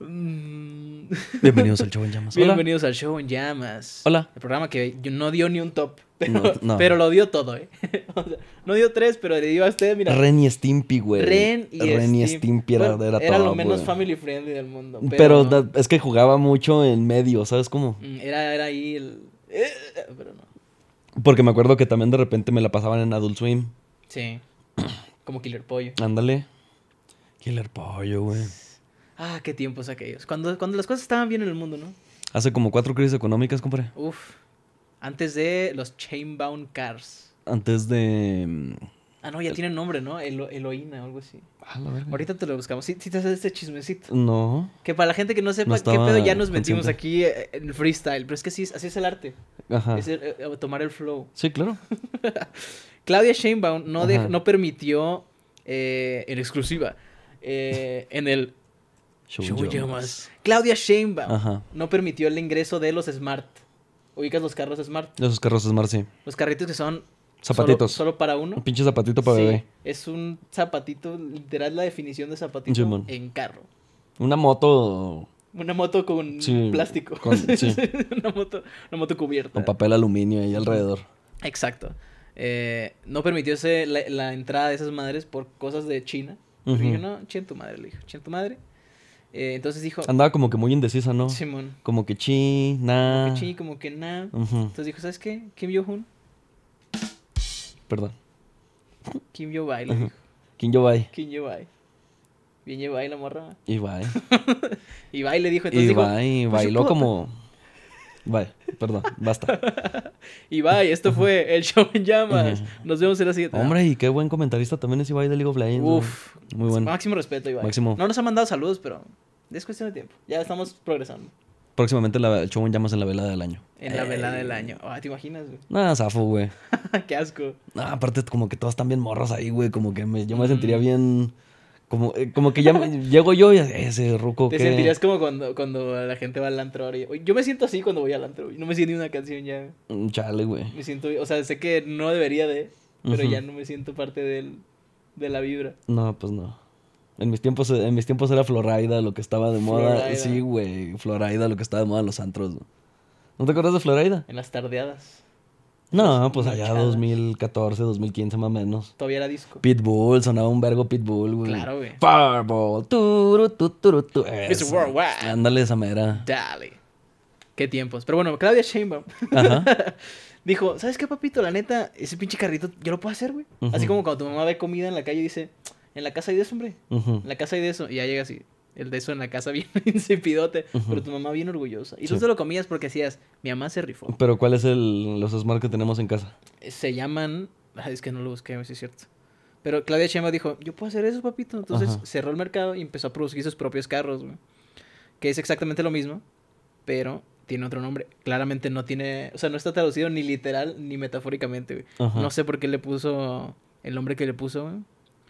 Mm. Bienvenidos al Show en Llamas. Hola. Bienvenidos al Show en Llamas. Hola. El programa que no dio ni un top. Pero, lo dio todo, ¿eh? O sea, no dio tres, pero le dio a usted, mira. Ren y Stimpy, güey. Ren y, Ren Stimpy. era, era, lo menos family friendly del mundo. Pero, es que jugaba mucho en medio, ¿sabes cómo? Mm, era, era ahí el... Eh, pero no. Porque me acuerdo que también de repente me la pasaban en Adult Swim. Sí. Como Killer Pollo. Ándale. Killer Pollo, güey. Ah, qué tiempos aquellos. Cuando, cuando las cosas estaban bien en el mundo, ¿no? Hace como cuatro crisis económicas, compadre. Uf. Antes de los Chainbound Cars. Antes de... Mm, ah, no, ya tiene nombre, ¿no? Eloína o algo así. Ah, la Ahorita te lo buscamos. ¿Sí, sí te haces este chismecito? No. Que para la gente que no sepa qué pedo, ya nos metimos aquí eh, en freestyle. Pero es que sí, así es el arte. Ajá. Es eh, eh, tomar el flow. Sí, claro. Claudia Chainbound no, no permitió en exclusiva en el Claudia Sheinbaum no permitió el ingreso de los Smart. ¿Ubicas los carros Smart? Los carros Smart, sí. Los carritos que son Zapatitos. Solo, para uno. Un pinche zapatito para bebé. Es un zapatito, literal la definición de zapatito en carro. Una moto. Una moto con plástico. una, moto, cubierta. Con papel aluminio ahí alrededor. Exacto. Eh, no permitió la, entrada de esas madres por cosas de China. no, chen tu madre, le dijo, chien tu madre. Eh, entonces dijo. Andaba como que muy indecisa, ¿no? Simón. Como que chi, na. Como que chi, como que na. Entonces dijo, ¿sabes qué? Kim Yo-hun. Perdón. Kim Yo-bai dijo. Kim Yo-bai. Kim Yo-bai. Bien Yo-bai la morra. Y bai. y bai le dijo, entonces. Y dijo, pues bailó como. Byeol perdón, basta. y bye, esto fue el show en llamas. Nos vemos en la siguiente. Hombre, y qué buen comentarista también es Ibai de League of Legends. Uf, muy bueno. Máximo respeto, Ibai. Máximo. No nos ha mandado saludos, pero es cuestión de tiempo. Ya estamos progresando. Próximamente el show en llamas en la velada del año. En la velada eh. del año. Ah, ¿te imaginas, güey? Nada zafo, güey. Qué asco. Nah, aparte, como que todos están bien morros ahí, güey. Como que yo me sentiría bien. Como, eh, como que ya llego yo y eh, ese ruco Te sentirías como cuando, cuando la gente va al antro Yo me siento así cuando voy al antro. No me siento ni una canción ya. Mm, chale, güey. Me siento... O sea, sé que no debería de, pero ya no me siento parte del, de la vibra. No, pues no. En mis tiempos, en mis tiempos era Florida lo que estaba de moda. Sí, güey. Florida lo que estaba de moda en los antros. ¿No te acuerdas de Florida? En las tardeadas. No, pues allá 2014, 2015 más o menos. Todavía era disco. Pitbull, sonaba un vergo Pitbull, güey. Claro, güey. Fireball, turu, Worldwide. Ándale esa mera. Dale. Qué tiempos. Pero bueno, Claudia Sheinbaum. Ajá. Dijo, ¿sabes qué, papito? La neta, ese pinche carrito, yo lo puedo hacer, güey. Así como cuando tu mamá ve comida en la calle y dice, en la casa hay de eso, hombre. En la casa hay de eso. Y ya llega así. El de eso en la casa bien incipidote. Pero tu mamá bien orgullosa. Y tú te lo comías porque decías, mi mamá se rifó. Pero ¿cuál es el, los Smart que tenemos en casa? Eh, se llaman... es que no lo busqué, no sé si es cierto. Pero Claudia Chema dijo, yo puedo hacer eso, papito. Entonces cerró el mercado y empezó a producir sus propios carros, güey. Que es exactamente lo mismo, pero tiene otro nombre. Claramente no tiene... O sea, no está traducido ni literal ni metafóricamente, güey. No sé por qué le puso... El nombre que le puso, güey.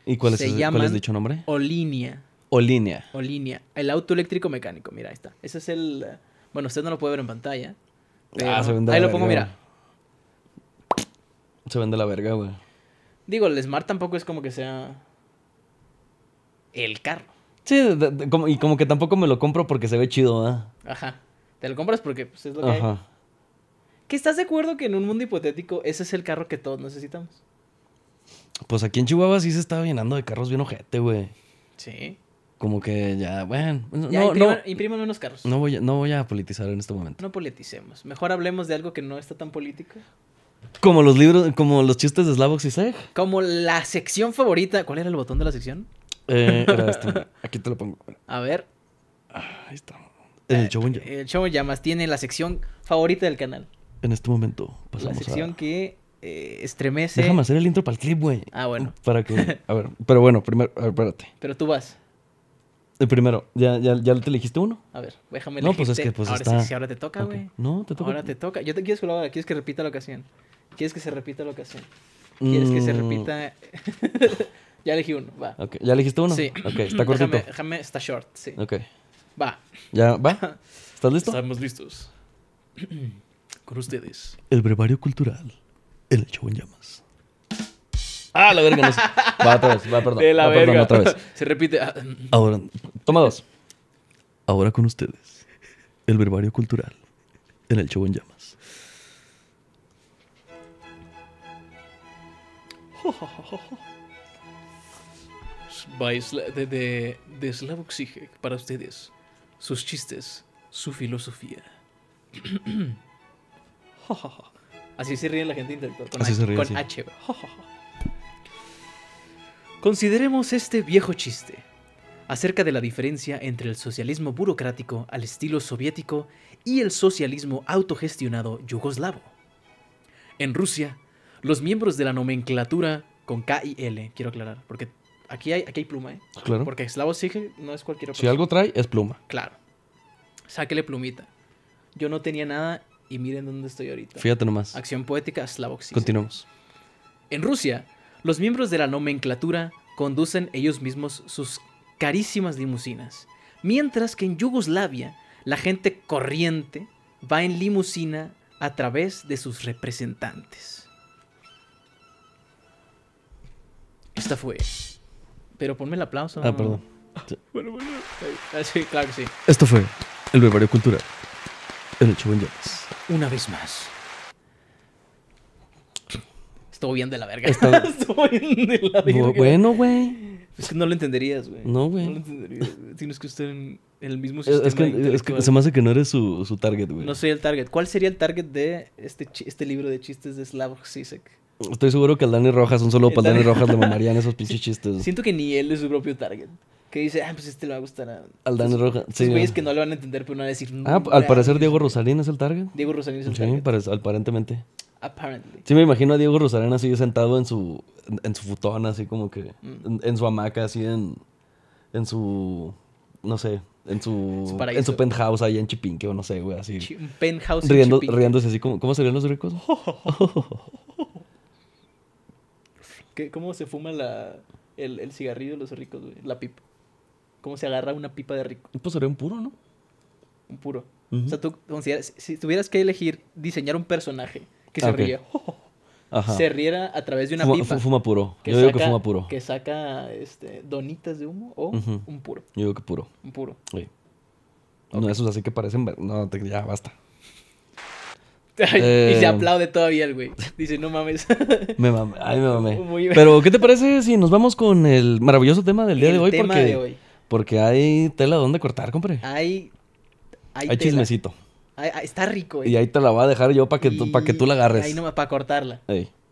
¿Y cuál es, el cuál es dicho nombre? Olinia. Olinia. Olinia. El auto eléctrico mecánico, mira, ahí está. Ese es el... Bueno, usted no lo puede ver en pantalla. Ah, se vende ahí lo pongo, mira. Se vende la verga, güey. Digo, el Smart tampoco es como que sea el carro. Sí, como, y como que tampoco me lo compro porque se ve chido, ¿verdad? Ajá. Te lo compras porque pues, es lo que Ajá. ¿Qué ¿Que estás de acuerdo que en un mundo hipotético ese es el carro que todos necesitamos? Pues aquí en Chihuahua sí se estaba llenando de carros bien ojete, güey. Sí. Como que ya, bueno. Ya, unos carros. No voy, a, no voy a politizar en este momento. No politicemos. Mejor hablemos de algo que no está tan político. Como los libros, como los chistes de Slavox y Zeg. Como la sección favorita. ¿Cuál era el botón de la sección? Eh, era este. Aquí te lo pongo. A ver. Ah, ahí está. El eh, show llamas. El show en tiene la sección favorita del canal. En este momento pasamos La sección que eh, estremece. Déjame hacer el intro para el clip, güey. Ah, bueno. Para que. A ver, pero bueno, primero. A ver, espérate. Pero tú vas. El primero, ¿ya, ya, ya te elegiste uno? A ver, déjame No, pues es que pues ahora Sí, ahora te toca, güey. No, te toca. Ahora te toca. Yo te quiero que quieres que repita la ocasión. Quieres que se repita la ocasión. Quieres que se mm. repita. ya elegí uno, va. ¿Ya elegiste uno? Sí. Ok, está cortito. Déjame, déjame, está short, sí. Ok. Va. ¿Ya va? ¿Estás listo? Estamos listos. Con ustedes. El brevario cultural en el show en llamas. Ah, la verga. No Va otra vez, va, perdón. va, Perdón, otra vez. Se repite. Ah, mm. Ahora. Toma dos. Ahora con ustedes, el verbario cultural en el show en llamas. de, de, de para ustedes, sus chistes, su filosofía. Así se ríe la gente con, H, Consideremos este viejo chiste acerca de la diferencia entre el socialismo burocrático al estilo soviético y el socialismo autogestionado yugoslavo. En Rusia, los miembros de la nomenclatura con K y L, quiero aclarar, porque aquí hay, aquí hay pluma, ¿eh? Ah, claro. Porque eslavo sigue, no es cualquier cosa. Si algo trae, es pluma. Claro. Sáquele plumita. Yo no tenía nada y miren dónde estoy ahorita. Fíjate nomás. Acción poética Slavoxis. Continuamos. En Rusia, los miembros de la nomenclatura conducen ellos mismos sus carísimas limusinas. Mientras que en Yugoslavia, la gente corriente va en limusina a través de sus representantes. Esta fue. Pero ponme el aplauso. Ah, perdón. bueno, bueno. Ah, sí, claro que sí. Esto fue el Bebario Cultural El el buen Llamas una vez más. Estuvo bien de la verga. Estuvo bien de la verga. Bueno, güey. Es que no lo entenderías, güey. No, güey. No lo entenderías. Tienes que estar en el mismo sistema. Es que, se me hace que no eres su, su target, güey. No soy el target. ¿Cuál sería el target de este, este libro de chistes de Slavoj Sisek? Estoy seguro que al Dani Rojas, un solo para Dani Rojas le mamarían esos pinches chistes. Siento que ni él es su propio target que dice, ah, pues este le va a gustar a... Al Dan Roja. Sí. güeyes que no le van a entender, pero no van a decir... Ah, al parecer Diego Rosalín es el target. Diego Rosalín es el target. Sí, aparentemente. Apparently. Sí, me imagino a Diego Rosalín así sentado en su, en, su futón, así como que... Mm. En, su hamaca, así en... En su... No sé. En su... en su penthouse allá en Chipinque o no sé, güey, así. penthouse riendo, en Riéndose así como... ¿Cómo serían los ricos? ¿Qué, ¿Cómo se fuma la, el, el cigarrillo de los ricos, güey? La pipa cómo se agarra una pipa de rico. Pues sería un puro, ¿no? Un puro. O sea, tú consideras, si tuvieras que elegir diseñar un personaje que se ah, ría... se riera a través de una pipa. Fuma puro. Yo digo que fuma puro. Que saca este, donitas de humo o un puro. Yo digo que puro. Un puro. Sí. No, esos así que parecen. No, ya basta. y se eh, aplaude todavía el güey. Dice, no mames. me mames. Ay, me mames. Pero, ¿qué te parece si nos vamos con el maravilloso tema del día de hoy? Tema de hoy. Porque hay tela donde cortar, compre. Hay. Hay, chismecito. está rico, eh. Y ahí te la va a dejar yo para que, para que tú la agarres. Ahí nomás, para cortarla.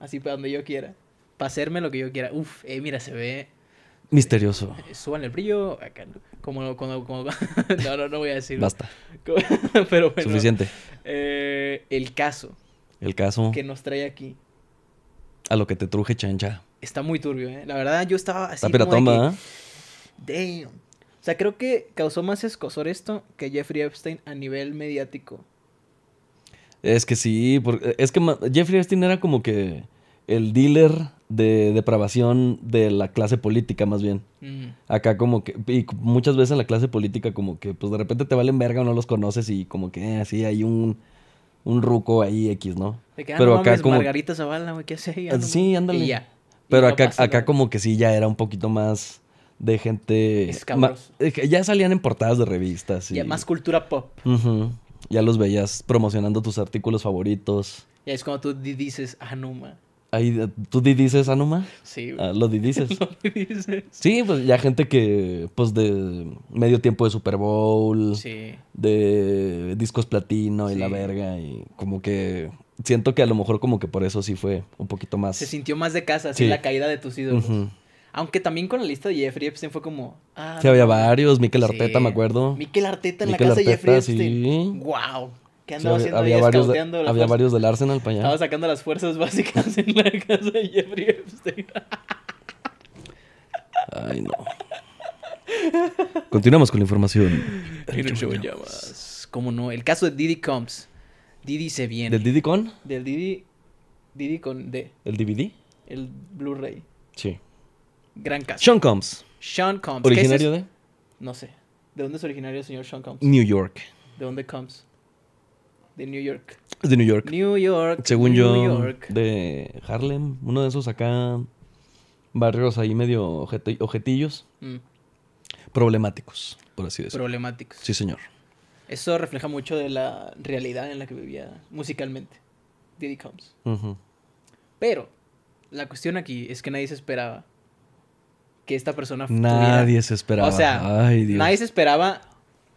Así para donde yo quiera. Para hacerme lo que yo quiera. Uf, eh, mira, se ve. Misterioso. Eh, suban el brillo. como, cuando como... no, no, no voy a decir. Basta. Pero bueno. Suficiente. Eh, el caso. El caso. Que nos trae aquí. A lo que te truje, chancha. Está muy turbio, ¿eh? La verdad, yo estaba así. Está piratoma, ¿eh? Damn. O sea, creo que causó más escosor esto que Jeffrey Epstein a nivel mediático. Es que sí, porque es que Jeffrey Epstein era como que el dealer de depravación de la clase política más bien. Mm. Acá como que, y muchas veces la clase política como que pues de repente te valen verga o no los conoces y como que eh, así hay un, un ruco ahí X, ¿no? Ah, Pero acá como... Margarita Zavala, ¿qué ah, Sí, ándale. Pero acá, acá como que sí ya era un poquito más de gente... Eh, ya salían en portadas de revistas. Y... Ya más cultura pop. Ya los veías promocionando tus artículos favoritos. Ya es cuando tú dices Anuma. Ah, Ahí, eh, ¿Tú dices Anuma? Ah, sí. Ah, lo dices. Sí, pues ya gente que, pues de medio tiempo de Super Bowl. Sí. De discos platino y la verga. Y como que siento que a lo mejor como que por eso sí fue un poquito más. Se sintió más de casa, sí, la caída de tus ídolos. Aunque también con la lista de Jeffrey Epstein fue como. Ah, sí, había varios. Miquel Arteta, me acuerdo. Miquel Arteta en la casa de Jeffrey Epstein. ¡Wow! ¿Qué andaba haciendo había, varios, había varios del Arsenal para allá. Estaba sacando las fuerzas básicas en la casa de Jeffrey Epstein. Ay, no. Continuamos con la información. ¿Cómo no? El caso de Diddy Combs. Diddy se viene. ¿Del Diddy Con? Del Diddy. Diddy con D. ¿El DVD? El Blu-ray. Sí. Gran caso. Sean Combs. Sean Combs. ¿Originario de? No sé. ¿De dónde es originario el señor Sean Combs? New York. ¿De dónde Combs? De New York. De New York. New York. Según New yo, York. de Harlem. Uno de esos acá. Barrios ahí medio objetillos. Mm. Problemáticos, por así decirlo. Problemáticos. Sí, señor. Eso refleja mucho de la realidad en la que vivía musicalmente Diddy Combs. Pero la cuestión aquí es que nadie se esperaba que esta persona Nadie se esperaba. O sea, nadie se esperaba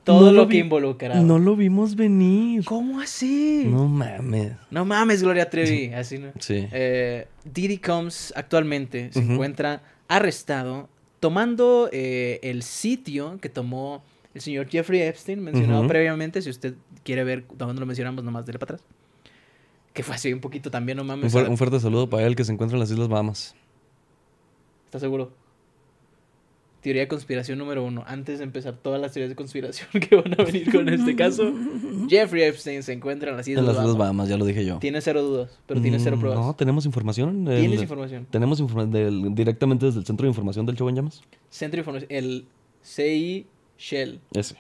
todo lo, que involucraba. No lo vimos venir. ¿Cómo así? No mames. No mames, Gloria Trevi. Así no. Sí. Eh, Diddy Combs actualmente se encuentra arrestado tomando eh, el sitio que tomó el señor Jeffrey Epstein, mencionado previamente. Si usted quiere ver dónde lo mencionamos, nomás dele para atrás. Que fue así un poquito también, no mames. Un, fuerte saludo para él que se encuentra en las Islas Bahamas. ¿Estás seguro? teoría de conspiración número uno. Antes de empezar todas las teorías de conspiración que van a venir con este caso, Jeffrey Epstein se encuentra en las Islas, en las Bahamas. Bahamas. ya lo dije yo. Tiene cero dudas, pero tiene cero mm, pruebas. No, tenemos información. Tienes información. Tenemos información directamente desde el Centro de Información del Show en Llamas. Centro de Información, el CI Shell. Ese.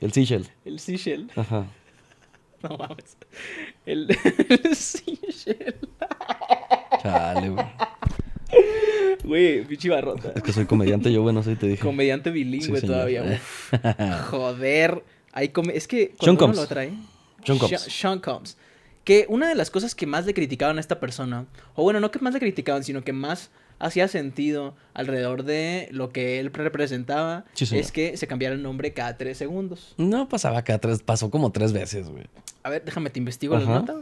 El C.I. Shell El Shell. Ajá. No mames. El, C.I. Shell Chale, güey. Güey, Es que soy comediante yo, bueno, sí te dije. Comediante bilingüe todavía, Joder. es que lo trae... Sean Combs. Que una de las cosas que más le criticaban a esta persona, o bueno, no que más le criticaban, sino que más hacía sentido alrededor de lo que él representaba es que se cambiara el nombre cada tres segundos. No pasaba cada tres, pasó como tres veces, güey. A ver, déjame te investigo la nota,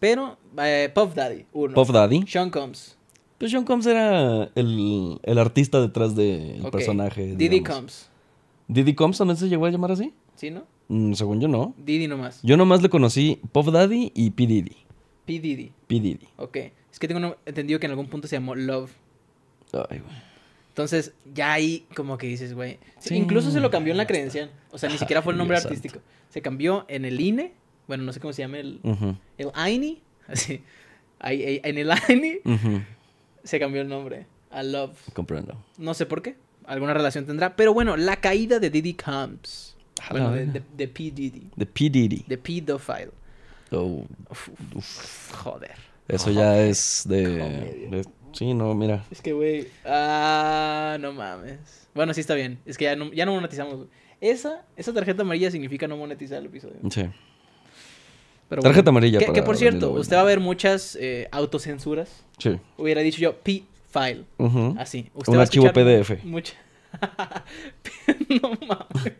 Pero eh, Puff Daddy, uno. Puff Daddy. Sean Combs. Pues John Combs era el, el artista detrás del de el personaje. Diddy Combs. ¿Diddy Combs también se llegó a llamar así? Sí, ¿no? Mm, según yo no. Diddy nomás. Yo nomás le conocí Pop Daddy y P. Diddy. P. Diddy. P. Diddy. Ok. Es que tengo entendido que en algún punto se llamó Love. Ay, güey. Entonces, ya ahí como que dices, güey. incluso se lo cambió en la credencial. O sea, ni siquiera fue el nombre artístico. Se cambió en el INE. Bueno, no sé cómo se llama el. El AINI. E. Así. en el AINI. Ajá se cambió el nombre a Love. Comprendo. No sé por qué. Alguna relación tendrá. Pero bueno, la caída de Diddy Camps. Ah, bueno, de, de, de, P. De P. Diddy. Oh. Joder. Eso ya es de, de, Sí, no, mira. Es que, güey. Ah, no mames. Bueno, sí está bien. Es que ya no, ya no monetizamos. Esa, esa tarjeta amarilla significa no monetizar el episodio. Sí. Tarjeta amarilla. Que, que por cierto, usted va a ver muchas eh, autocensuras. Sí. Hubiera dicho yo P-File. Así. Un archivo PDF. Mucha... no mames.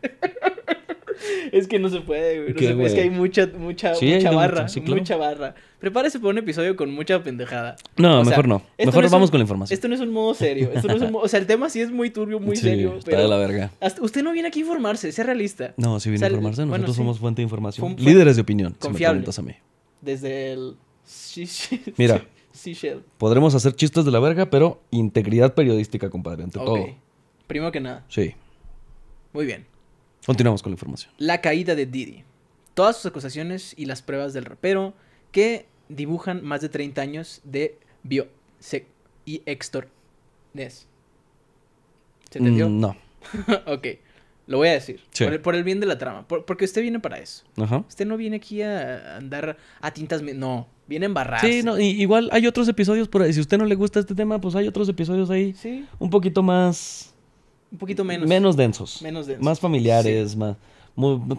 es que no se puede, Es que hay mucha, mucha, mucha barra. Mucha barra. Prepárese para un episodio con mucha pendejada. No, mejor no. Mejor vamos con la información. Esto no es un modo serio. Esto no es o sea, el tema sí es muy turbio, muy serio. Está de la verga. usted no viene aquí a informarse, sea realista. No, si viene a informarse. Nosotros somos fuente de información. Líderes de opinión. Confiable. Si me a mí. Desde el. Mira. Podremos hacer chistes de la verga, pero integridad periodística, compadre, ante okay. todo. Primero que nada. Sí. Muy bien. Continuamos con la información. La caída de Didi. Todas sus acusaciones y las pruebas del rapero que dibujan más de 30 años de bio y extornes. ¿Se mm, entendió? no. ok. Lo voy a decir. Por, el, bien de la trama. porque usted viene para eso. Ajá. Usted no viene aquí a andar a tintas. No. Viene en barras. Sí, no, igual hay otros episodios por Si a usted no le gusta este tema, pues hay otros episodios ahí. Sí. Un poquito más un poquito menos. Menos densos. Menos densos. Más familiares, más...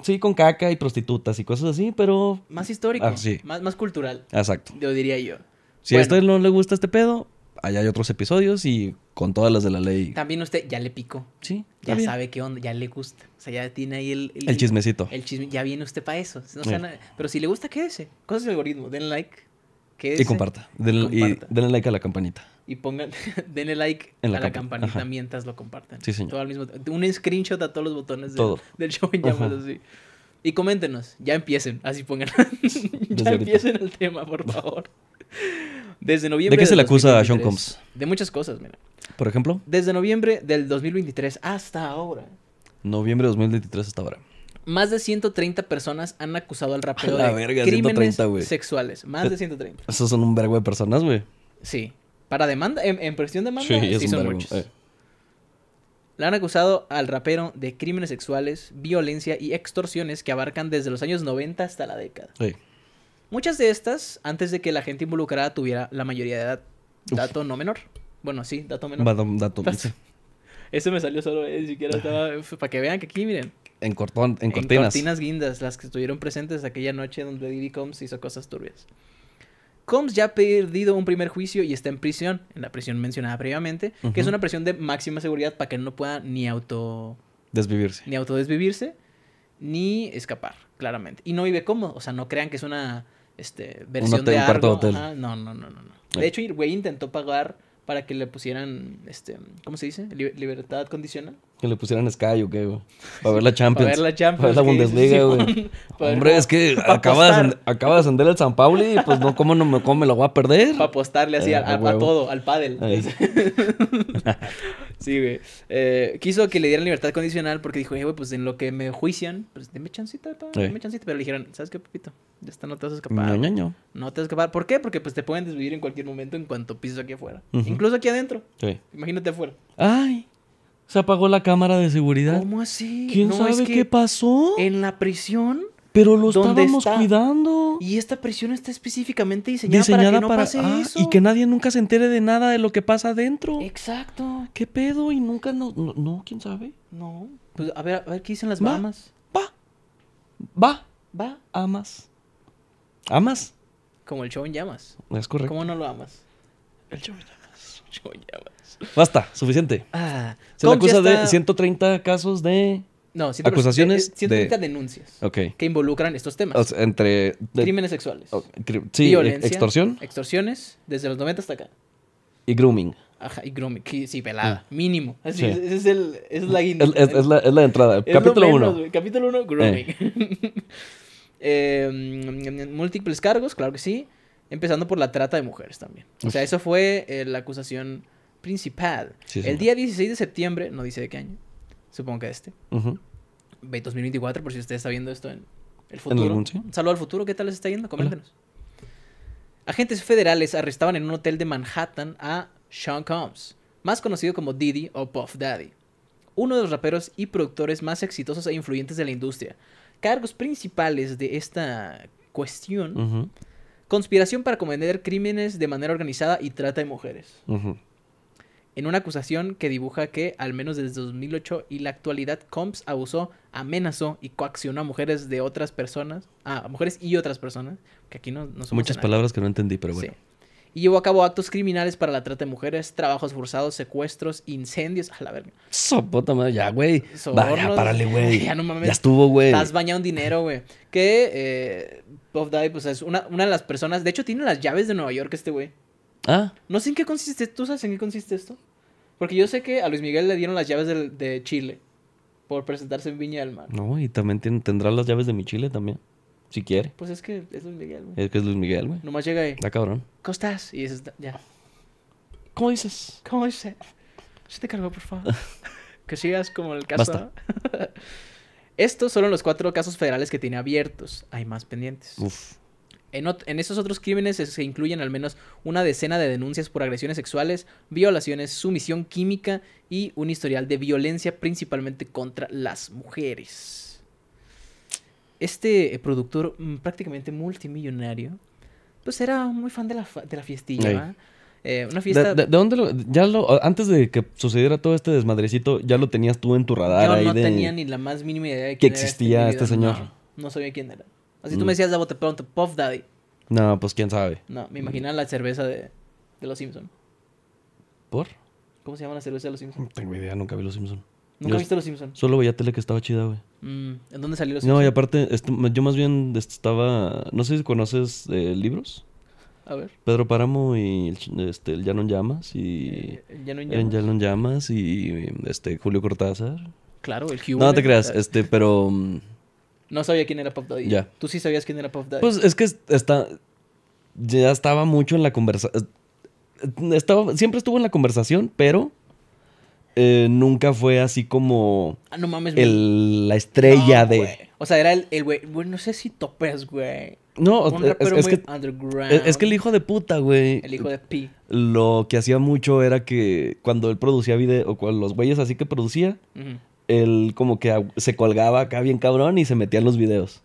sí, con caca y prostitutas y cosas así, pero... Más histórico. Ah, más, más cultural. Exacto. yo diría yo. Si a usted no le gusta este pedo, allá hay otros episodios y con todas las de la ley. También usted ya le pico Sí. Ya sabe qué onda, ya le gusta. O sea, ya tiene ahí el... El, chismecito. El chisme, ya viene usted para eso. pero si le gusta, quédese. Cosas del algoritmo. Den like. Y comparta. Den, like a la campanita y pongan, denle like a la campanita mientras lo compartan. Sí, mismo un screenshot a todos los botones del show en llamas así. Y coméntenos, ya empiecen, así pongan. ya empiecen el tema, por favor. Desde noviembre. ¿De qué se le acusa a Sean Combs? De muchas cosas, mira. Por ejemplo. Desde noviembre del 2023 hasta ahora. Noviembre de 2023 hasta ahora. Más de 130 personas han acusado al rapero de crímenes sexuales. Más de 130. Esos son un vergo de personas, güey. Sí. Para demanda, en, presión de demanda, sí, son muchos. Eh. La han acusado al rapero de crímenes sexuales, violencia y extorsiones que abarcan desde los años 90 hasta la década. Muchas de estas, antes de que la gente involucrada tuviera la mayoría de edad. Dato no menor. Bueno, sí, dato menor. dato. Eso me salió solo, eh, ni siquiera estaba... Para que vean que aquí, miren. En, en cortinas. En cortinas guindas, las que estuvieron presentes aquella noche donde Diddy Combs hizo cosas turbias. Combs ya ha perdido un primer juicio y está en prisión, en la prisión mencionada previamente, que es una prisión de máxima seguridad para que no pueda ni auto... Desvivirse. Ni autodesvivirse, ni escapar, claramente. Y no vive cómodo, o sea, no crean que es una este, versión de algo. no, no, no, no. De hecho, el güey intentó pagar para que le pusieran, este, ¿cómo se dice? libertad condicional. Que le pusieran Sky o qué, güey. Para ver la Champions. Para ver la Champions. Para ver la Bundesliga, güey. Hombre, es que acaba de, ascender, de, el San Pauli y pues no, ¿cómo, no me, come? lo voy a perder? Para apostarle así eh, a, todo, al pádel. sí, güey. Eh, quiso que le dieran libertad condicional porque dijo, eh, güey, pues en lo que me juician, pues déme chancita, todo, chancita. Pero le dijeron, ¿sabes qué, Pepito? Ya está, no te vas a escapar. No, no, no. no te vas a escapar. ¿Por qué? Porque pues te pueden desvivir en cualquier momento en cuanto pises aquí afuera. Incluso aquí adentro. Sí. Imagínate afuera. Ay se apagó la cámara de seguridad. ¿Cómo así? ¿Quién sabe qué pasó? En la prisión. Pero lo estábamos cuidando. Y esta prisión está específicamente diseñada, para que no pase ah, eso. Y que nadie nunca se entere de nada de lo que pasa adentro. Exacto. ¿Qué pedo? Y nunca no, no, quién sabe. No. Pues a ver, a ver qué dicen las mamás? Va. Va. Va. Amas. ¿Amas? Como el show en llamas. Es correcto. ¿Cómo no lo amas? El show en llamas. El show en llamas. Basta, suficiente. Ah, Se le acusa de 130 casos de acusaciones. 130 eh, eh, denuncias que involucran estos temas. entre crímenes sexuales. E- extorsión. Extorsiones desde los 90 hasta acá. Y grooming. Ajá, y grooming. Sí, pelada. Ah. Mínimo. Así, es, el, la entrada. Capítulo 1. Capítulo 1, grooming. Eh. Em, múltiples cargos, claro que sí. Empezando por la trata de mujeres también. O sea, eso fue la acusación principal. el día 16 de septiembre, no dice de qué año, supongo que este. 2024, por si usted está viendo esto en el futuro. Saludo al futuro, ¿qué tal les está yendo? Coméntenos. Agentes federales arrestaban en un hotel de Manhattan a Sean Combs, más conocido como Diddy o Puff Daddy, uno de los raperos y productores más exitosos e influyentes de la industria. Cargos principales de esta cuestión: conspiración para cometer crímenes de manera organizada y trata de mujeres en una acusación que dibuja que, al menos desde 2008 y la actualidad, Comps abusó, amenazó y coaccionó a mujeres de otras personas, a mujeres y otras personas, que aquí no, no Muchas palabras que no entendí, pero bueno. Y llevó a cabo actos criminales para la trata de mujeres, trabajos forzados, secuestros, incendios. A la verga. Sopota madre, ya, güey. Vaya, párale, güey. Ya no mames. Ya estuvo, güey. has bañado dinero, güey. Que eh, Puff pues es una, una de las personas. De hecho, tiene las llaves de Nueva York este güey. Ah. No sé en qué consiste. ¿Tú sabes en qué consiste esto? Porque yo sé que a Luis Miguel le dieron las llaves de, Chile por presentarse en Viña del Mar. No, y también tendrá las llaves de mi Chile también. Si quiere. Pues es que es Luis Miguel, güey. Es que es Luis Miguel, güey. Nomás llega ahí. Está ah, cabrón. ¿Cómo Y dices, ya. ¿Cómo dices? ¿Cómo dices? Se te cargó, por favor. que sigas como el caso. Estos son los cuatro casos federales que tiene abiertos. Hay más pendientes. Uf. En, esos otros crímenes se, incluyen al menos una decena de denuncias por agresiones sexuales, violaciones, sumisión química y un historial de violencia principalmente contra las mujeres. Este eh, productor mm, prácticamente multimillonario, pues era muy fan de la, de fiestilla, eh, una fiesta. ¿De, dónde ya lo, antes de que sucediera todo este desmadrecito, ya lo tenías tú en tu radar? Yo no tenía ni la más mínima idea de que este existía este, señor. no sabía quién era. Así tú mm. me decías de bote pronto, Puff Daddy. No, pues quién sabe. No, me imagino la cerveza de, de los Simpsons. ¿Por? ¿Cómo se llama la cerveza de los Simpsons? No tengo idea, nunca vi los Simpsons. ¿Nunca viste los Simpsons? Solo veía tele que estaba chida, güey. Mm, ¿En dónde salió los Simpsons? No, y aparte, yo más bien estaba. No sé si conoces eh, libros. A ver. Pedro Páramo y el, este, el Llanon Llamas y. Eh, el Yanon Llamas. Llamas y este, Julio Cortázar. Claro, el Hugo. No te creas, este, pero. Mm, no sabía quién era Pop Daddy. Ya. ¿Tú sí sabías quién era Pop Daddy? Pues es que está, ya estaba mucho en la conversación. Eh, estaba, siempre estuvo en la conversación, pero eh, nunca fue así como ah, no mames, el, la estrella de. O sea, era el güey. no sé si topes, güey. No, es, que, es, que el hijo de puta, güey. El hijo de pi. Lo que hacía mucho era que cuando él producía video, o cuando los güeyes así que producía, él como que se colgaba acá bien cabrón y se metía en los videos.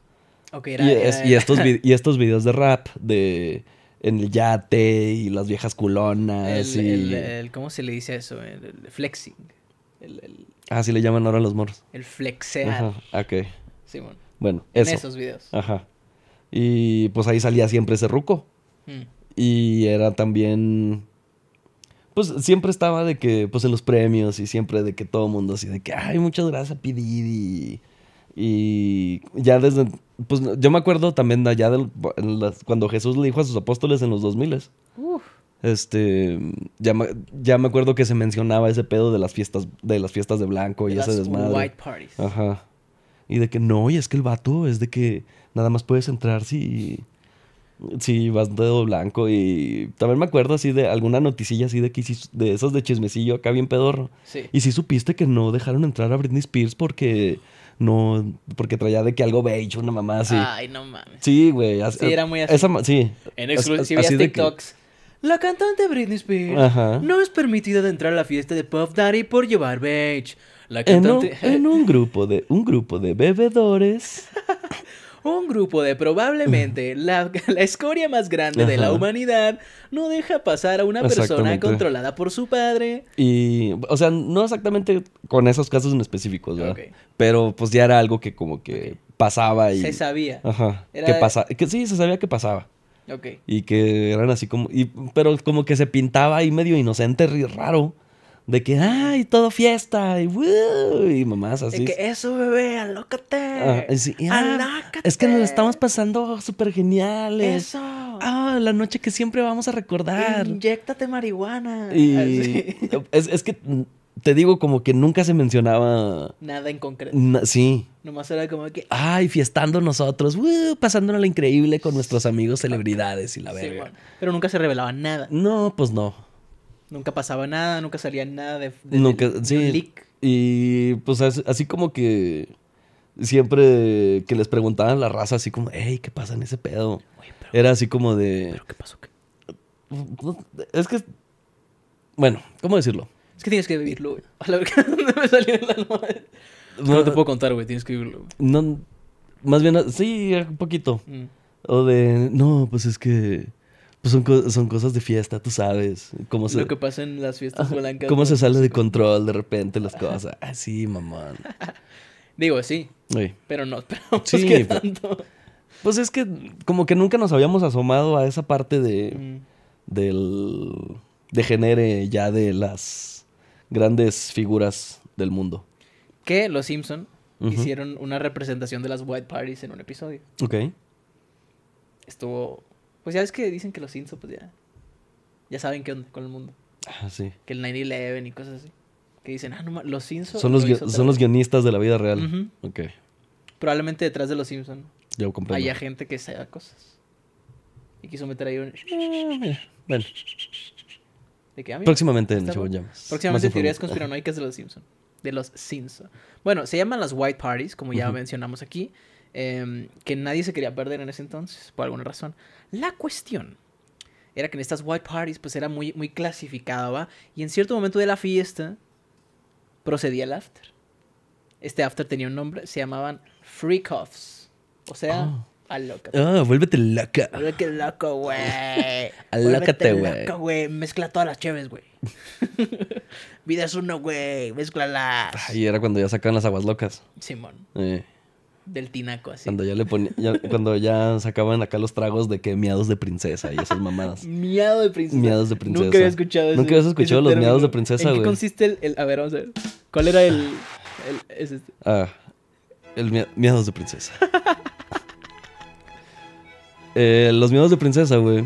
Ok, era, y, estos y estos videos de rap de en el yate y las viejas culonas y... ¿Cómo se le dice eso? El, flexing. Ah, sí le llaman ahora los moros. El flexear. Ajá, ok. Simón. bueno. bueno en esos videos. Ajá. Y pues ahí salía siempre ese ruco. Mm. Y era también pues siempre estaba de que, pues en los premios y siempre de que todo el mundo así de que, ay, muchas gracias, a pedir Y ya desde, pues yo me acuerdo también de allá del, cuando Jesús le dijo a sus apóstoles en los 2000. Uf. Este, ya me, ya me acuerdo que se mencionaba ese pedo de las fiestas de las fiestas de blanco y ese desmadre. Ajá. Y de que no, y es que el vato es de que nada más puedes entrar si Sí, vas dedo blanco y también me acuerdo así de alguna noticilla así de que de esas de chismecillo acá bien pedorro. Sí. Y sí supiste que no dejaron entrar a Britney Spears porque no porque traía de que algo beige, una mamá así. Ay, no mames. Sí, güey. Sí, era muy así. En exclusiva TikToks. La cantante Britney Spears no es permitida de entrar a la fiesta de Puff Daddy por llevar beige. La cantante... en, en un grupo de un grupo de bebedores Un grupo de probablemente la, la escoria más grande de la humanidad no deja pasar a una persona controlada por su padre. Y, o sea, no exactamente con esos casos en específicos, ¿verdad? Pero pues ya era algo que como que pasaba y... Se sabía. Ajá. Que sí, se sabía que pasaba. Ok. Y que eran así como... Y, pero como que se pintaba ahí medio inocente, raro. De que, ay, todo fiesta, y, mamás así. Es que eso, bebé, alócate. Ah, es que nos estamos pasando súper geniales. Eso. Ah, la noche que siempre vamos a recordar. Inyéctate marihuana. Y Es, que te digo, como que nunca se mencionaba. Nada en concreto. sí. Nomás era como que. Ay, fiestando nosotros, pasándonos lo increíble con nuestros amigos celebridades y la verga. Pero nunca se revelaba nada. No, pues no. Nunca pasaba nada, nunca salía nada de, nunca, un leak. Y pues así como que siempre que les preguntaban la raza, así como, hey, ¿qué pasa en ese pedo? Era así como de. ¿Pero qué pasó? Pues, es que. Bueno, ¿cómo decirlo? Es que tienes que vivirlo, güey. A la me salió la No, te puedo contar, güey, tienes que vivirlo. No, más bien, sí, un poquito. Mm. O de, no, pues es que pues son, son, cosas de fiesta, tú sabes. Cómo Lo que pasa en las fiestas blancas. Cómo se sale de control de repente las cosas. Así, ah, mamón. Digo, sí. Pero no pero sí, que Pues es que como que nunca nos habíamos asomado a esa parte de... Mm. Del... De genere ya de las grandes figuras del mundo. Que los Simpson hicieron una representación de las White Parties en un episodio. Ok. Estuvo pues ya ves que dicen que los Simpsons, pues ya. Ya saben qué onda con el mundo. Ah, sí. Que el 9-11 y cosas así. Que dicen, ah, no, los Simpsons. Son, los, son los guionistas de la vida real. Uh Ok. Probablemente detrás de los Simpsons. Ya comprendo. Haya gente que sabe cosas. Y quiso meter ahí un. Ah, mira, bueno. ¿De qué, ah, Próximamente en Chavo Llamas. Próximamente teorías conspiranoicas de los Simpsons. De los Simpsons. Bueno, se llaman las White Parties, como ya mencionamos aquí. Em, que nadie se quería perder en ese entonces, por alguna razón. La cuestión era que en estas white parties pues era muy, muy clasificada, ¿va? Y en cierto momento de la fiesta procedía el after. Este after tenía un nombre, se llamaban freak offs. O sea, alócate. Ah. ah, vuélvete loca. Vuélvete loco, güey. Alócate, güey. loca, güey. Mezcla todas las chéves, güey. Vida es uno, güey. Mézclalas. Y era cuando ya sacaban las aguas locas. Simón. Eh del tinaco así. Cuando ya le ponía, cuando ya sacaban acá los tragos de que miados de princesa y esas mamadas. miado de princesa. Miados de princesa. Nunca había escuchado eso. Nunca habías escuchado los miados de princesa, güey. ¿En qué consiste el, a ver, vamos a ver. ¿Cuál era el, el este? Ah. El miados de princesa. Eh, los miados de princesa, güey.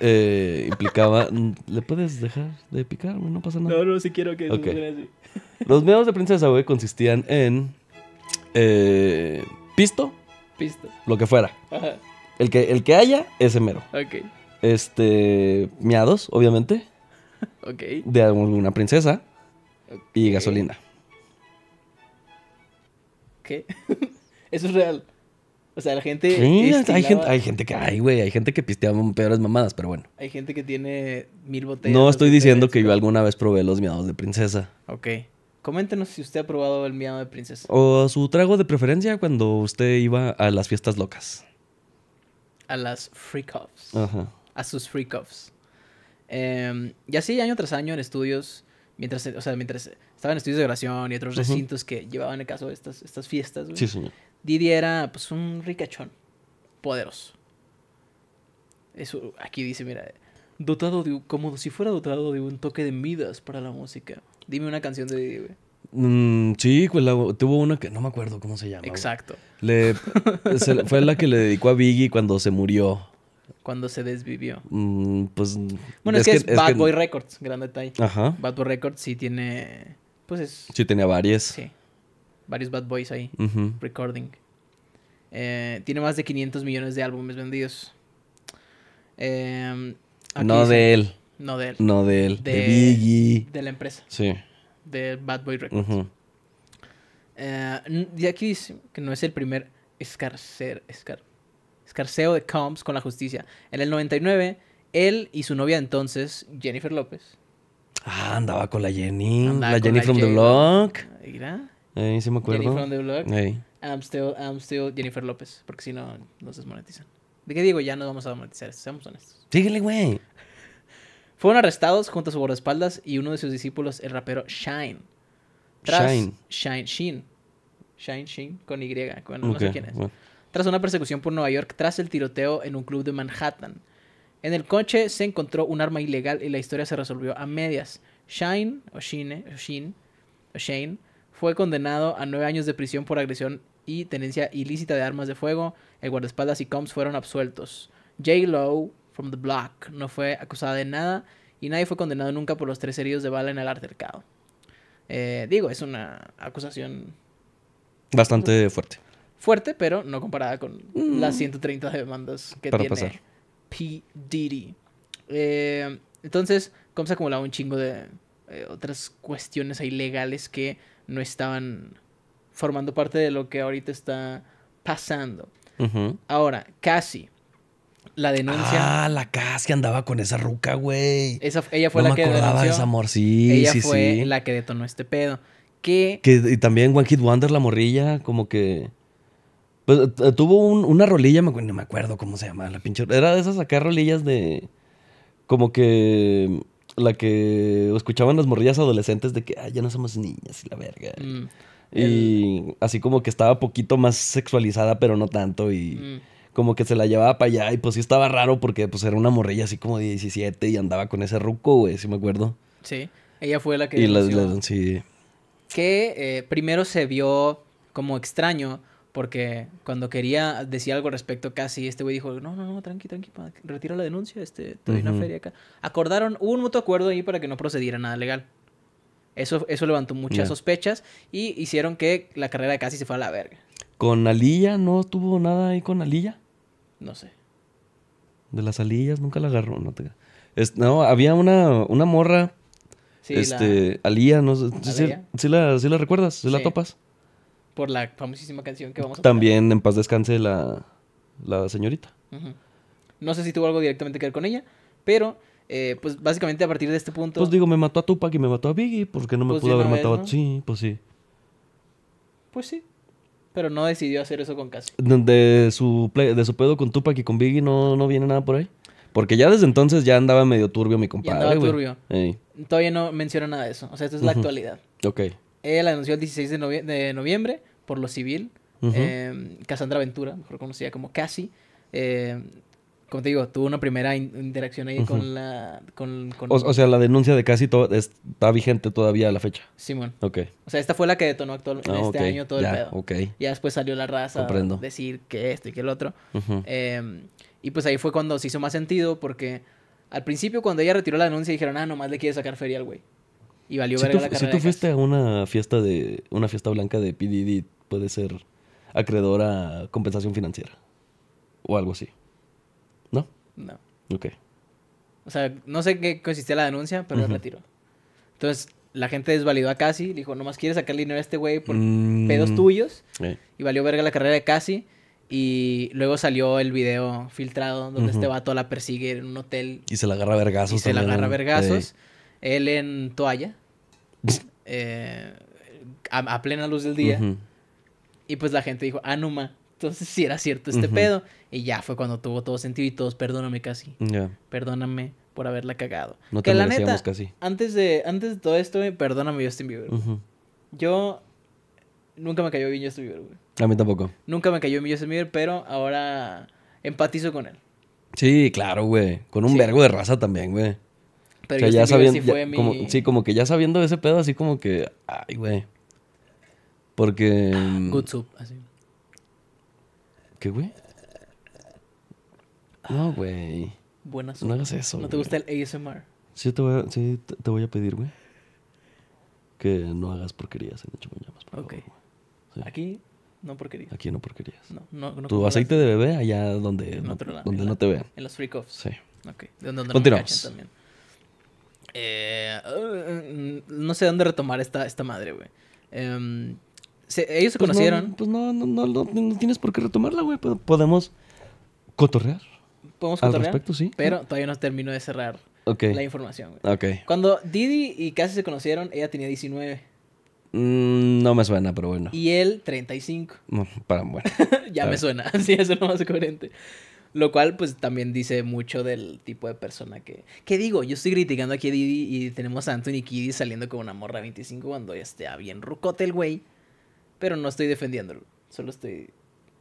Eh, implicaba. Mm, ¿Le puedes dejar de picar, güey? No pasa nada. No, no, si quiero que así. Los miados de princesa, güey, consistían en eh, pisto. Pisto. Lo que fuera. Ajá. El que, el que haya, ese mero. Ok. Este. Miados, obviamente. Ok. De alguna princesa. Y gasolina. ¿Qué? Eso es real. O sea, la gente. Estilaba... Hay gente, hay gente que. Ay, güey. Hay gente que pistea peores mamadas, pero bueno. Hay gente que tiene mil botellas. No estoy diciendo que yo alguna vez probé los miados de princesa. Ok. Coméntenos si usted ha probado el miedo de princesa. O su trago de preferencia cuando usted iba a las fiestas locas. A las freak offs. Ajá. A sus freak offs. Em, y así, año tras año, en estudios, mientras, o sea, mientras estaba en estudios de oración y otros recintos que llevaban a caso estas, estas fiestas, güey, sí, señor. Didi era, pues, un ricachón. Poderoso. Eso, aquí dice, mira, dotado de, como si fuera dotado de un toque de midas para la música Dime una canción de Didi, mm, sí, pues tuvo una que no me acuerdo cómo se llama. Exacto. fue la que le dedicó a Biggie cuando se murió. Cuando se desvivió. Mm, pues. Bueno, es, que, es, Bad Boy Records, gran detalle. Ajá. Bad Boy Records sí tiene. Pues es. Sí, tenía varias. Sí. Varios Bad Boys ahí. Recording. Eh, tiene más de 500 millones de álbumes vendidos. Em, no de él. No de él. No de él. De, Biggie. De la empresa. Sí. De Bad Boy Records. Eh, y aquí dice que no es el primer escarcer, escarceo de Combs con la justicia. En el 99, él y su novia entonces, Jennifer López. Ah, andaba con la Jenny. la Jenny from the Block. Mira. Ahí se me acuerdo. Jenny from the Block. Ahí. I'm still, I'm still Jennifer López. Porque si no, nos desmonetizan. ¿De qué digo? Ya no vamos a monetizar. Seamos honestos. Síguele, güey. Fueron arrestados junto a su guardaespaldas y uno de sus discípulos, el rapero Shine. Tras Shine. Shine, Shine, con Y, no sé quién es. Tras una persecución por Nueva York, tras el tiroteo en un club de Manhattan. En el coche se encontró un arma ilegal y la historia se resolvió a medias. Shine, o Shine, fue condenado a nueve años de prisión por agresión y tenencia ilícita de armas de fuego. El guardaespaldas y Combs fueron absueltos. J from the block. No fue acusada de nada y nadie fue condenado nunca por los tres heridos de bala en el altercado. Eh, digo, es una acusación... Bastante fuerte. Fuerte, pero no comparada con mm. las 130 demandas que tiene eh, entonces, como se acumulaba un chingo de eh, otras cuestiones ilegales que no estaban formando parte de lo que ahorita está pasando. Ahora, casi la denuncia. Ah, la casa que andaba con esa ruca, güey. Esa, ella fue la que acordaba De ese amor, sí, ella sí, fue la que detonó este pedo. Que... y también One Kid Wonder, la morrilla, como que... Pues tuvo una rolilla, no me acuerdo cómo se llamaba la pinche... Era de esas acá rolillas de... Como que... La que escuchaban las morrillas adolescentes de que ya no somos niñas y la verga. Mm. Y así como que estaba poquito más sexualizada, pero no tanto y... Mm como que se la llevaba para allá y pues sí estaba raro porque pues era una morrilla así como de 17 y andaba con ese ruco, güey, si me acuerdo. Sí, ella fue la que... Y la, sí. Que eh, primero se vio como extraño porque cuando quería decir algo respecto casi, este güey dijo, no, no, no, tranqui, tranqui, retira la denuncia, este, te doy una feria acá. Acordaron, un mutuo acuerdo ahí para que no procediera nada legal. Eso, eso levantó muchas sospechas y hicieron que la carrera de casi se fue a la verga. ¿Con Alilla no tuvo nada ahí con Alilla? No sé. De las alillas, nunca la agarró, no había una, una morra. Sí, este, Alía, no sé. ¿sí, la, recuerdas? ¿Sí, la topas? Por la famosísima canción que vamos a También en paz descanse la, señorita. No sé si tuvo algo directamente que ver con ella, pero eh, pues básicamente a partir de este punto. Pues digo, me mató a Tupac y me mató a Biggie, porque no me pues pudo haber matado a. Sí, pues sí. Pues sí pero no decidió hacer eso con Cassie. De su, de su pedo con Tupac y con Biggie no, no viene nada por ahí. Porque ya desde entonces ya andaba medio turbio mi compadre. andaba turbio. Todavía no menciona nada de eso. O sea, esta es la actualidad. Ok. Él anunció el 16 de, de noviembre por lo civil. Em, Cassandra Ventura, mejor conocida como Cassie, eh, como te digo, tuvo una primera interacción ahí con la... Con, O, sea, la denuncia de casi todo está vigente todavía a la fecha. Simón. ok. O sea, esta fue la que detonó actualmente ah, este año todo el pedo. ok. Ya después salió la raza decir que esto y que el otro. Em, y pues ahí fue cuando se hizo más sentido porque al principio cuando ella retiró la denuncia dijeron, ah, nomás le quiere sacar feria al güey. Y valió ver la carrera. Si tú fuiste a una fiesta de una fiesta blanca de PDD, puede ser acreedora a compensación financiera o algo así. No. Ok. O sea, no sé qué consistía la denuncia, pero la retiró. Entonces, la gente desvalidó a Casi, le dijo, nomás quieres sacar dinero a este güey por mm. pedos tuyos. Y valió verga la carrera de Casi. Y luego salió el video filtrado donde este vato la persigue en un hotel. Y se la agarra vergazos. Y se la agarra vergazos. Él en toalla. Eh, a, plena luz del día. Y pues la gente dijo, ah, Numa entonces si sí era cierto este pedo. Y ya fue cuando tuvo todo sentido y todos, perdóname casi. Perdóname por haberla cagado. No te que la neta, casi. Antes de, antes de todo esto, perdóname Justin Bieber. Yo nunca me cayó bien Justin Bieber, güey. A mí tampoco. Nunca me cayó bien Justin Bieber, pero ahora empatizo con él. Sí, claro, güey. Con un vergo de raza también, güey. Pero o sea, ya sabiendo, sí, fue mi... sí, como que ya sabiendo ese pedo, así como que, ay, güey. Porque... Ah, mm, Good soup, así qué, güey? No, güey. Buenas. No hagas eso. ¿No te gusta el ASMR? Sí, te voy a, sí, te, voy a pedir, güey. Que no hagas porquerías en hecho Llamas, por Aquí no porquerías. Aquí no porquerías. No, no, tu aceite de bebé allá donde no, donde no te vean. En los freak offs. Sí. Ok. Continuamos. Eh, uh, no sé dónde retomar esta, esta madre, güey. Em, ellos se pues conocieron. pues no no, no, tienes por qué retomarla, güey. Podemos cotorrear. Podemos cotorrear. Al respecto, sí. Pero todavía no termino de cerrar la información, güey. Cuando Didi y Cassie se conocieron, ella tenía 19. Mm, no me suena, pero bueno. Y él, 35. Mm, para, bueno. ya me suena. sí, eso lo más coherente. Lo cual, pues, también dice mucho del tipo de persona que... ¿Qué digo? Yo estoy criticando aquí a Didi y tenemos a Anthony Kiddy saliendo con una morra 25 cuando ya está bien rucote el güey pero no estoy defendiéndolo, solo estoy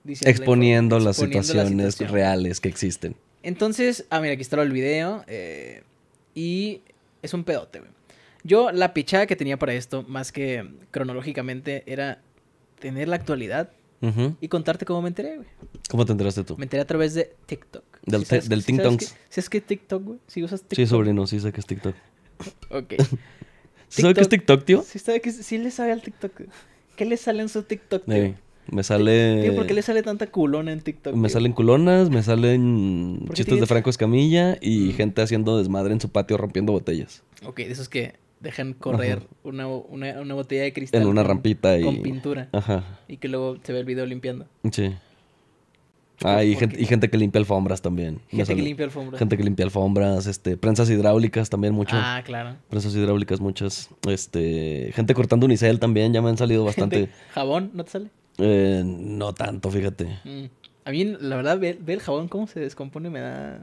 diciendo exponiendo, las situaciones reales que existen. Entonces, ah, mira, aquí está el video eh, y es un pedote, güey. Yo la pichada que tenía para esto, más que cronológicamente, era tener la actualidad y contarte cómo me enteré, güey. ¿Cómo te enteraste tú? Me enteré a través de TikTok. Del, TikTok. ¿sí ¿Sabes qué TikTok, güey? ¿Sí usas TikTok. Sí, sobrino, sí sé que es TikTok. ok. ¿Sabes qué es TikTok, tío? Sí, sabe que, sí le sabe al TikTok. ¿Qué le sale en su TikTok, me sale... ¿por qué le sale tanta culona en TikTok? Me salen culonas, me salen chistes de Franco Escamilla y mm. gente haciendo desmadre en su patio rompiendo botellas. Ok, de esos que dejan correr una, una, botella de cristal. En una rampita y... Con pintura. Ajá. Y que luego se ve el video limpiando. Sí. Ah, y gente, que limpia alfombras también. Gente que limpia alfombras. Gente que limpia alfombras, este, prensas hidráulicas también mucho. Ah, claro. Prensas hidráulicas muchas. Este, gente cortando unicel también, ya me han salido bastante. ¿Jabón no te sale? Eh, no tanto, fíjate. Mm. A mí, la verdad, ver, el jabón cómo se descompone me da,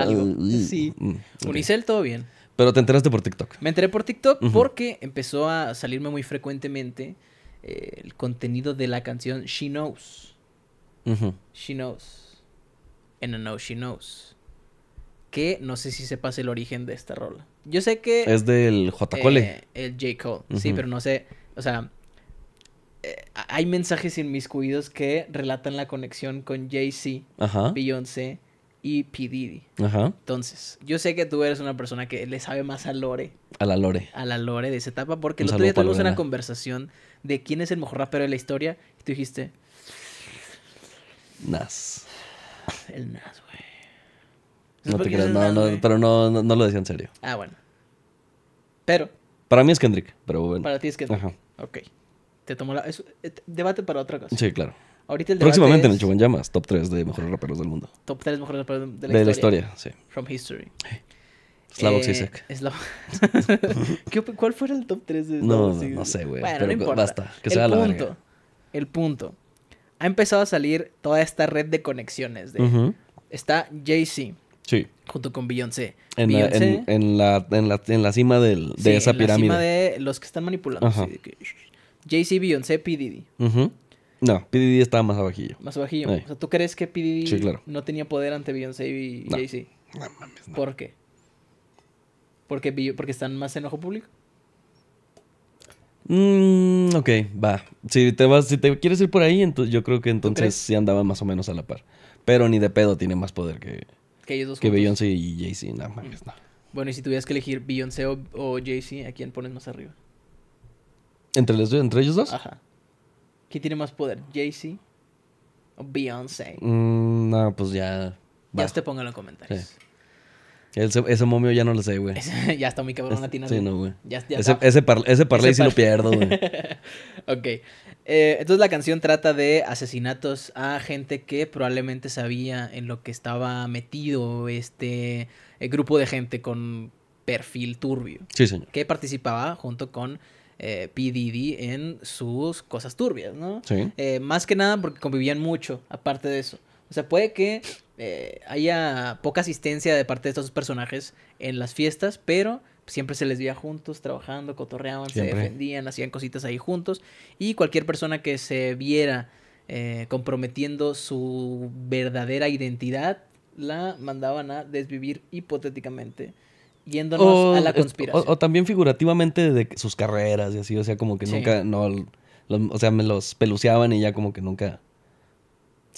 algo. Uh, uh, sí. Mm, unicel, todo bien. Pero te enteraste por TikTok. Me enteré por TikTok porque empezó a salirme muy frecuentemente eh, el contenido de la canción She Knows. She knows. And I know she knows. Que no sé si sepas el origen de esta rola. Yo sé que. Es del J. Cole. Eh, el J. Cole. Sí, pero no sé. O sea. Eh, hay mensajes inmiscuidos que relatan la conexión con Jay-Z, Beyoncé y P. Ajá. Entonces, yo sé que tú eres una persona que le sabe más a Lore. A la Lore. A la Lore de esa etapa, porque el otro día una conversación de quién es el mejor rapero de la historia y tú dijiste, Nas. El Nas, güey. No te creas, no, no, pero no, no, lo decía en serio. Ah, bueno. Pero. Para mí es Kendrick, pero bueno. Para ti es Kendrick. Ajá. Ok. Te tomo la. Eh, debate para otra cosa. Sí, claro. Ahorita el Próximamente en el Llamas, top 3 de mejores raperos del mundo. Top 3 mejores raperos de la de historia. De la historia, sí. From history. Hey. Slavoj eh, Zizek. ¿Cuál fuera el top 3 de No, no, sé, güey. Bueno, pero no importa. Basta, que el sea punto, la El punto ha empezado a salir toda esta red de conexiones. De, Está Jay-Z. Sí. Junto con Beyoncé. En, la, en, la, en, la, cima de sí, esa en pirámide. La cima de los que están manipulando. Jay-Z, Beyoncé, P.D.D. No, P.D.D. estaba más abajillo. Más abajillo. O sea, ¿tú crees que P.D.D. no tenía poder ante Beyoncé y Jay-Z? No, ¿Por qué? Porque, porque están más en ojo público. Mmm, ok, va. Si te vas, si te quieres ir por ahí, entonces yo creo que entonces sí andaba más o menos a la par. Pero ni de pedo tiene más poder que, Beyoncé y Jay-Z, Bueno, y si tuvieras que elegir Beyoncé o, Jay-Z, ¿a quién pones más arriba? ¿Entre, los, ¿Entre ellos dos? Ajá. ¿Quién tiene más poder? ¿Jay-Z o Beyoncé? Mm, no, pues ya. Ya te pongo en los comentarios. Ese, ese, momio ya no lo sé, güey. ya está muy cabrón atinado. Sí, no, güey. ese, ese, parlay sí lo pierdo, güey. ok. Eh, entonces la canción trata de asesinatos a gente que probablemente sabía en lo que estaba metido este eh, grupo de gente con perfil turbio. Sí, señor. Que participaba junto con eh, P.D.D. en sus cosas turbias, ¿no? Sí. más que nada porque convivían mucho, aparte de eso. O sea, puede que eh, poca asistencia de parte de estos personajes en las fiestas, pero siempre se les veía juntos, trabajando, cotorreaban, se defendían, hacían cositas ahí juntos. Y cualquier persona que se viera eh, comprometiendo su verdadera identidad, la mandaban a desvivir hipotéticamente. Yéndonos a la conspiración. O, también figurativamente de sus carreras y así, o sea, como que nunca, no, o sea, me los peluceaban y ya como que nunca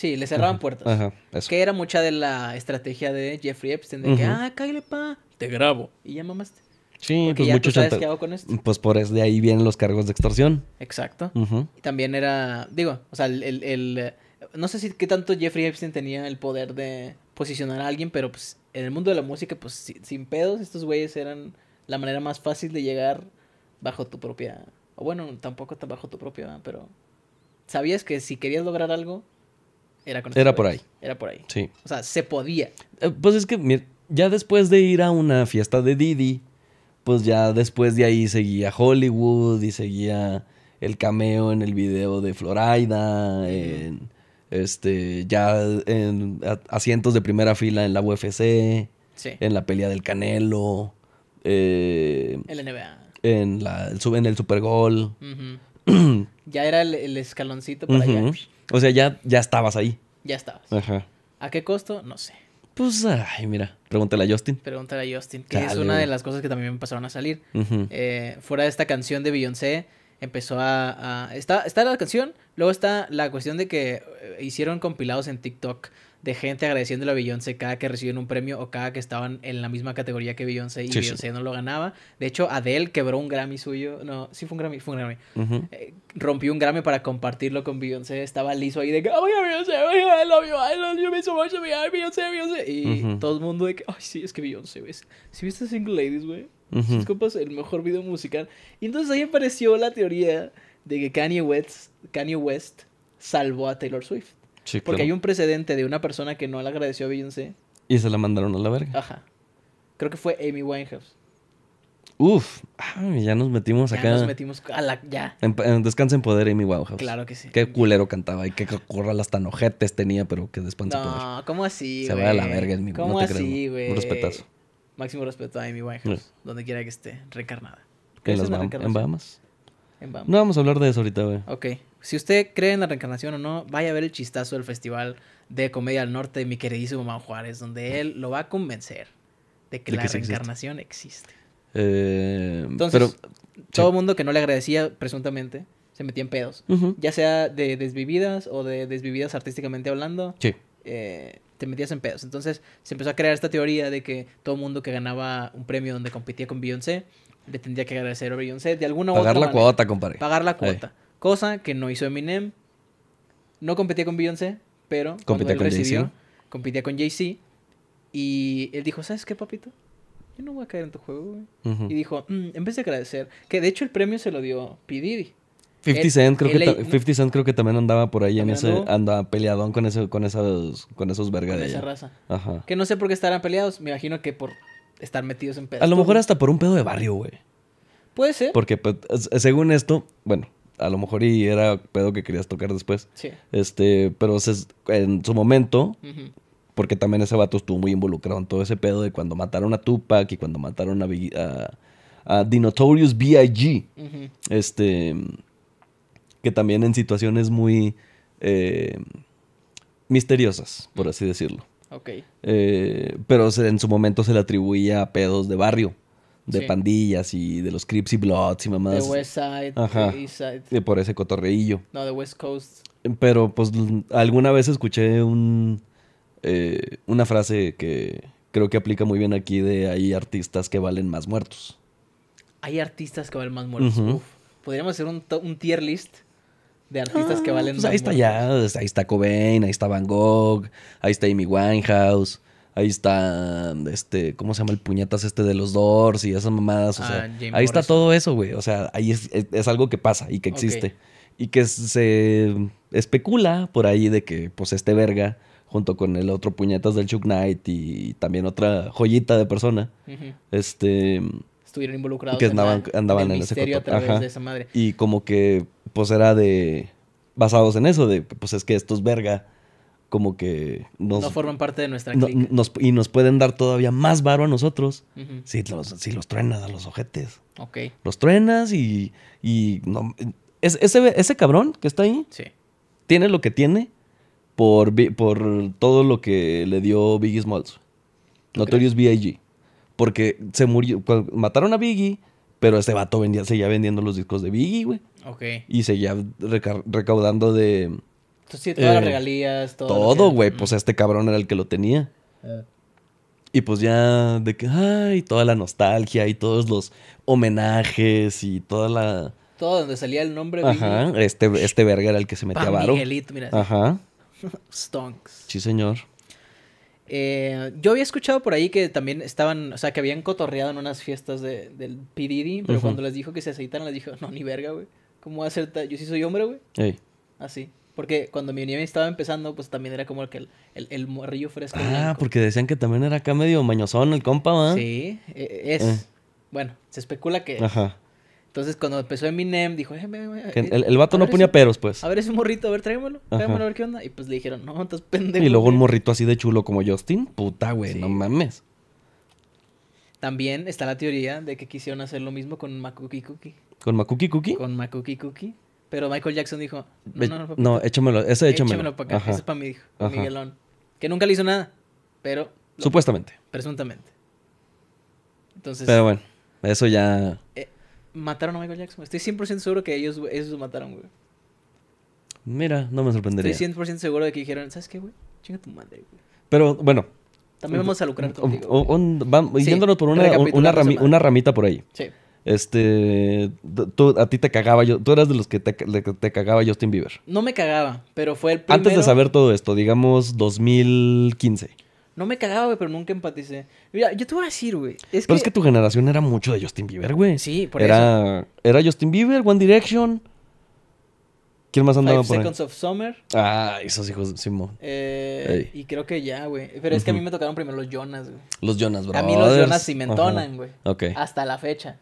Sí, le cerraban puertas. Ajá, eso. Que era mucha de la estrategia de Jeffrey Epstein, de que, ah, cállate, pa, te grabo. Y ya mamaste. Sí, pues mucho sabes qué hago con esto. Pues por eso de ahí vienen los cargos de extorsión. Exacto. Y también era, digo, o sea, el, el, no sé si qué tanto Jeffrey Epstein tenía el poder de posicionar a alguien, pero pues en el mundo de la música, pues sin pedos, estos güeyes eran la manera más fácil de llegar bajo tu propia, o bueno, tampoco bajo tu propia, pero sabías que si querías lograr algo, era, por ahí. Era por ahí. O sea, se podía. Eh, pues es que ya después de ir a una fiesta de Didi, pues ya después de ahí seguía Hollywood y seguía el cameo en el video de Florida, en, este, ya en asientos de primera fila en la UFC, en la pelea del Canelo, eh, en NBA, en, el Super Bowl. ya era el, escaloncito para o sea, ya, ya estabas ahí. Ya estabas. Ajá. ¿A qué costo? No sé. Pues, ay, mira, pregúntale a Justin. Pregúntale a Justin, que es una de las cosas que también me pasaron a salir. Eh, fuera de esta canción de Beyoncé, empezó a... a está la canción, luego está la cuestión de que eh, hicieron compilados en TikTok de gente agradeciéndole a Beyoncé cada que recibían un premio o cada que estaban en la misma categoría que Beyoncé y Beyoncé no lo ganaba. De hecho, Adele quebró un Grammy suyo. No, sí fue un Grammy, fue un Grammy. Eh, rompió un Grammy para compartirlo con Beyoncé. Estaba liso ahí de que, oh Beyoncé, I love you, me Beyoncé, Beyoncé. Y todo el mundo de que, ay, sí, es que Beyoncé, ¿ves? Si viste Single Ladies, güey. Uh -huh. el mejor video musical. Y entonces ahí apareció la teoría de que Kanye West, Kanye West salvó a Taylor Swift. Porque hay un precedente de una persona que no le agradeció a Beyoncé. Y se la mandaron a la verga. Ajá. Creo que fue Amy Winehouse. Uf, ya nos metimos acá. Ya nos metimos a la. Ya. En, Descansa en Poder, Amy Winehouse. Claro que sí. Qué culero cantaba y qué corralas tan ojetes tenía, pero que Despanse no, Poder. No, ¿cómo así? güey? Se va a la verga Amy mi ¿Cómo así, güey? Un respetazo. Máximo respeto a Amy Winehouse, donde quiera que esté, reencarnada. ¿En, las en Bahamas? En Bahamas. No vamos a hablar de eso ahorita, güey. Ok. Si usted cree en la reencarnación o no, vaya a ver el chistazo del Festival de Comedia del Norte de mi queridísimo Mau Juárez, donde él lo va a convencer de que la reencarnación existe. Eh, Entonces, todo mundo que no le agradecía presuntamente se metía en pedos, ya sea de desvividas o de desvividas artísticamente hablando. Eh, te metías en pedos. Entonces se empezó a crear esta teoría de que todo mundo que ganaba un premio donde competía con Beyoncé le tendría que agradecer a Beyoncé de alguna u Pagar la cuota, compadre. Pagar la cuota. Cosa que no hizo Eminem. No competía con Beyoncé, pero competía con recibió, competía con Jay-Z. Y él dijo, ¿sabes qué, papito? Yo no voy a caer en tu juego, güey. Y dijo, mm, empecé a agradecer, que de hecho el premio se lo dio P. Diddy. 50 Cent, creo que también andaba por ahí en ese andaba peleadón con ese con esos con esos de esa raza. Ajá. Que no sé por qué estarán peleados, me imagino que por estar metidos en pedo. A lo mejor hasta por un pedo de barrio, güey. Puede ser. Porque pues, según esto, bueno, a lo mejor y era pedo que querías tocar después. Sí. Este, pero en su momento, porque también ese vato estuvo muy involucrado en todo ese pedo de cuando mataron a Tupac y cuando mataron a, a, The Notorious B.I.G. Este, que también en situaciones muy eh, misteriosas, por así decirlo. Ok. Eh, pero en su momento se le atribuía a pedos de barrio de pandillas y de los Crips y Bloods y mamás. De West Side, Ajá. por ese cotorreillo. No, de West Coast. Pero pues alguna vez escuché un, eh, una frase que creo que aplica muy bien aquí de hay artistas que valen más muertos. Hay artistas que valen más muertos. Podríamos hacer un, tier list de artistas que ah, valen pues más ahí muertos. Ahí está ya, ahí está Cobain, ahí está Van Gogh, ahí está Amy Winehouse. Ahí está, este, ¿cómo se llama el puñetas este de los Doors y esas mamadas? Ah, sea, ahí está todo eso, güey. O sea, ahí es, algo que pasa y que existe. Y que se especula por ahí de que, pues, este verga, junto con el otro puñetas del Chuck Knight y, también otra joyita de persona, este... Estuvieron involucrados que andaban, en, la, a través de esa madre. Y como que, pues, era de... Basados en eso, de, pues, es que esto verga como que nos... No forman parte de nuestra no, y nos pueden dar todavía más varo a nosotros si, los, si los truenas a los ojetes. Ok. Los truenas y... y no, ese, ese cabrón que está ahí sí. tiene lo que tiene por, por todo lo que le dio Biggie Smalls. Notorious B.I.G. Porque se murió... Mataron a Biggie, pero este vato vendía, seguía vendiendo los discos de Biggie, güey. Ok. Y seguía recaudando de Sí, todas las eh, regalías, todo. Todo, güey. Pues este cabrón era el que lo tenía. Eh. Y pues ya de que, ay, toda la nostalgia y todos los homenajes y toda la... Todo donde salía el nombre. Ajá, este, este verga era el que se metía a varo. Miguelito, mira. Ajá. Stonks. Sí, señor. Eh, yo había escuchado por ahí que también estaban, o sea, que habían cotorreado en unas fiestas de, del Piriri, pero cuando les dijo que se aceitaran, les dijo, no, ni verga, güey. ¿Cómo va a hacer? Yo sí soy hombre, güey. Así. Porque cuando mi anime estaba empezando, pues también era como el, el morrillo fresco. Ah, porque decían que también era acá medio mañosón el compa, ¿verdad? Sí, e, e, es. Eh. Bueno, se especula que. Ajá. Entonces, cuando empezó Eminem, dijo, eh, el, vato no ponía peros, pues. A ver, ese morrito, a ver, tráigamelo, Tráemelo a ver qué onda. Y pues le dijeron, no, estás pendejo. Y luego un morrito así de chulo como Justin, puta, güey, no mames. También está la teoría de que quisieron hacer lo mismo con Makuki Cookie. ¿Con Makuki Cookie? Con Makuki Cookie. Pero Michael Jackson dijo, no, no, no, no échamelo, ese échamelo. Échamelo para acá, ese es para mí, hijo, Miguelón. Que nunca le hizo nada, pero... Supuestamente. Presuntamente. Entonces... Pero bueno, eso ya... Eh, mataron a Michael Jackson. Estoy 100% seguro que ellos, mataron, güey. Mira, no me sorprendería. Estoy 100% seguro de que dijeron, ¿sabes qué, güey? Chinga tu madre, güey. Pero bueno... También vamos a lucrar um, um, contigo. Un, yéndonos por una, una ramita por ahí. Sí. Este, tú, a ti te cagaba yo, tú eras de los que te, cagaba Justin Bieber. No me cagaba, pero fue el primero. Antes de saber todo esto, digamos 2015. No me cagaba, güey, pero nunca empaticé. Mira, yo te voy a decir, güey. pero es que tu generación era mucho de Justin Bieber, güey. Sí, por eso. Era Justin Bieber, One Direction. ¿Quién más andaba Five por Seconds of Summer. Ah, esos hijos, Simón. Eh, y creo que ya, güey. Pero es que a mí me tocaron primero los Jonas, güey. Los Jonas, bro. A mí los Jonas cimentonan, güey. Ok. Hasta la fecha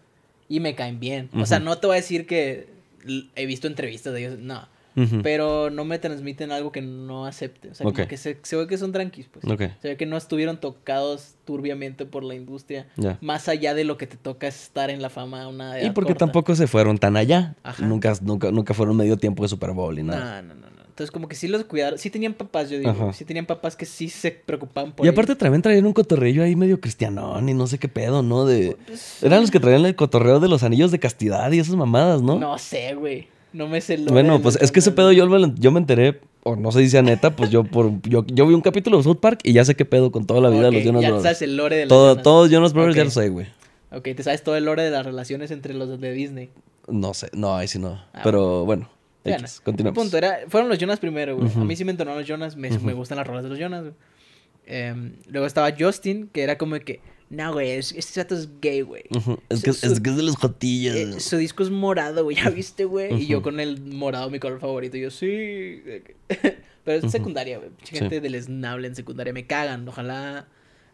y me caen bien. O sea, no te voy a decir que he visto entrevistas de ellos, no. Pero no me transmiten algo que no acepte. O sea, que se, ve que son tranquilos. pues. Se ve que no estuvieron tocados turbiamente por la industria. Más allá de lo que te toca estar en la fama una edad Y porque tampoco se fueron tan allá. Nunca, nunca, nunca fueron medio tiempo de Super Bowl y nada. no, no. no. Entonces, como que sí los cuidaron. Sí tenían papás, yo digo. Sí tenían papás que sí se preocupaban por Y aparte también traían un cotorreo ahí medio cristianón y no sé qué pedo, ¿no? De... Pues, pues, eran los que traían el cotorreo de los anillos de castidad y esas mamadas, ¿no? No sé, güey. No me sé lo Bueno, pues es que ese pedo yo, yo me enteré, o no sé si sea neta, pues yo por yo, vi un capítulo de South Park y ya sé qué pedo con toda la vida de los Jonas ya Sabes el lore de Todo, Todos Jonas Brothers ya lo sé, güey. Ok, ¿te sabes todo el lore de las relaciones entre los de Disney? No sé, no, ahí sí no. Ah, Pero bueno fueron los Jonas primero, güey. A mí sí me entonaron los Jonas, me, gustan las rolas de los Jonas, güey. Em, luego estaba Justin, que era como que, no, güey, este trato es gay, güey. es, que, es, de los jotillas. Eh, su disco es morado, güey, ¿ya viste, güey? Y yo con el morado, mi color favorito, yo sí. Pero es secundaria, güey. Gente del esnable en secundaria, me cagan. Ojalá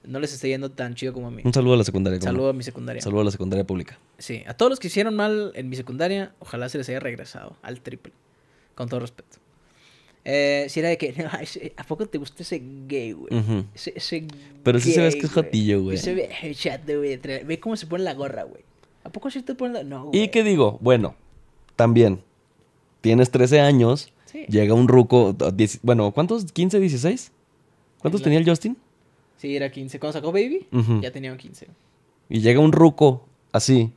no les esté yendo tan chido como a mí. Un saludo a la secundaria. Un saludo a mi secundaria. saludo a la secundaria pública. Sí, a todos los que hicieron mal en mi secundaria, ojalá se les haya regresado al triple. Con todo respeto. Eh, si era de que, ¿a poco te gusta ese gay, güey? Pero sí si se ve que es jotillo, güey. Se ve güey. Ve cómo se pone la gorra, güey. ¿A poco sí te pone la.? No, güey. ¿Y qué digo? Bueno, también. Tienes 13 años. Sí. Llega un ruco. bueno, ¿cuántos? ¿15, 16? ¿Cuántos tenía el Justin? Sí, era 15. Cuando sacó Baby, ya tenía 15. Y llega un ruco así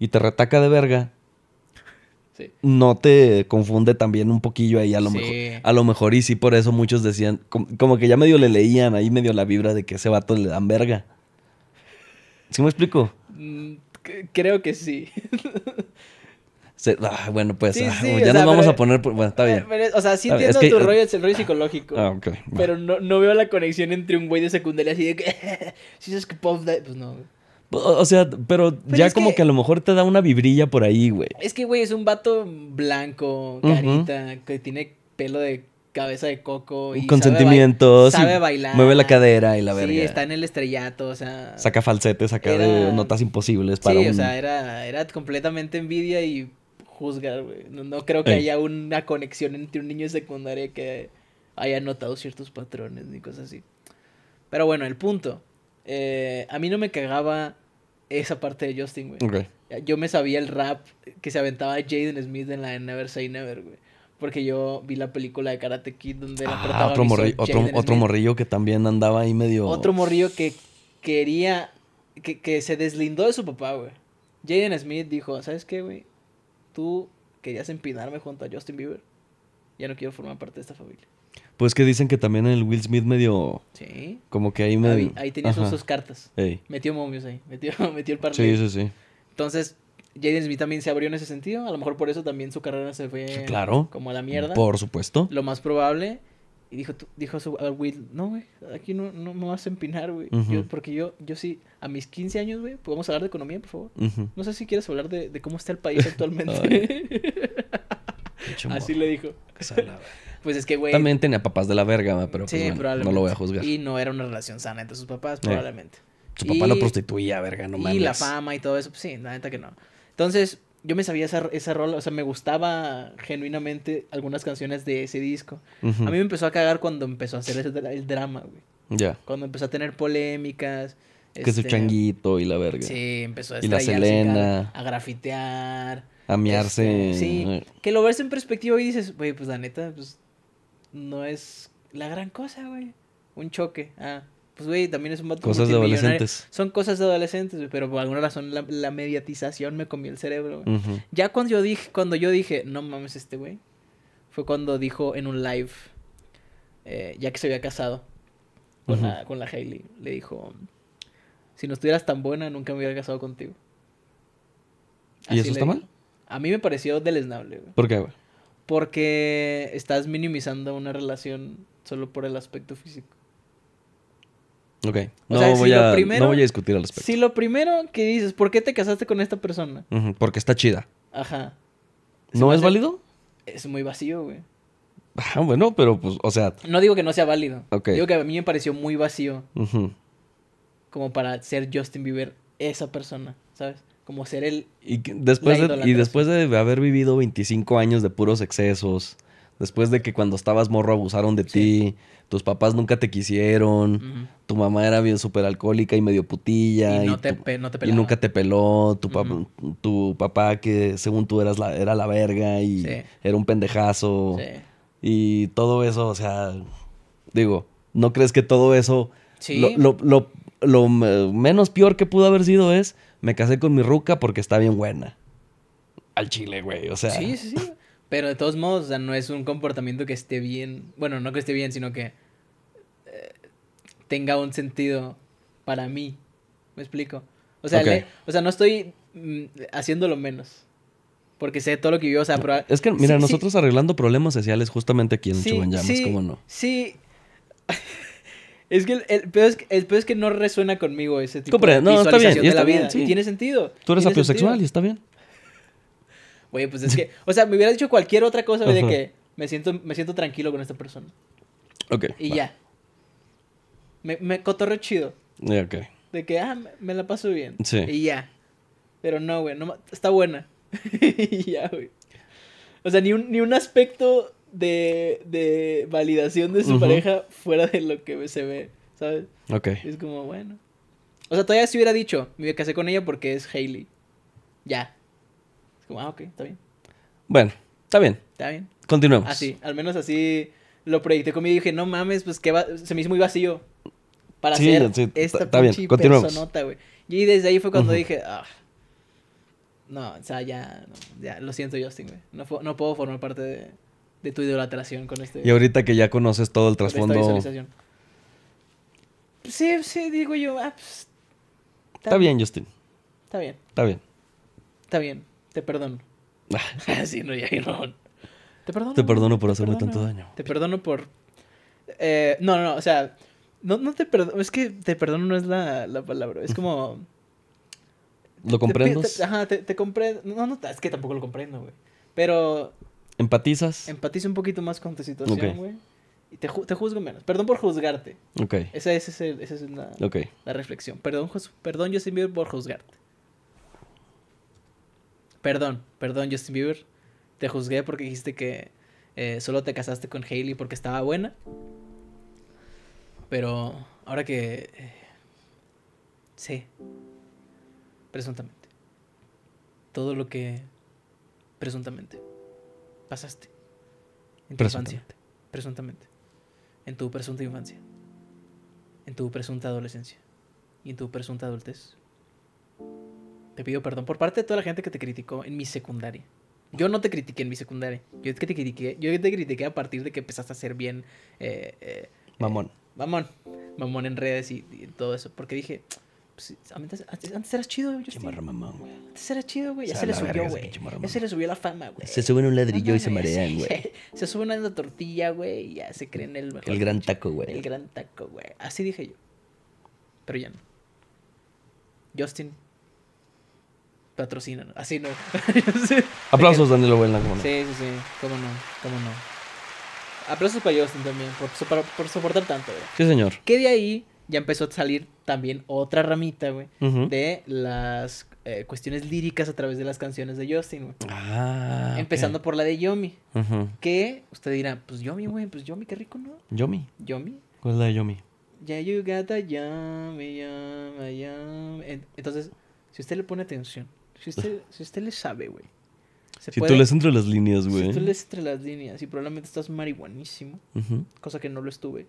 y te retaca de verga no te confunde también un poquillo ahí a lo mejor. A lo mejor y sí por eso muchos decían, como, que ya medio le leían ahí medio la vibra de que ese vato le dan verga. ¿Sí me explico? Mm, creo que sí. Ah, bueno, pues ah, ya nos vamos a poner. Bueno, está eh, bien. o sea, sí entiendo tu eh, rollo, es el rollo ah, psicológico. Ah, Pero no, veo la conexión entre un güey de secundaria así de que. si es que pop, pues no. O sea, pero, ya como que... a lo mejor te da una vibrilla por ahí, güey. Es que, güey, es un vato blanco, carita, que tiene pelo de cabeza de coco. Y Con sentimientos. sabe bailar. Mueve la cadera y la verga. Sí, está en el estrellato, o sea. Saca falsetes, saca notas imposibles para. Sí, o sea, era, completamente envidia y juzgar, güey. No, creo que haya una conexión entre un niño de secundaria que haya notado ciertos patrones ni cosas así. Pero bueno, el punto eh, a mí no me cagaba esa parte de Justin, güey. Yo me sabía el rap que se aventaba Jaden Smith en la Never Say Never, güey. Porque yo vi la película de Karate Kid donde ah, otro otro, otro morrillo que también andaba ahí medio... Otro morrillo que quería... Que, que se deslindó de su papá, güey. Jaden Smith dijo, ¿sabes qué, güey? Tú querías empinarme junto a Justin Bieber. Ya no quiero formar parte de esta familia. Pues que dicen que también el Will Smith medio. Sí. Como que ahí me. Ahí, tenía sus, cartas. Metió momios ahí. Metió, metió el partido. Sí, sí, sí. Entonces, Jaden Smith también se abrió en ese sentido. A lo mejor por eso también su carrera se fue como a la mierda. Por supuesto. Lo más probable. Y dijo, dijo a Will, no, güey, aquí no, no me vas a empinar, güey. porque yo, yo sí, a mis 15 años, güey, podemos hablar de economía, por favor. No sé si quieres hablar de, de cómo está el país actualmente. Así le dijo. Pues es que, güey. También tenía papás de la verga, pero pues, no lo voy a juzgar. Y no era una relación sana entre sus papás, probablemente. Su papá lo prostituía, verga, no mames. Y la fama y todo eso, pues sí, la neta que no. Entonces, yo me sabía esa, rol. o sea, me gustaba genuinamente algunas canciones de ese disco. A mí me empezó a cagar cuando empezó a hacer el drama, güey. Ya. Cuando empezó a tener polémicas. Que su este, changuito y la verga. Sí, empezó a Y la Selena. A, grafitear. A miarse. Este, sí. Que lo ves en perspectiva y dices, güey, pues la neta, pues no es la gran cosa, güey. Un choque. Ah, pues, güey, también es un vato Cosas de adolescentes. Son cosas de adolescentes, pero por alguna razón la, mediatización me comió el cerebro, güey. Ya cuando yo dije, cuando yo dije, no mames este güey, fue cuando dijo en un live, eh, ya que se había casado con, la, con Hailey, le dijo, si no estuvieras tan buena, nunca me hubiera casado contigo. ¿Y eso está mal? A mí me pareció deleznable, güey. ¿Por qué, güey? porque estás minimizando una relación solo por el aspecto físico. Ok, no, voy, a, no voy a discutir al respecto. Si lo primero que dices, ¿por qué te casaste con esta persona? porque está chida. Ajá. ¿No es válido? Es muy vacío, güey. Ah, bueno, pero pues, o sea... No digo que no sea válido. Digo que a mí me pareció muy vacío. Como para ser Justin Bieber esa persona, ¿sabes? como ser el... Y después, de, y después de haber vivido 25 años de puros excesos, después de que cuando estabas morro abusaron de ti, tus papás nunca te quisieron, tu mamá era bien súper alcohólica y medio putilla. Y, nunca te peló, tu, papá que según tú eras la, era la verga y era un pendejazo. Y todo eso, o sea, digo, ¿no crees que todo eso... lo menos peor que pudo haber sido es me casé con mi ruca porque está bien buena. Al chile, güey, o sea. Sí, sí, sí. Pero de todos modos, o sea, no es un comportamiento que esté bien. Bueno, no que esté bien, sino que eh, tenga un sentido para mí. ¿Me explico? O sea, o sea no estoy mm, haciéndolo menos. Porque sé todo lo que yo, o sea, Es que, mira, nosotros arreglando problemas sociales justamente aquí en sí, ¿cómo no? Sí. Es que el, es que no resuena conmigo ese tipo de no, de la vida. sí. tiene sentido. Tú eres apiosexual y está bien. Oye, pues es que, o sea, me hubiera dicho cualquier otra cosa de que me siento, me siento tranquilo con esta persona. Ok. Y ya. Me, me cotorreo chido. De que, ah, me, la paso bien. Sí. Y ya. Pero no, güey, no, está buena. y ya, güey. O sea, ni ni un aspecto de, de validación de su pareja fuera de lo que se ve, ¿sabes? Ok. Es como, bueno. O sea, todavía si hubiera dicho, me casé con ella porque es Hailey. Ya. Es como, ah, ok, está bien. Bueno, está bien. Está bien. Continuemos. Así, al menos así lo proyecté conmigo y dije, no mames, pues que se me hizo muy vacío para hacer esta está bien. Personota, güey. Y desde ahí fue cuando dije, ah, no, o sea, ya, ya, lo siento, Justin, güey. no puedo formar parte de, de tu idolatración con este. Y ahorita que ya conoces todo el trasfondo. Sí, sí, digo yo. Ah, pues, está, bien, Justin. Está bien. Está bien. Está bien. Te perdono. Ah. Ah, sí, no, ya, no. Te perdono. Te perdono por hacerme tanto daño. Te perdono por. Eh, no, no, no, o sea. No, no te perdono. Es que te perdono no es la, palabra. Es como. ¿Lo comprendes? ajá, te, comprendo. No, no, es que tampoco lo comprendo, güey. Pero ¿Empatizas? Empatizo un poquito más con tu situación, güey. Y te, juzgo menos. Perdón por juzgarte. Ok. Esa, es la, reflexión. Perdón, perdón, Justin Bieber, por juzgarte. Perdón, perdón, Justin Bieber. Te juzgué porque dijiste que eh, solo te casaste con Hailey porque estaba buena. Pero ahora que... Eh, sí. Presuntamente. Todo lo que... Presuntamente pasaste. En tu presuntamente. Presuntamente. En tu presunta infancia. En tu presunta adolescencia. Y en tu presunta adultez. Te pido perdón por parte de toda la gente que te criticó en mi secundaria. Yo no te critiqué en mi secundaria. Yo te critiqué, yo te critiqué a partir de que empezaste a ser bien. Eh, eh, mamón. Eh, mamón. Mamón en redes y todo eso. Porque dije, antes, antes, eras chido, güey. Antes era chido, güey. Ya se, le subió, güey. Ya se le subió la fama, güey. Se suben un ladrillo y se marean, güey. Se suben una tortilla, güey. Y ya se creen el mejor. El gran taco, güey. El gran taco, güey. Así dije yo. Pero ya no. Justin. Patrocina. Así no. Aplausos, Danilo Buena, cómo no. Sí, sí, sí. Cómo no. Cómo no. Aplausos para Justin también. Por, soportar tanto, güey. Sí, señor. ¿Qué de ahí ya empezó a salir también otra ramita, güey, de las eh, cuestiones líricas a través de las canciones de Justin, güey. Ah, Empezando por la de Yomi, que usted dirá, pues Yomi, güey, pues Yomi, qué rico, ¿no? Yomi. Yomi. ¿Cuál es la de Yomi? Ya yeah, you got a Yomi, Yomi, Yomi. Entonces, si usted le pone atención, si usted, ah. si usted le sabe, güey. si tú lees entre las líneas, güey. Si tú lees entre las líneas y probablemente estás marihuanísimo, cosa que no lo estuve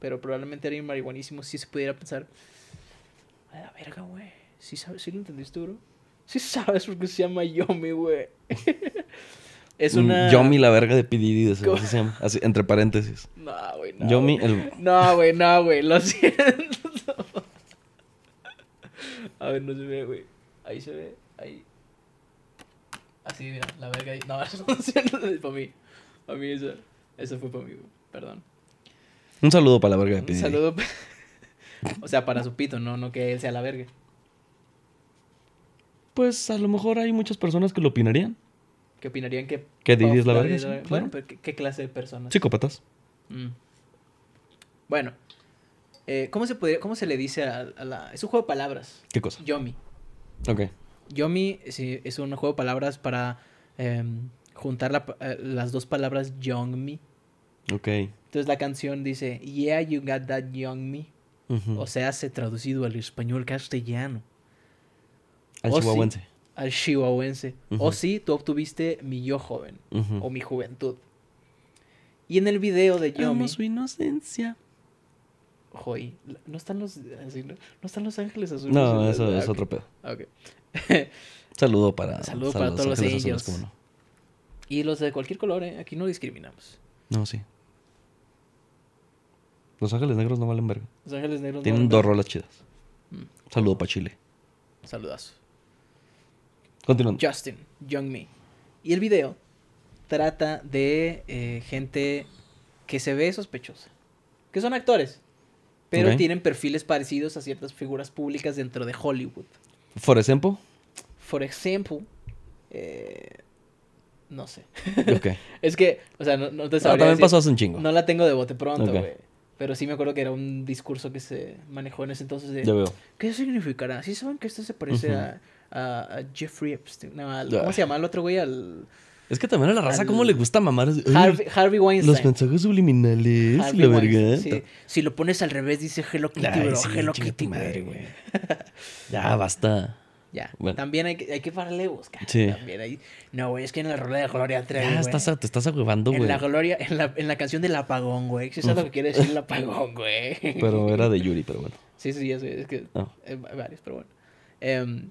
pero probablemente un marihuanísimo si se pudiera pensar, a la verga, güey, sí sabes, lo entendiste, bro. Sí sabes por qué se llama Yomi, güey. es mm, una... Yomi, la verga de Pididi, así se llama, así, entre paréntesis. No, güey, no. Yomi, el... No, güey, no, güey, lo siento. a ver, no se ve, güey. Ahí se ve, ahí. Así, mira, la verga ahí. No, eso no para mí. Para mí eso, eso fue para mí, güey. Perdón. Un saludo para la verga de Pito. Un saludo. o sea, para su pito, ¿no? No que él sea la verga. Pues a lo mejor hay muchas personas que lo opinarían. ¿Que opinarían que. la verga? Bueno, pues, ¿qué, clase de personas? Psicópatas. Mm. Bueno. Eh, ¿cómo, se ¿Cómo se le dice a, la.? Es un juego de palabras. ¿Qué cosa? Yomi. Ok. Yomi es, es un juego de palabras para em, juntar eh, las dos palabras Yongmi. Ok. Entonces la canción dice, Yeah, you got that young me. O sea, se traducido al español castellano. Al chihuahuense. al chihuahuense. O sí, tú obtuviste mi yo joven o mi juventud. Y en el video de Yomi. Amo su inocencia. Joy, no están los así, ¿no? están los ángeles azules. No, eso es otro pedo. Ok. Saludo para para todos los, ángeles Y los de cualquier color, ¿eh? aquí no discriminamos. No, sí. Los Ángeles Negros no valen verga. Los Ángeles Negros Tienen no valen dos rolas chidas. Mm. Saludo para Chile. Saludazo. Continuando. Justin, Young Me. Y el video trata de eh, gente que se ve sospechosa. Que son actores. Pero tienen perfiles parecidos a ciertas figuras públicas dentro de Hollywood. Por ejemplo. For ejemplo. Eh, no sé. Okay. es que, o sea, no, te sabes. Ah, no, también pasó hace un chingo. No la tengo de bote pronto, güey. Pero sí me acuerdo que era un discurso que se manejó en ese entonces de... Ya veo. ¿Qué significará? ¿Sí saben que esto se parece a, a, Jeffrey Epstein? No, ¿Cómo se llama el otro güey? Al... Es que también a la raza, ¿cómo le gusta mamar? Harvey, Weinstein. Los mensajes subliminales, la verga. Si lo pones al revés, dice Hello Kitty, bro. Hello Kitty, güey. ya, basta. Ya. También hay que, hay que pararle buscar. Sí. También hay... No, güey, es que en la rol de Gloria 3. Ya, estás, te estás agüevando, güey. En la Gloria, en la, en la canción del apagón, güey. Si es lo que quiere decir el apagón, güey. Pero era de Yuri, pero bueno. Sí, sí, ya sé. Es que. No. varios, pero bueno. Em,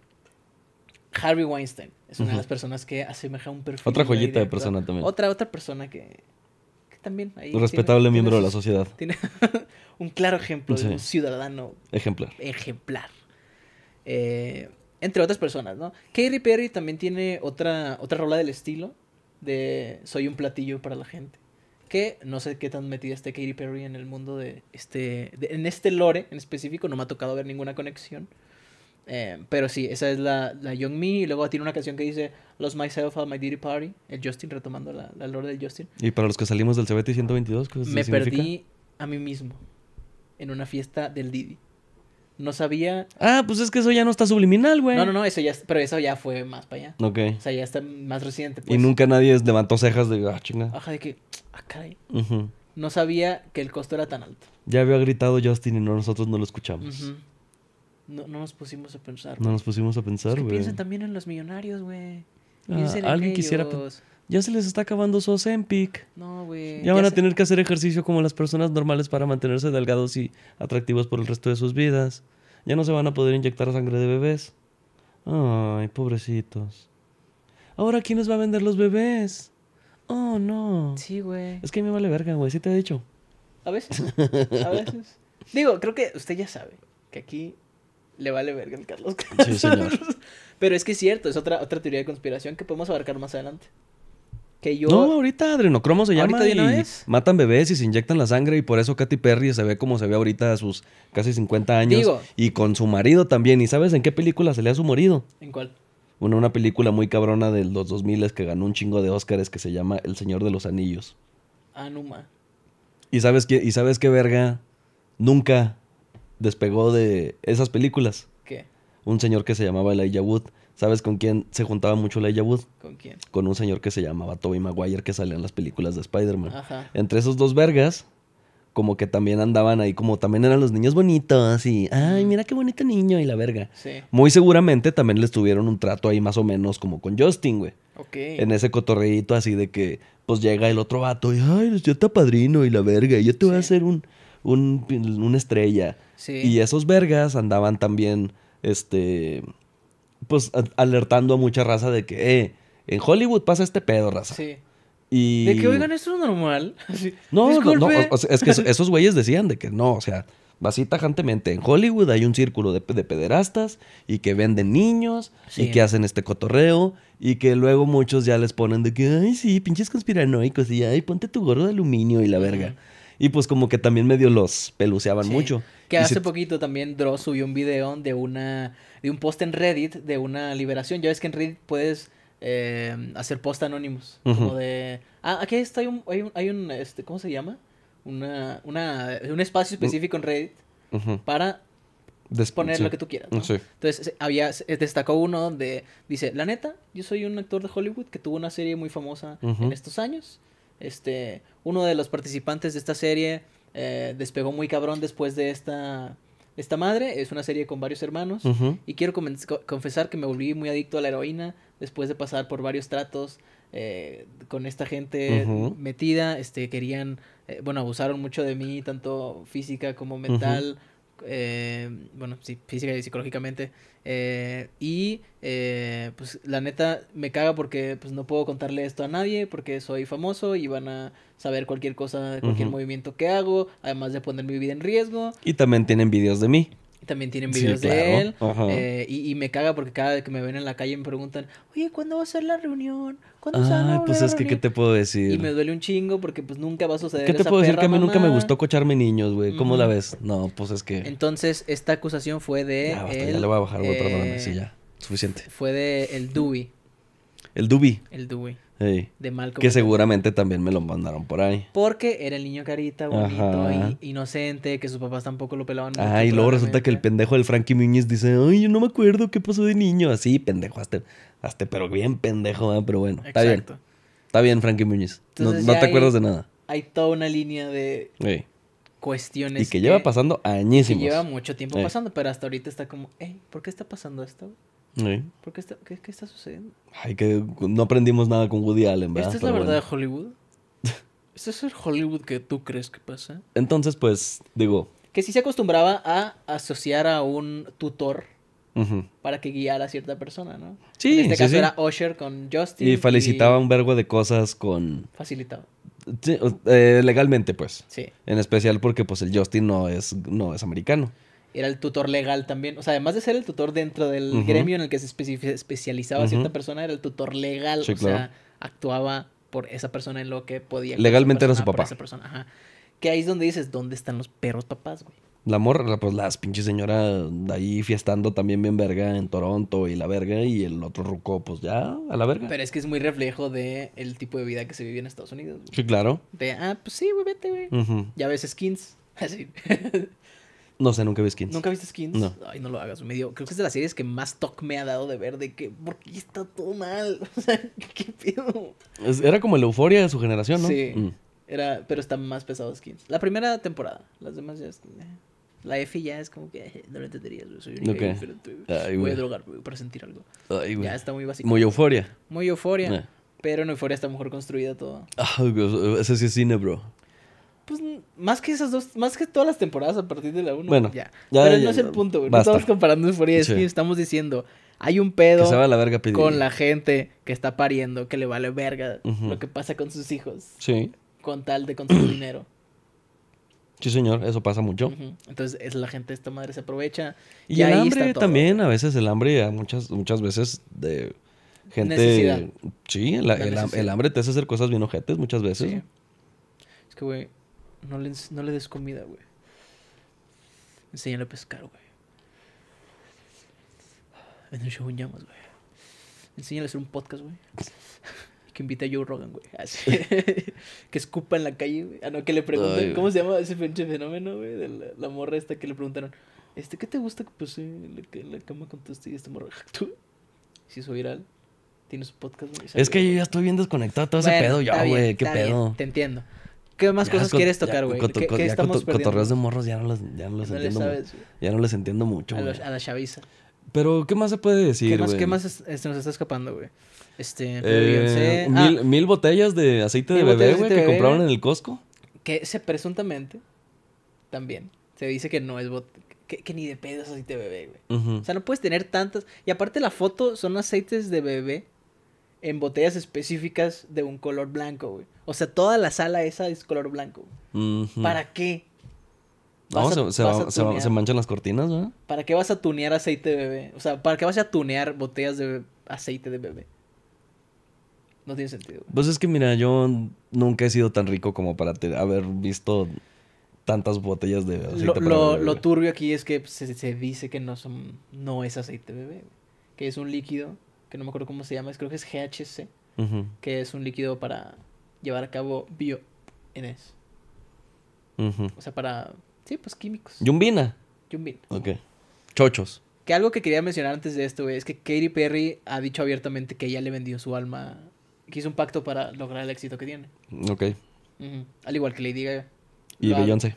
Harvey Weinstein es una de las personas que asemeja un perfil. Otra joyita de, persona también. Otra, otra persona que, que también. un respetable miembro de la sociedad. Tiene un claro ejemplo de un ciudadano. Ejemplar. Ejemplar. Eh, entre otras personas, ¿no? Katy Perry también tiene otra, otra rola del estilo de Soy un platillo para la gente. Que no sé qué tan metida esté Katy Perry en el mundo de este. en este lore en específico, no me ha tocado ver ninguna conexión. Eh, pero sí, esa es la, Young Me. Y luego tiene una canción que dice Los Myself at My Diddy Party. El Justin retomando la, la lore del Justin. Y para los que salimos del CBT 122, ¿qué Me perdí a mí mismo en una fiesta del Diddy no sabía. Ah, pues es que eso ya no está subliminal, güey. No, no, no, eso ya, pero eso ya fue más para allá. Ok. O sea, ya está más reciente. Y pues. nunca nadie levantó cejas de, ah, chinga. Ajá, de que, ah, No sabía que el costo era tan alto. Ya había gritado Justin y no, nosotros no lo escuchamos. no, no nos pusimos a pensar. No nos pusimos a pensar, güey. piensen también en los millonarios, güey. Ah, alguien quisiera ya se les está acabando su Ozempic. No, güey. Ya, van a tener que hacer ejercicio como las personas normales para mantenerse delgados y atractivos por el resto de sus vidas. Ya no se van a poder inyectar sangre de bebés. Ay, pobrecitos. Ahora, ¿quién nos va a vender los bebés? Oh, no. Sí, güey. Es que a mí me vale verga, güey. Sí te he dicho. A veces. A veces. Digo, creo que usted ya sabe que aquí le vale verga el Carlos. Sí, señor. Pero es que es cierto, es otra, otra teoría de conspiración que podemos abarcar más adelante. No, ahorita adrenocromo se llama y matan bebés y se inyectan la sangre y por eso Katy Perry se ve como se ve ahorita a sus casi 50 años. y con su marido también. ¿Y sabes en qué película se le ha su marido? ¿En cuál? Una, una película muy cabrona de los 2000 que ganó un chingo de Óscares que se llama El Señor de los Anillos. Ah, ¿Y sabes qué, y sabes qué verga nunca despegó de esas películas? ¿Qué? Un señor que se llamaba Elijah Wood ¿Sabes con quién se juntaba mucho la Wood? ¿Con quién? Con un señor que se llamaba Tobey Maguire que salía en las películas de Spider-Man. Entre esos dos vergas, como que también andaban ahí, como también eran los niños bonitos y, ay, mira qué bonito niño y la verga. Sí. Muy seguramente también les tuvieron un trato ahí más o menos como con Justin, güey. Ok. En ese cotorreíto así de que, pues llega el otro vato y, ay, pues, yo te padrino y la verga, y yo te voy a hacer un, un, una estrella. Sí. Y esos vergas andaban también, este, pues alertando a mucha raza de que, eh, en Hollywood pasa este pedo, raza. Sí. Y... De que, oigan, esto es normal. no, es que esos güeyes decían de que no, o sea, así tajantemente, en Hollywood hay un círculo de, pederastas y que venden niños y que hacen este cotorreo y que luego muchos ya les ponen de que, ay, sí, pinches conspiranoicos y ay, ponte tu gorro de aluminio y la verga. Y pues como que también medio los peluceaban mucho. Que hace poquito también Dross subió un video de una de un post en Reddit de una liberación. Ya ves que en Reddit puedes eh, hacer post anónimos. Como de. Ah, aquí está, hay un. Hay un, este, ¿Cómo se llama? Una, un espacio específico en Reddit para poner lo que tú quieras. Entonces, había, destacó uno donde dice, la neta, yo soy un actor de Hollywood que tuvo una serie muy famosa en estos años este, uno de los participantes de esta serie eh, despegó muy cabrón después de esta, madre. Es una serie con varios hermanos. Y quiero confesar que me volví muy adicto a la heroína después de pasar por varios tratos. Eh, con esta gente metida, este, querían, eh, bueno, abusaron mucho de mí, tanto física como mental, eh, bueno, sí, física y psicológicamente. Eh, y eh, pues la neta me caga porque pues no puedo contarle esto a nadie porque soy famoso y van a saber cualquier cosa, cualquier movimiento que hago, además de poner mi vida en riesgo. Y también tienen videos de mí. también tienen videos de él. y, y, me caga porque cada vez que me ven en la calle me preguntan, oye, ¿cuándo va a ser la reunión? Ay, pues es que, ¿qué te puedo decir? Y me duele un chingo porque pues nunca va a suceder. ¿Qué te puedo decir? Que a mí nunca me gustó cocharme niños, güey. ¿Cómo la ves? No, pues es que... Entonces, esta acusación fue de. Ya, basta, ya le voy a bajar, güey, perdóname. Sí, eh, ya. Suficiente. Fue de el Dewey. El Dubi. El Dewey. Que seguramente también me lo mandaron por ahí. Porque era el niño carita, bonito, inocente, que sus papás tampoco lo pelaban. ah, y luego resulta que el pendejo del Frankie Muñiz dice, ay, yo no me acuerdo qué pasó de niño. Así, pendejo, hasta, pero bien pendejo, ¿eh? pero bueno, está bien. Está bien, Frankie Muñiz. no, te acuerdas de nada. Hay toda una línea de cuestiones. Y que, lleva pasando añísimos. Que lleva mucho tiempo pasando, pero hasta ahorita está como, hey, ¿por qué está pasando esto? ¿Por qué, está, sucediendo? Ay, que no aprendimos nada con Woody Allen, ¿verdad? ¿Esta es la verdad de Hollywood? ¿Este es el Hollywood que tú crees que pasa? Entonces, pues, digo... Que sí se acostumbraba a asociar a un tutor para que guiara a cierta persona, ¿no? Sí, En este caso era Usher con Justin. Y felicitaba un verbo de cosas con... Facilitaba. Eh, legalmente, pues. Sí. En especial porque, pues, el Justin no es, no es americano era el tutor legal también. O sea, además de ser el tutor dentro del gremio en el que se especializaba cierta persona, era el tutor legal. o sea, actuaba por esa persona en lo que podía. Legalmente era su papá. persona. Ajá. Que ahí es donde dices, ¿dónde están los perros papás, güey? La morra, pues las pinches señora ahí fiestando también bien verga en Toronto y la verga y el otro ruco, pues ya a la verga. Pero es que es muy reflejo de el tipo de vida que se vive en Estados Unidos. Sí, claro. De, ah, pues sí, güey, vete, güey. Ya ves skins. Así. No sé, nunca vi Skins. ¿Nunca viste Skins? No. Ay, no lo hagas. medio creo que es de las series que más toque me ha dado de ver de que, ¿por qué está todo mal? O sea, ¿qué pedo? Era como la euforia de su generación, ¿no? Sí. Mm. pero está más pesado Skins. La primera temporada, las demás ya eh. La F ya es como que no lo entenderías, soy un okay. diferente. Voy a drogar para sentir algo. ya está muy básico. Muy euforia. Muy euforia. Eh. Pero en euforia está mejor construida todo. Ah, ese sí es cine, bro. Pues más que esas dos, más que todas las temporadas a partir de la 1. Bueno, ya. Pero no es el punto, güey. estamos comparando euforia, estamos diciendo, hay un pedo con la gente que está pariendo, que le vale verga lo que pasa con sus hijos. Sí. Con tal de con su dinero. Sí, señor, eso pasa mucho. Entonces, es la gente, esta madre se aprovecha. Y, el hambre también, a veces el hambre, a muchas, muchas veces de gente. Necesidad. Sí, el, el, hambre te hace hacer cosas bien ojetes muchas veces. Sí. Es que, güey, no le, no le des comida, güey. Enséñale a pescar, güey. En el show llamas, güey. Enséñale a hacer un podcast, güey. Que invite a Joe Rogan, güey. Ah, que escupa en la calle, güey. Ah, no, que le pregunten. ¿Cómo se llama ese fenómeno, güey? De la, morra esta que le preguntaron. Este, ¿qué te gusta? Pues sí, la, cama contestó y esta morra. Tú. Si es viral tiene su podcast. güey? Es que yo ya estoy bien desconectado todo ese pedo ya, güey. ¿Qué pedo? te entiendo. ¿Qué más cosas quieres tocar, güey? ¿Qué, cotorreos de morros ya no los, ya no los entiendo. ya no les entiendo mucho, a, a, la chaviza. Pero, ¿qué más se puede decir, güey? más, ¿qué más se este, nos está escapando, güey? Este, eh, ah. mil, botellas de aceite de bebé, güey, que compraron en el Costco. Que se presuntamente, también, se dice que no es que, ni de pedo es aceite de bebé, güey. O sea, no puedes tener tantas. Y aparte la foto son aceites de bebé en botellas específicas de un color blanco, güey. O sea, toda la sala esa es color blanco. ¿Para qué? se, manchan las cortinas, ¿no? ¿Para qué vas a tunear aceite de bebé? O sea, ¿para qué vas a tunear botellas de aceite de bebé? No tiene sentido. Pues es que, mira, yo nunca he sido tan rico como para haber visto tantas botellas de aceite lo, lo, bebé. lo turbio aquí es que se, se, dice que no, son, no es aceite de bebé, que es un líquido que no me acuerdo cómo se llama, creo que es GHC, que es un líquido para llevar a cabo bio... En O sea, para, sí, pues químicos. Yumbina. Yumbina. Ok. Chochos. Que algo que quería mencionar antes de esto, es que Katy Perry ha dicho abiertamente que ella le vendió su alma, que hizo un pacto para lograr el éxito que tiene. Ok. Al igual que Lady Gaga. Y Beyoncé.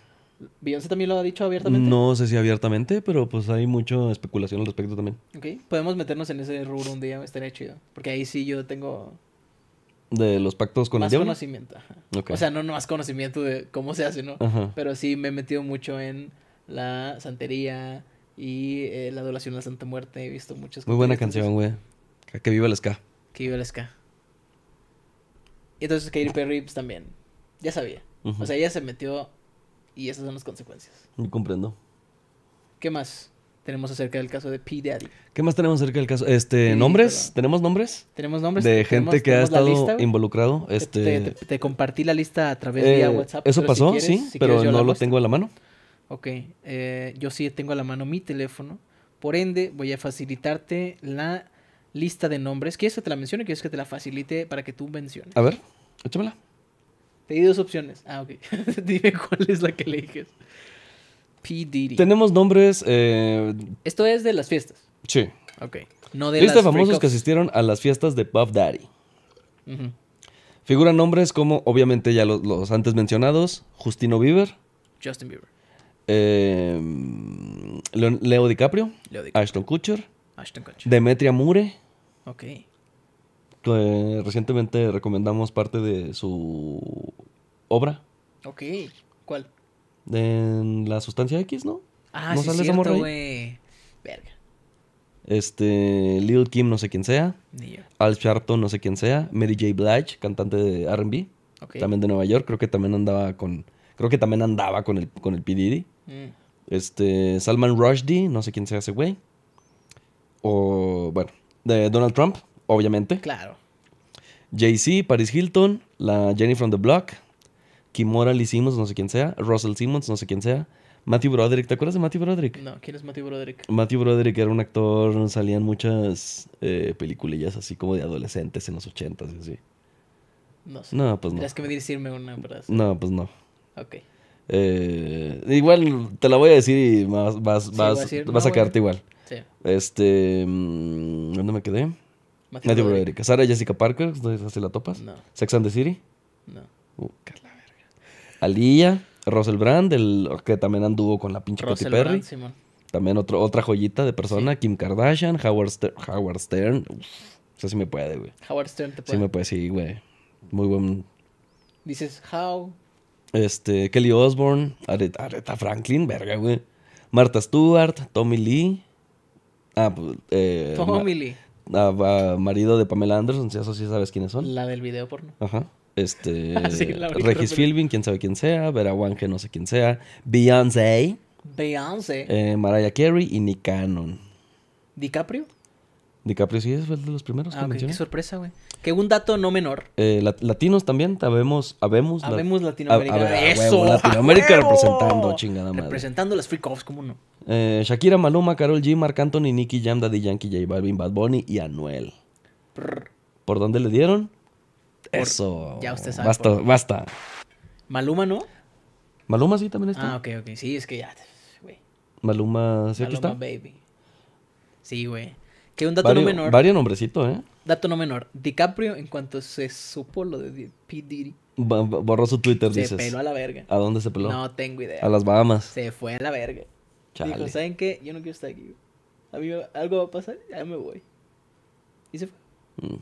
Beyoncé también lo ha dicho abiertamente. No sé si abiertamente, pero pues hay mucha especulación al respecto también. Ok, podemos meternos en ese rubro un día, estaría chido. Porque ahí sí yo tengo. De los pactos con el diablo. Más conocimiento. O sea, no, no más conocimiento de cómo se hace, ¿no? Pero sí me he metido mucho en la santería y eh, la adoración a la Santa Muerte. He visto muchas cosas. Muy buena canción, güey. Que viva el ska. Que viva el ska. Y entonces Katy Perry pues, también. Ya sabía. O sea, ella se metió y esas son las consecuencias. Yo comprendo. ¿Qué más tenemos acerca del caso de P. Daddy? ¿Qué más tenemos acerca del caso? Este, ¿Nombres? ¿Tenemos nombres? Tenemos nombres. De gente que ha estado involucrado. Este... Te, compartí la lista a través de eh, WhatsApp. Eso pasó, sí, pero no lo tengo a la mano. Ok, eh, yo sí tengo a la mano mi teléfono. Por ende, voy a facilitarte la lista de nombres. ¿Quieres que te la mencione o quieres que te la facilite para que tú menciones? A ver, échamela. Te di dos opciones. Ah, ok. Dime cuál es la que eliges. P. Diddy. Tenemos nombres. eh, Esto es de las fiestas. sí. Ok. No de las. Fiestas famosos que asistieron a las fiestas de Puff Daddy. Figuran nombres como, obviamente, ya los, antes mencionados: Justino Bieber, Justin Bieber. Em, Leo DiCaprio, Leo DiCaprio. Ashton Kutcher, Ashton Kutcher. Demetria Mure, Ok. Eh, recientemente recomendamos parte de su obra. Ok, ¿cuál? En La Sustancia X, ¿no? Ah, sí, cierto, güey. Verga. Este, Lil Kim, no sé quién sea. Al Sharpton, no sé quién sea. Mary J. Blige, cantante de RB. También de Nueva York. Creo que también andaba con. Creo que también andaba con el, con el P. Mm. Este, Salman Rushdie, no sé quién sea ese güey. O, bueno, de Donald Trump obviamente. Claro. jay Paris Hilton, la Jenny from the Block, Kimora Lee Simmons, no sé quién sea, Russell Simmons, no sé quién sea, Matthew Broderick, ¿te acuerdas de Matthew Broderick? No, ¿quién es Matthew Broderick? Matthew Broderick era un actor, salían muchas eh, peliculillas así como de adolescentes en los ochentas y así. No sé. No, pues no. Tienes que decirme una, No, pues no. Ok. Eh, igual te la voy a decir y vas, vas, vas, a, vas quedarte igual. Este. Mm, ¿Dónde me quedé? Matthew, Broderick. ¿Sara Jessica Parker, ¿se la topas? No. Sex and the City. No. Uh, qué verga. Alía, Russell Brand, el que también anduvo con la pinche Katy Perry. Brand, También otra joyita de persona, Kim Kardashian, Howard Stern. Howard Stern. Uf, o sí me puede, güey. Howard Stern te puede. Sí me puede, sí, güey. Muy buen. Dices, how. Este, Kelly Osbourne, Areta Franklin, verga, güey. Marta Stewart, Tommy Lee. Ah, pues. Eh, Tommy Lee marido de Pamela Anderson, si eso sí sabes quiénes son. La del video porno. Ajá. Este. Ah, Regis Philbin, quién sabe quién sea. Vera Wang, que no sé quién sea. Beyoncé. Beyoncé. Eh, Mariah Carey y Nick Cannon. ¿DiCaprio? DiCaprio sí es de los primeros ah, que Qué sorpresa, güey. Que un dato no menor. Eh, latinos también, habemos, habemos. Habemos Latinoamérica. Eso. Latinoamérica representando, chingada madre. Representando las freak offs, ¿cómo no? Eh, Shakira, Maluma, Carol G, Marc Anthony, Nicky Jam, Daddy Yankee, J Balvin, Bad Bunny y Anuel. ¿Por dónde le dieron? Eso. Ya usted sabe. Basta, basta. Maluma, ¿no? Maluma sí también está. Ah, ok, ok. Sí, es que ya. güey. Maluma, ¿sí Maluma Baby. Sí, güey. Que un dato no menor. Varios nombrecitos, ¿eh? Dato no menor. DiCaprio, en cuanto se supo lo de P. Diddy. borró su Twitter, dices. Se peló a la verga. ¿A dónde se peló? No tengo idea. A las Bahamas. Se fue a la verga. Chale. Dijo, ¿saben qué? Yo no quiero estar aquí. A mí algo va a pasar, ya me voy. Y se fue. Mm.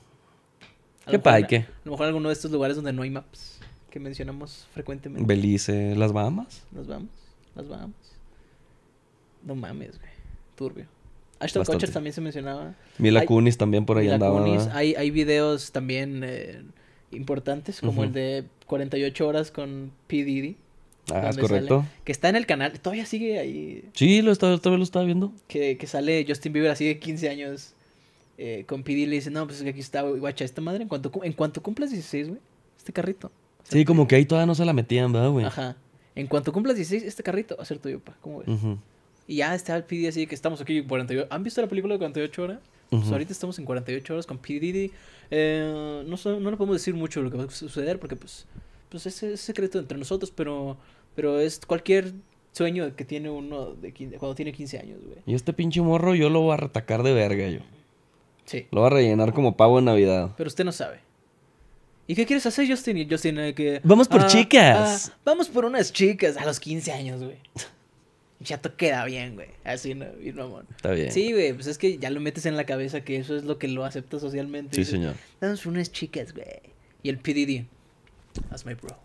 ¿Qué ¿Qué y qué? A lo mejor alguno de estos lugares donde no hay maps que mencionamos frecuentemente. Belice, las Bahamas. Las Bahamas, las Bahamas. No mames, güey. Turbio. Ashton Bastante. también se mencionaba. Mila Kunis también por ahí Mila andaba. Kunis. Hay, videos también eh, importantes, como el de 48 horas con P.D.D. Ah, es correcto. que está en el canal, todavía sigue ahí. Sí, lo estaba lo estaba viendo. Que, sale Justin Bieber así de 15 años eh, con P.D.D. y le dice, no, pues aquí está, guacha, esta madre, en cuanto, en cuanto cumplas 16, güey, este carrito. Sí, este como que ahí todavía no se la metían, ¿verdad, güey? Ajá. En cuanto cumplas 16, este carrito va a ser tuyo, pa. ¿Cómo ves? Ajá. Y ya está el así que estamos aquí en 48 ¿Han visto la película de 48 horas? pues ahorita estamos en 48 horas con PDD. Eh, no, le podemos decir mucho lo que va a suceder porque pues, pues es, secreto entre nosotros, pero, pero es cualquier sueño que tiene uno de cuando tiene 15 años, güey. Y este pinche morro yo lo voy a retacar de verga yo. Sí. Lo voy a rellenar como pavo en Navidad. Pero usted no sabe. ¿Y qué quieres hacer, Justin? Justin, eh, que... Vamos por ah, chicas. Ah, vamos por unas chicas a los 15 años, güey. Ya te queda bien, güey. Así, ¿no? Y amor? Está bien. Sí, güey, pues es que ya lo metes en la cabeza que eso es lo que lo acepta socialmente. Sí, señor. Damos unas chicas, güey. Y el PDD. That's my bro.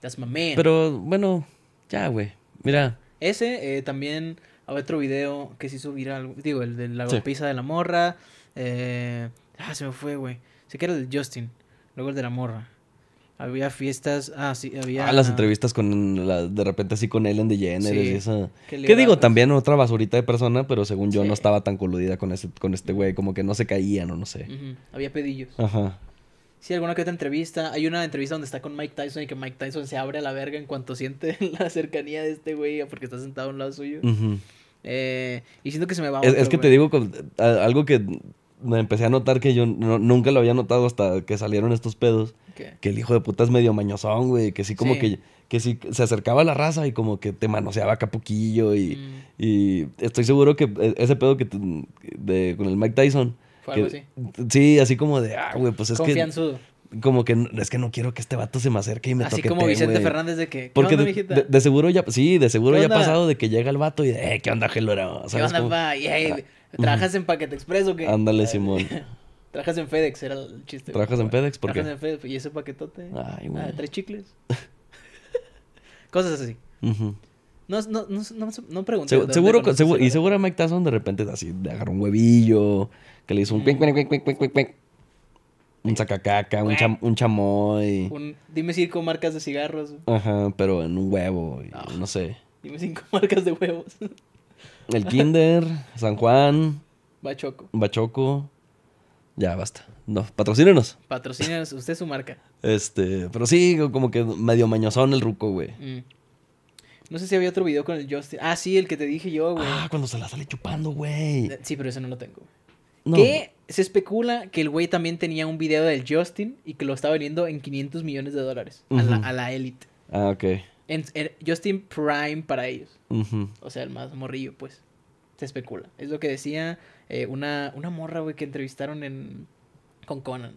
That's my man. Pero bueno, ya, güey. Mira. Ese eh, también había otro video que se hizo viral. Digo, el de la golpiza de la morra. Eh... ah, se me fue, güey. Se que era el Justin. Luego el de la morra. Había fiestas, ah, sí, había... Ah, las entrevistas con, la, de repente así con Ellen de Jenner y ¿Qué digo? También otra basurita de persona, pero según yo no estaba tan coludida con, ese, con este güey, como que no se caían o no sé. Había pedillos. Ajá. Sí, alguna que otra entrevista. Hay una entrevista donde está con Mike Tyson y que Mike Tyson se abre a la verga en cuanto siente la cercanía de este güey porque está sentado a un lado suyo. Eh, y siento que se me va... Es, que te digo algo que me empecé a notar que yo nunca lo había notado hasta que salieron estos pedos. Que el hijo de puta es medio mañosón, güey. Que sí, como que, que sí se acercaba a la raza y como que te manoseaba acá poquillo. Y, mm. y estoy seguro que e, ese pedo que de, con el Mike Tyson. Fue algo así. Sí, así como de, ah, güey, pues es que como que es que no quiero que este vato se me acerque y me Así como Vicente Fernández de que. Porque de, seguro ya, sí, de seguro ya ha pasado de que llega el vato y de, eh, ¿qué onda, Gelora? ¿Qué onda, pa? ¿Trabajas en Paquete Express o qué? Ándale, ah, Simón. Trabajas en FedEx, era el chiste. ¿Trabajas en FedEx? ¿Por qué? Trabajas en FedEx. ¿Y ese paquetote? Ay, güey. Ah, tres chicles. Cosas así. No, no, no, no, no pregunté. seguro, seguro, y seguro Mike Tasson de repente así agarró un huevillo, que le hizo un mm. pink, pink, pink. Un sacacaca, un, cham, un chamoy. Un, dime cinco marcas de cigarros. Ajá, pero en un huevo, ah. no sé. Dime cinco marcas de huevos. El Kinder, San Juan. Bachoco. Bachoco. Ya, basta. No, patrocínenos. Patrocínenos, usted es su marca. Este, pero sí, como que medio mañosón el ruco, güey. Mm. No sé si había otro video con el Justin. Ah, sí, el que te dije yo, güey. Ah, cuando se la sale chupando, güey. Eh, sí, pero ese no lo tengo. Que se especula que el güey también tenía un video del Justin y que lo estaba vendiendo en 500 millones de dólares a la élite. ah, ok. Justin Prime para ellos. O sea, el más morrillo, pues. Se especula. Es lo que decía eh, una, morra, güey, que entrevistaron en con Conan.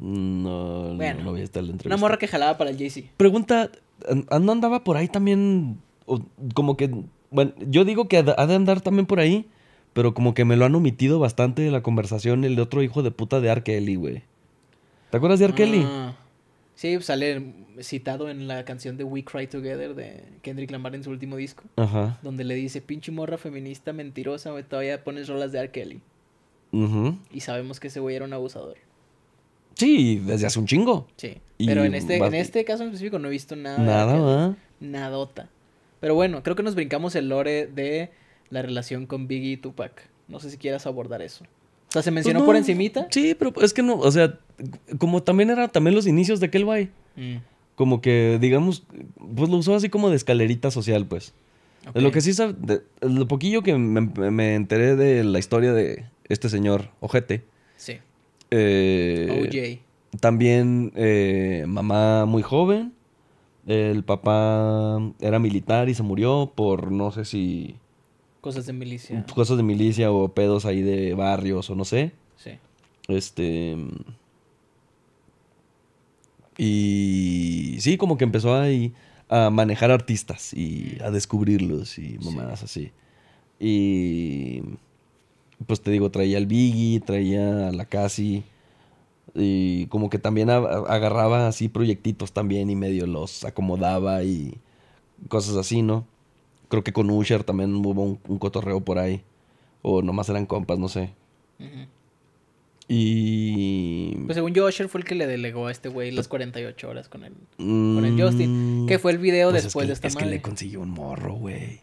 No, no, no, a la entrevista. Una morra que jalaba para el JC. Pregunta, ¿no andaba por ahí también? como que, bueno, yo digo que ha de andar también por ahí, pero como que me lo han omitido bastante de la conversación el de otro hijo de puta de Arkeli, güey. ¿Te acuerdas de Arkeli? Ah. Sí, sale citado en la canción de We Cry Together de Kendrick Lamar en su último disco. Donde le dice, pinche morra feminista mentirosa, todavía pones rolas de R. Kelly. Y sabemos que ese güey era un abusador. Sí, desde hace un chingo. Sí. Pero en este, en este caso en específico no he visto nada. Nada, Nadota. Pero bueno, creo que nos brincamos el lore de la relación con Biggie y Tupac. No sé si quieras abordar eso. O sea, se pues mencionó por encimita. Sí, pero es que no, o sea, como también era también los inicios de aquel mm. Como que, digamos, pues lo usó así como de escalerita social, pues. lo que sí sabe, lo poquillo que me, enteré de la historia de este señor Ojete. Sí. Eh, OJ. También eh, mamá muy joven. El papá era militar y se murió por no sé si Cosas de milicia. Cosas de milicia o pedos ahí de barrios o no sé. Sí. Este. Y sí, como que empezó ahí a manejar artistas y mm. a descubrirlos y mamadas así. Y pues te digo, traía al Biggie, traía a la Casi y como que también agarraba así proyectitos también y medio los acomodaba y cosas así, ¿no? Creo que con Usher también hubo un, cotorreo por ahí. O nomás eran compas, no sé. Y. Pues según yo, Usher fue el que le delegó a este güey las 48 pues, horas con el, con el mm, Justin. Que fue el video pues después de esta Es que le consiguió un morro, güey.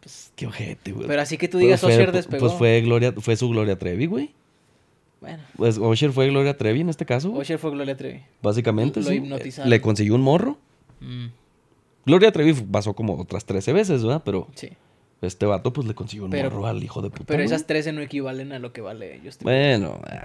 Pues, Qué ojete, güey. Pero así que tú digas Usher despegó. Pues fue, Gloria, fue su Gloria Trevi, güey. Bueno. Pues Usher fue Gloria Trevi en este caso. Usher fue Gloria Trevi. Básicamente, Le consiguió un morro. Mm. Gloria Trevi pasó como otras 13 veces, ¿verdad? Pero sí. este vato pues le consiguió un pero, al hijo de puta. Pero esas 13 no equivalen a lo que vale Justin Bueno. Ah.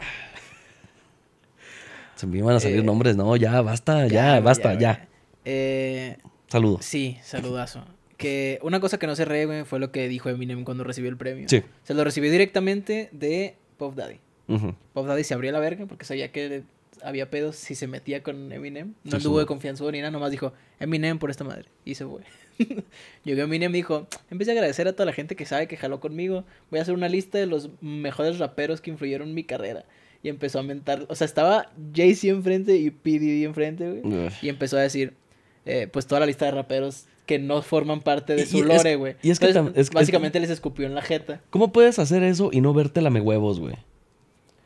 Se me iban a salir eh, nombres, no, ya, basta, ya, basta, ya. Eh, Saludo. Sí, saludazo. Que una cosa que no se re, güey, fue lo que dijo Eminem cuando recibió el premio. Sí. Se lo recibió directamente de Pop Daddy. Pop Daddy se abrió la verga porque sabía que había pedos si se metía con Eminem. No tuvo de confianza ni nada, nomás dijo, Eminem por esta madre. Y se fue. Llegó Eminem y dijo, empecé a agradecer a toda la gente que sabe que jaló conmigo. Voy a hacer una lista de los mejores raperos que influyeron en mi carrera. Y empezó a mentar, o sea, estaba Jay-Z enfrente y P. enfrente, güey. Y empezó a decir, eh, pues toda la lista de raperos que no forman parte de su lore, güey. Y es que básicamente les escupió en la jeta. ¿Cómo puedes hacer eso y no verte me huevos, güey?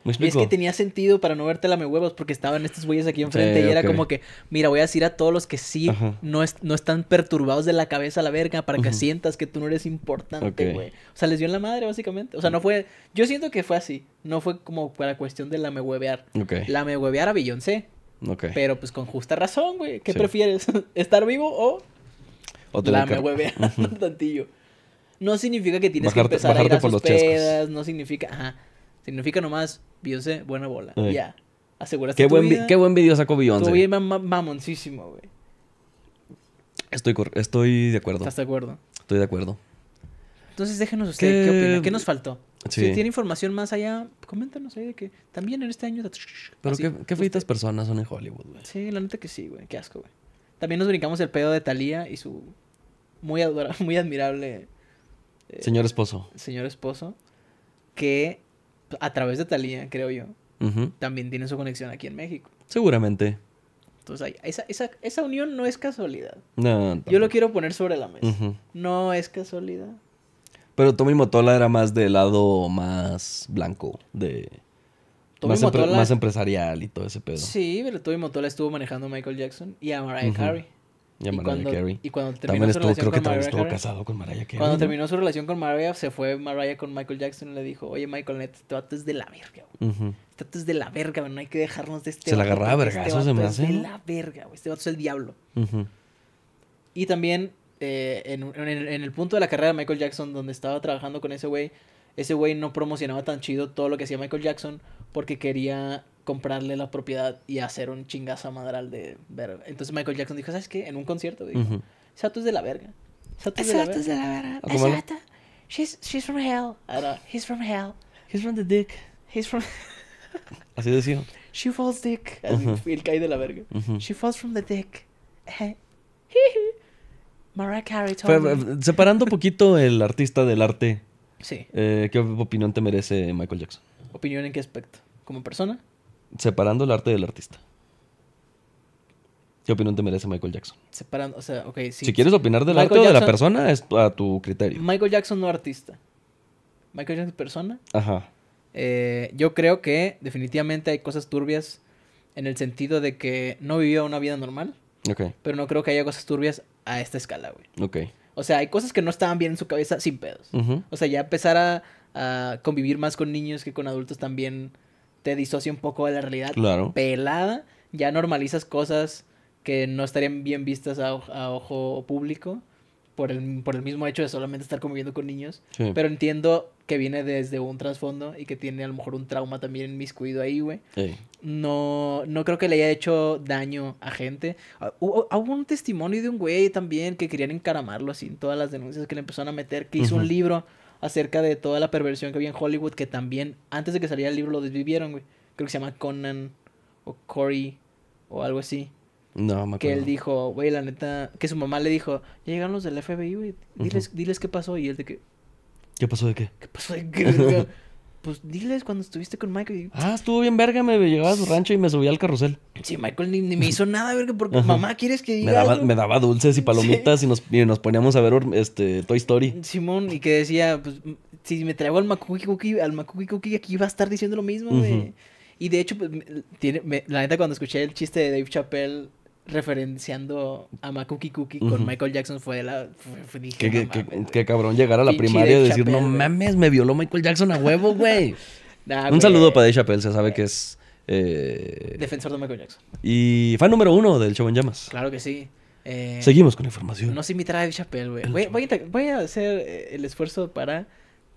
Y es que tenía sentido para no verte la me huevos porque estaban estos güeyes aquí enfrente y era como que, mira, voy a decir a todos los que sí no, no están perturbados de la cabeza a la verga para que sientas que tú no eres importante, güey. O sea, les dio en la madre, básicamente. O sea, no fue. Yo siento que fue así. No fue como para cuestión de la me huevear. la me huevear a Beyoncé. Pero pues con justa razón, güey. ¿Qué prefieres? ¿Estar vivo o.? o te un tantillo. No significa que tienes que empezar a ir a sus pedas. No significa. Ajá. Significa nomás Beyoncé, buena bola. Ya. Aseguraste qué buen Qué buen video sacó Beyoncé. Tu bien mamoncísimo, güey. Estoy, estoy de acuerdo. ¿Estás de acuerdo? Estoy de acuerdo. Entonces déjenos usted qué, ¿qué ¿Qué nos faltó? Si tiene información más allá, coméntanos ahí eh, de que también en este año... Pero qué, qué feitas personas son en Hollywood, güey. Sí, la neta que sí, güey. Qué asco, güey. También nos brincamos el pedo de Thalía y su muy, muy admirable... Eh, señor esposo. Señor esposo. Que a través de Talía, creo yo, también tiene su conexión aquí en México. Seguramente. Entonces, esa, esa, unión no es casualidad. No, Yo lo quiero poner sobre la mesa. No es casualidad. Pero Tommy Motola era más del lado más blanco, de... más, empresarial y todo ese pedo. Sí, pero Tommy Motola estuvo manejando a Michael Jackson y a Mariah Carey. Y cuando, Carey. y cuando, terminó su relación creo con que también estuvo casado con Mariah Carey. Cuando terminó su relación con Mariah, se fue Mariah con Michael Jackson y le dijo, oye Michael, net, este vato es de la verga, güey. Este vato es de la verga, güey. No hay que dejarnos de este Se la agarraba a este Es de la verga, güey. Este vato es el diablo. Y también, eh, en, en, el punto de la carrera de Michael Jackson, donde estaba trabajando con ese güey, ese güey no promocionaba tan chido todo lo que hacía Michael Jackson porque quería comprarle la propiedad y hacer un chingazo madral de ver Entonces Michael Jackson dijo, ¿sabes qué? En un concierto, dijo, de la verga. Sato de la verga. Es de la verga. she's, she's from hell. he's from hell. He's from the dick. He's from... Así decía. She falls dick. El cae de la verga. She falls from the dick. Mariah Carey Separando un poquito el artista del arte. Sí. Eh, ¿Qué opinión te merece Michael Jackson? ¿Opinión en qué aspecto? ¿Como persona? separando el arte del artista. ¿Qué opinión te merece Michael Jackson? Separando, o sea, okay, si quieres opinar del arte o de la persona, es a tu criterio. Michael Jackson no artista. Michael Jackson persona. Ajá. Eh, yo creo que definitivamente hay cosas turbias en el sentido de que no vivió una vida normal. Ok. Pero no creo que haya cosas turbias a esta escala, güey. Ok. O sea, hay cosas que no estaban bien en su cabeza sin pedos. O sea, ya empezar a, a, convivir más con niños que con adultos también te disocia un poco de la realidad claro. pelada. Ya normalizas cosas que no estarían bien vistas a, ojo público por el, mismo hecho de solamente estar conviviendo con niños. Pero entiendo que viene desde un trasfondo y que tiene a lo mejor un trauma también inmiscuido ahí, güey. No, no creo que le haya hecho daño a gente. Ah, hubo, un testimonio de un güey también que querían encaramarlo así en todas las denuncias que le empezaron a meter, que hizo un libro acerca de toda la perversión que había en Hollywood, que también antes de que saliera el libro lo desvivieron, güey. Creo que se llama Conan o Corey o algo así. No, me Que él dijo, güey, la neta, que su mamá le dijo, ya llegaron los del FBI, güey, diles, diles qué pasó. Y él de que... ¿Qué pasó de qué? ¿Qué pasó de qué? pues diles cuando estuviste con Michael. Ah, estuvo bien verga, me llevaba a su rancho y me subía al carrusel. Sí, Michael ni, me hizo nada, verga, porque mamá, ¿quieres que diga? Me daba, Me daba dulces y palomitas y, nos, y, nos, poníamos a ver este Toy Story. Simón, y que decía, pues, si me traigo al Macuki Cookie, al Macuki Cookie, aquí va a estar diciendo lo mismo, Y de hecho, pues, tiene, la neta, cuando escuché el chiste de Dave Chappelle referenciando a Makuki Cookie con Michael Jackson fue la. Fue, dije, ¿Qué, cabrón llegar a la primaria y decir, no mames, me violó Michael Jackson a huevo, güey. Un saludo para Dave Chappelle, se sabe que es. Eh, Defensor de Michael Jackson. Y fan número uno del show en llamas. Claro que sí. Eh, Seguimos con la información. No se invitará a Dave Chappelle, güey. Voy, a hacer eh, el esfuerzo para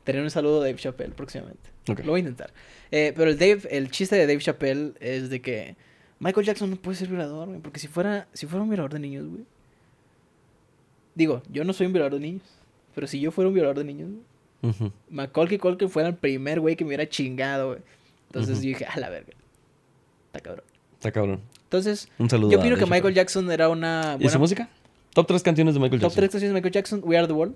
tener un saludo de Dave Chappelle próximamente. Lo voy a intentar. pero el Dave, el chiste de Dave Chappelle es de que Michael Jackson no puede ser violador, güey. Porque si fuera, si fuera un violador de niños, güey. Digo, yo no soy un violador de niños. Pero si yo fuera un violador de niños, güey. y Macaulay Culkin fuera el primer güey que me hubiera chingado, güey. Entonces yo dije, a la verga. Está cabrón. Está cabrón. Entonces, yo opino que Michael Jackson era una. Buena... ¿Y su música? Top 3 canciones de Michael Jackson. Top 3 canciones de Michael Jackson, We Are the World.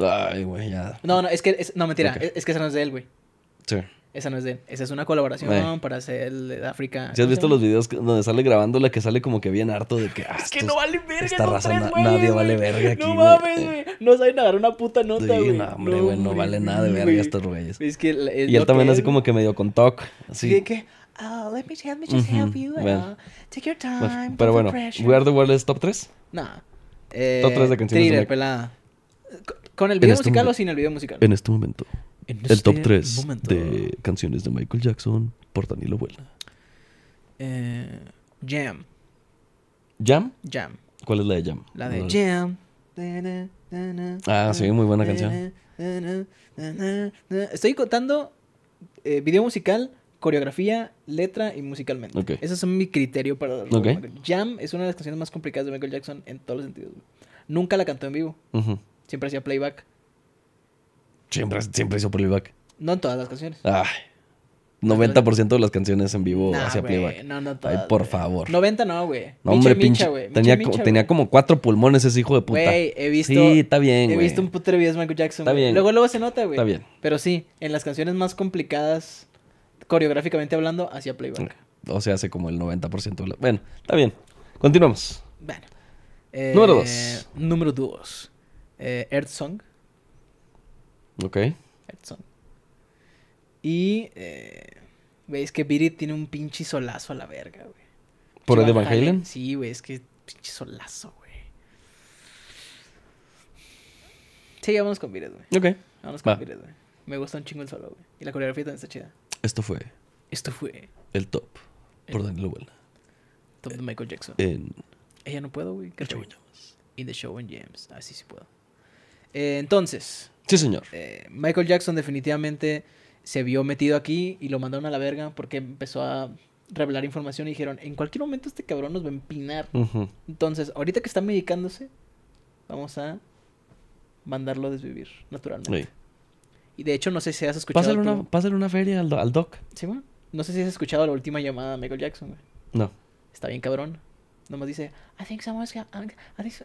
Ay, güey, ya. No, no, es que. Es, no, mentira. Es, es, que esa no es de él, güey. Sí. Esa no es de Esa es una colaboración para hacer el de África. ¿Sí has visto los videos donde sale grabando la que sale como que bien harto de que. Ah, es que no vale verga, esta raza tres, na Nadie vale verga aquí. No mames, güey. No saben agarrar una puta nota, güey. Sí, no, hombre, No, vale nada de verga estos güeyes. y él también, así como que medio con talk. Así. ¿De qué? uh, oh, let me, let me just help you. Uh, take your time. pero bueno, We Are the World es top 3? No. Eh, top 3 de canciones. Thriller, pelada. ¿Con el video este musical o sin el video musical? En este momento el top 3 este de canciones de Michael Jackson por Danilo Buena. Eh, jam. ¿Jam? Jam. ¿Cuál es la de Jam? La de Jam. Ah, sí, muy buena canción. Estoy contando eh, video musical, coreografía, letra y musicalmente. Ese es mi criterio para... darlo Jam es una de las canciones más complicadas de Michael Jackson en todos los sentidos. Nunca la cantó en vivo. Siempre hacía playback. Siempre, siempre hizo playback. No en todas las canciones. Ay. 90% de las canciones en vivo hacía hacia playback. No, no todas, Ay, por favor. 90 no, güey. No, hombre, pinche. tenía, tenía como cuatro pulmones ese hijo de puta. Güey, he visto. Sí, está bien, güey. He visto un putre video de Michael Jackson. Está bien. Luego, luego se nota, güey. Está bien. Pero sí, en las canciones más complicadas, coreográficamente hablando, hacía playback. O sea, hace como el 90% de la... Bueno, está bien. Continuamos. Bueno. número dos. Eh, número dos eh, Earth Song. Ok. Edson. Y, eh, que Beat tiene un pinche solazo a la verga, güey. ¿Por el de Van Halen? Sí, güey, es que pinche solazo, güey. Sí, vámonos con Beat güey. Ok. Vámonos con Biri, güey. Me gusta un chingo el solo, güey. Y la coreografía también está chida. Esto fue. Esto fue. El top. por Daniel Lowell. Top de Michael Jackson. Ella no puedo, güey. In the show en James. Ah, sí sí puedo. Eh, entonces, Sí, señor. Eh, Michael Jackson definitivamente se vio metido aquí y lo mandaron a la verga porque empezó a revelar información y dijeron, en cualquier momento este cabrón nos va a empinar. Entonces, ahorita que está medicándose, vamos a mandarlo a desvivir naturalmente. Y de hecho, no sé si has escuchado... Pásale, una, feria al, al doc. Sí, No sé si has escuchado la última llamada de Michael Jackson, güey. No. Está bien cabrón. Nomás dice, I think someone's, I think,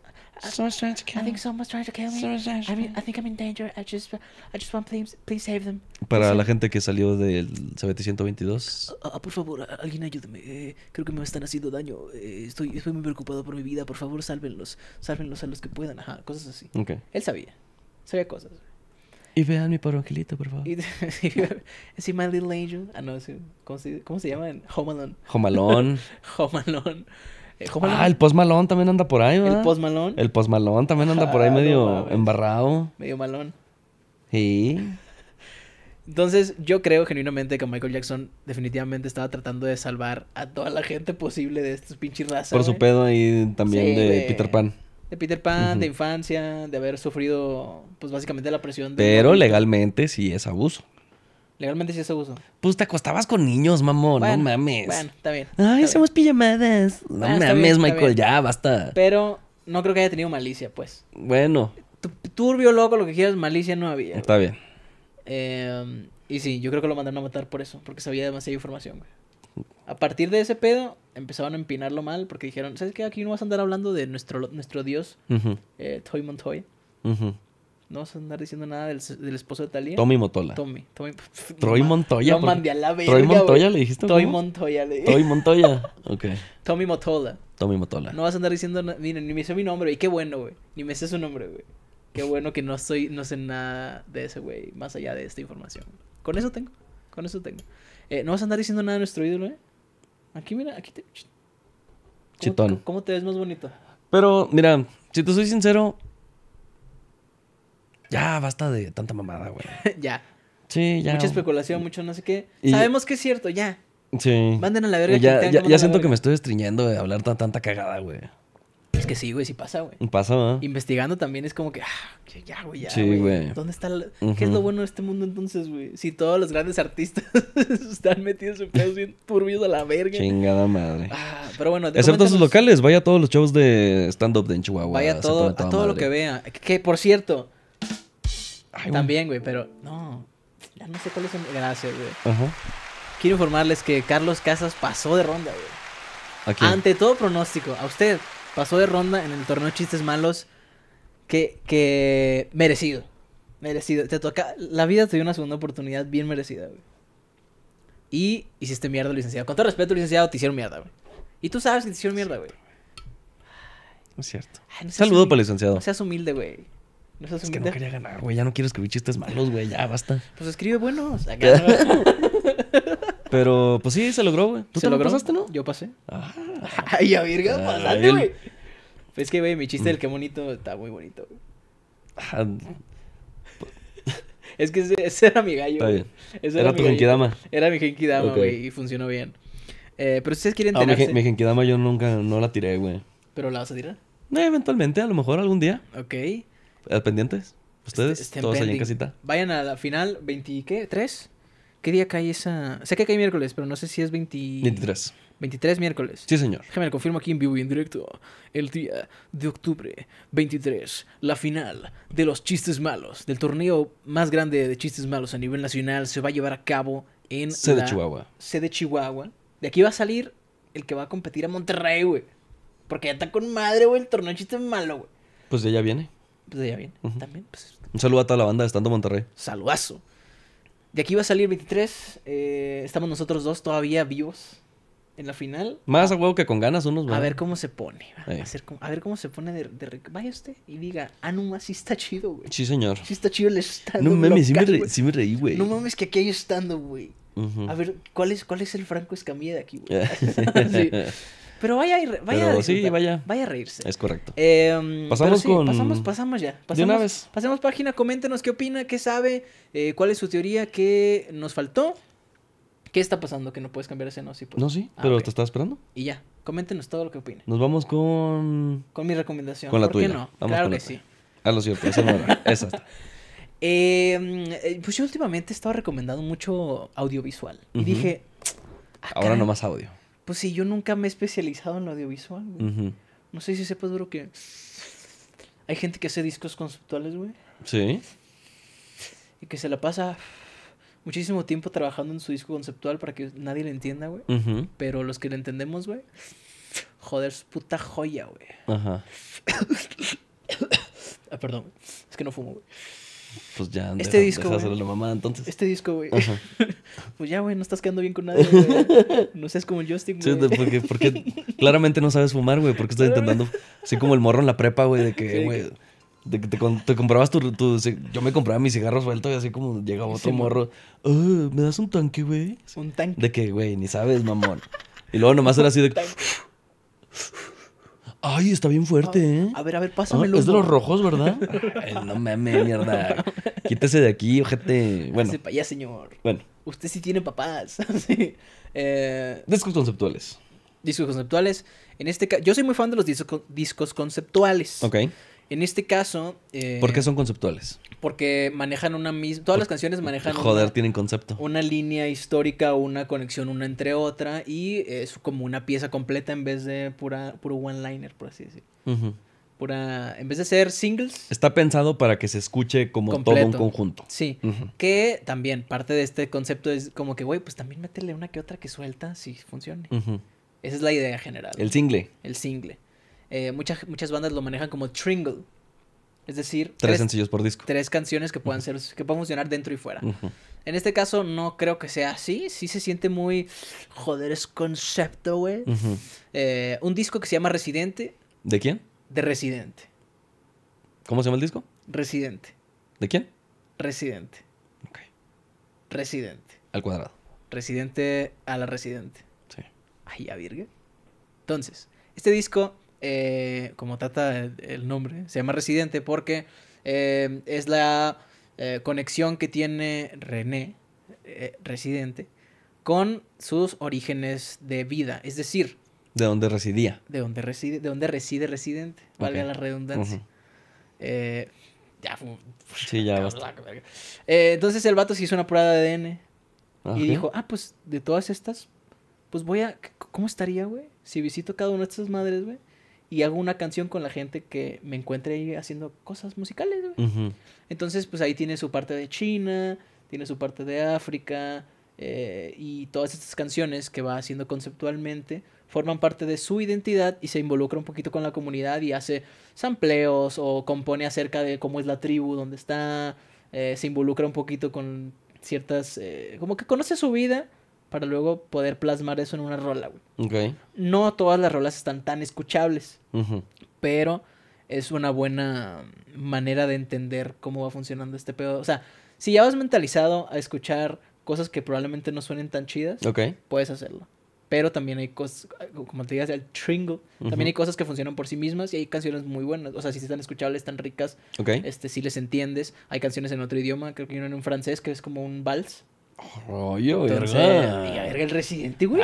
someone's trying to kill me. I think someone's trying to kill me. I, mean, I think I'm in danger. I just, I just want please, please save them. Para la gente que salió del CBT 122. Ah, ah, ah, por favor, alguien ayúdeme. Eh, creo que me están haciendo daño. Eh, estoy, estoy muy preocupado por mi vida. Por favor, sálvenlos. Sálvenlos a los que puedan. Ajá, cosas así. Él sabía. Sabía cosas. Y vean mi pobre angelito, por favor. sí, My Little Angel. Ah, no, ¿Cómo se, llama? Homalón Homalón Homalón eh, ah, el Post también anda por ahí, ¿verdad? El Post El Post también anda por ahí ah, medio embarrado. Medio malón. Sí. Entonces, yo creo genuinamente que Michael Jackson definitivamente estaba tratando de salvar a toda la gente posible de estos pinches razas. Por su pedo ahí también de, Peter Pan. De Peter Pan, de infancia, de haber sufrido, pues básicamente la presión de. Pero legalmente sí es abuso. Legalmente sí se abuso. Pues te acostabas con niños, mamón. no mames. Bueno, está bien. Ay, hacemos pijamadas. No ah, mames, Michael, ya, basta. Pero no creo que haya tenido malicia, pues. Bueno. Turbio, loco, lo que quieras, malicia no había. Está bien. Em, y sí, yo creo que lo mandaron a matar por eso, porque sabía demasiada información, güey. A partir de ese pedo, empezaron a empinarlo mal porque dijeron, ¿sabes qué? Aquí no vas a andar hablando de nuestro, nuestro dios, eh, Toy Montoy. No vas a andar diciendo nada del, del esposo de Talía. Tommy Motola. Tommy. Tommy. Troy Montoya. mandé a la verga. Troy Montoya le dijiste. Troy Montoya le dije. Troy Montoya. Ok. Tommy Motola. Tommy Motola. No vas a andar diciendo nada. Ni, ni me sé mi nombre, güey. Qué bueno, güey. Ni me sé su nombre, güey. Qué bueno que no soy no sé nada de ese, güey. Más allá de esta información. Con eso tengo. Con eso tengo. Eh, no vas a andar diciendo nada de nuestro ídolo, eh. Aquí, mira, aquí te. Chitón. ¿Cómo te ves más bonito? Pero, mira, si te soy sincero, ya, basta de tanta mamada, güey. ya. Sí, ya. Mucha especulación, mucho no sé qué. Sabemos que es cierto, ya. Sí. Manden a la verga. Ya, ya, ya siento que me estoy estriñendo de hablar tanta cagada, güey. Es que sí, güey, sí pasa, güey. Pasa, ¿no? Investigando también es como que, ah, ya, güey, ya. Sí, güey. ¿Dónde está ¿Qué es lo bueno de este mundo entonces, güey? Si todos los grandes artistas están metidos en pedos bien turbios a la verga. Chingada madre. Ah, pero bueno, Excepto coméntanos... sus locales, vaya a todos los shows de stand-up de en Chihuahua. Vaya a todo, a todo lo que vea. Que, por cierto, también, güey, pero no. Ya no sé cuál es Gracias, güey. Ajá. Quiero informarles que Carlos Casas pasó de ronda, güey. Ante todo pronóstico, a usted pasó de ronda en el torneo de Chistes Malos que, que merecido. Merecido. Te toca. La vida te dio una segunda oportunidad bien merecida, güey. Y hiciste mierda, licenciado. Con todo respeto, licenciado, te hicieron mierda, güey. Y tú sabes que te hicieron mierda, güey. No es cierto. Saludo para licenciado. seas humilde, güey. No es que no quería ganar, güey. Ya no quiero escribir chistes malos, güey. Ya basta. Pues escribe buenos. Pero, pues sí, se logró, güey. ¿Tú se te logró? pasaste, no? Yo pasé. Ah. Ay, a verga ah, pasaste, güey. es que, güey, mi chiste del mm. qué bonito está muy bonito, ah, es que ese, era mi gallo. Era era, era mi tu Genkidama. Era mi Genkidama, güey, y funcionó bien. Eh, pero si ustedes quieren enterarse... Ah, mi, Genkidama yo nunca, no la tiré, güey. ¿Pero la vas a tirar? No, eh, eventualmente, a lo mejor algún día. Ok pendientes. Este, Ustedes, todos en casita. Vayan a la final, 23 ¿qué? día cae esa? Sé que cae miércoles, pero no sé si es 23. 23 miércoles. Sí, señor. Déjame, confirmo aquí en vivo y en directo. El día de octubre 23, la final de los chistes malos, del torneo más grande de chistes malos a nivel nacional, se va a llevar a cabo en C de Chihuahua. C de Chihuahua. De aquí va a salir el que va a competir a Monterrey, güey. Porque ya está con madre, güey, el torneo de chistes malo, güey. Pues de allá viene pues allá bien. También, pues, Un saludo a toda la banda de Estando Monterrey. Saludazo. De aquí va a salir 23. Eh, estamos nosotros dos todavía vivos en la final. Más a huevo que con ganas unos. güey. A ver cómo se pone. A, a, ver cómo se pone de, de... Vaya usted y diga, ah, no más, sí está chido, güey. Sí, señor. Sí está chido el stand No mames, sí, me reí, güey. No mames, que aquí hay estando, güey. A ver, ¿cuál es, ¿cuál es el Franco Escamilla de aquí, güey? sí. Pero vaya, vaya, vaya, a reírse. Es correcto. Em, pasamos con... Pasamos, pasamos ya. de una vez. Pasemos página, coméntenos qué opina, qué sabe, eh, cuál es su teoría, qué nos faltó. ¿Qué está pasando que no puedes cambiar ese no? Sí, No, sí, ah, pero te estaba esperando. Y ya, coméntenos todo lo que opine. Nos vamos con... Con mi recomendación. Con la tuya. claro que sí. Ah, lo cierto, esa no em, eh, pues yo últimamente estaba recomendando mucho audiovisual. Y dije... Ah, Ahora no más audio pues sí, yo nunca me he especializado en lo audiovisual, güey. No sé si sepas, duro que hay gente que hace discos conceptuales, güey. Sí. Y que se la pasa muchísimo tiempo trabajando en su disco conceptual para que nadie le entienda, güey. Pero los que le entendemos, güey, joder, es puta joya, güey. Ajá. ah, perdón, es que no fumo, güey pues ya, este disco, la mamá entonces. Este disco, güey. pues ya, güey, no estás quedando bien con nadie, güey. No seas como Justin, güey. Sí, porque, claramente no sabes fumar, güey, porque estás intentando, así como el morro en la prepa, güey, de que, güey... de que te, comprabas tu, Yo me compraba mis cigarros suelto y así como llegaba otro morro. Ah, ¿Me das un tanque, güey? Un tanque. De que, güey, ni sabes, mamón. y luego nomás era así de. Ay, está bien fuerte, ¿eh? A ver, a ver, pásamelo. Ah, es de los rojos, ¿verdad? Eh, no mames, mierda. Quítese de aquí, ojete. Bueno. para ya, señor. Bueno. Usted sí tiene papás. sí. Eh, discos conceptuales. Discos conceptuales. En este caso, yo soy muy fan de los discos, conceptuales. Ok. En este caso. Eh, ¿Por qué son conceptuales? porque manejan una misma. Todas las canciones manejan. Joder, tienen concepto. Una línea histórica, una conexión una entre otra. Y es como una pieza completa en vez de pura, puro one-liner, por así decirlo. Pura. En vez de ser singles. Está pensado para que se escuche como todo un conjunto. Sí. Que también parte de este concepto es como que, güey, pues también métele una que otra que suelta si funcione. Esa es la idea general. El single. El single. Eh, muchas, muchas bandas lo manejan como tringle es decir, tres, sencillos por disco. Tres canciones que puedan ser, que puedan funcionar dentro y fuera. En este caso no creo que sea así. Sí se siente muy. Joder, es concepto, güey. Eh, un disco que se llama Residente. ¿De quién? De Residente. ¿Cómo se llama el disco? Residente. ¿De quién? Residente. Ok. Residente. Al cuadrado. Residente a la residente. Sí. Ay, ya virgen. Entonces, este disco eh, como trata el, nombre, se llama Residente porque eh, es la eh, conexión que tiene René, eh, Residente, con sus orígenes de vida, es decir... De donde residía. De donde reside, de reside Residente, valga la redundancia. ya, sí, ya entonces el vato se hizo una prueba de ADN y dijo, ah, pues de todas estas, pues voy a... ¿Cómo estaría, güey? Si visito cada una de estas madres, güey y hago una canción con la gente que me encuentre ahí haciendo cosas musicales. Entonces, pues ahí tiene su parte de China, tiene su parte de África eh, y todas estas canciones que va haciendo conceptualmente forman parte de su identidad y se involucra un poquito con la comunidad y hace sampleos o compone acerca de cómo es la tribu, dónde está, eh, se involucra un poquito con ciertas, eh, como que conoce su vida para luego poder plasmar eso en una rola, Okay. No todas las rolas están tan escuchables, pero es una buena manera de entender cómo va funcionando este pedo. O sea, si ya vas mentalizado a escuchar cosas que probablemente no suenen tan chidas, okay. puedes hacerlo. Pero también hay cosas, como te digas, el tringle. También hay cosas que funcionan por sí mismas y hay canciones muy buenas. O sea, si están escuchables, están ricas. Okay. Este, si les entiendes. Hay canciones en otro idioma, creo que hay una en un francés que es como un vals. Rollo, verga. verga el residente, güey.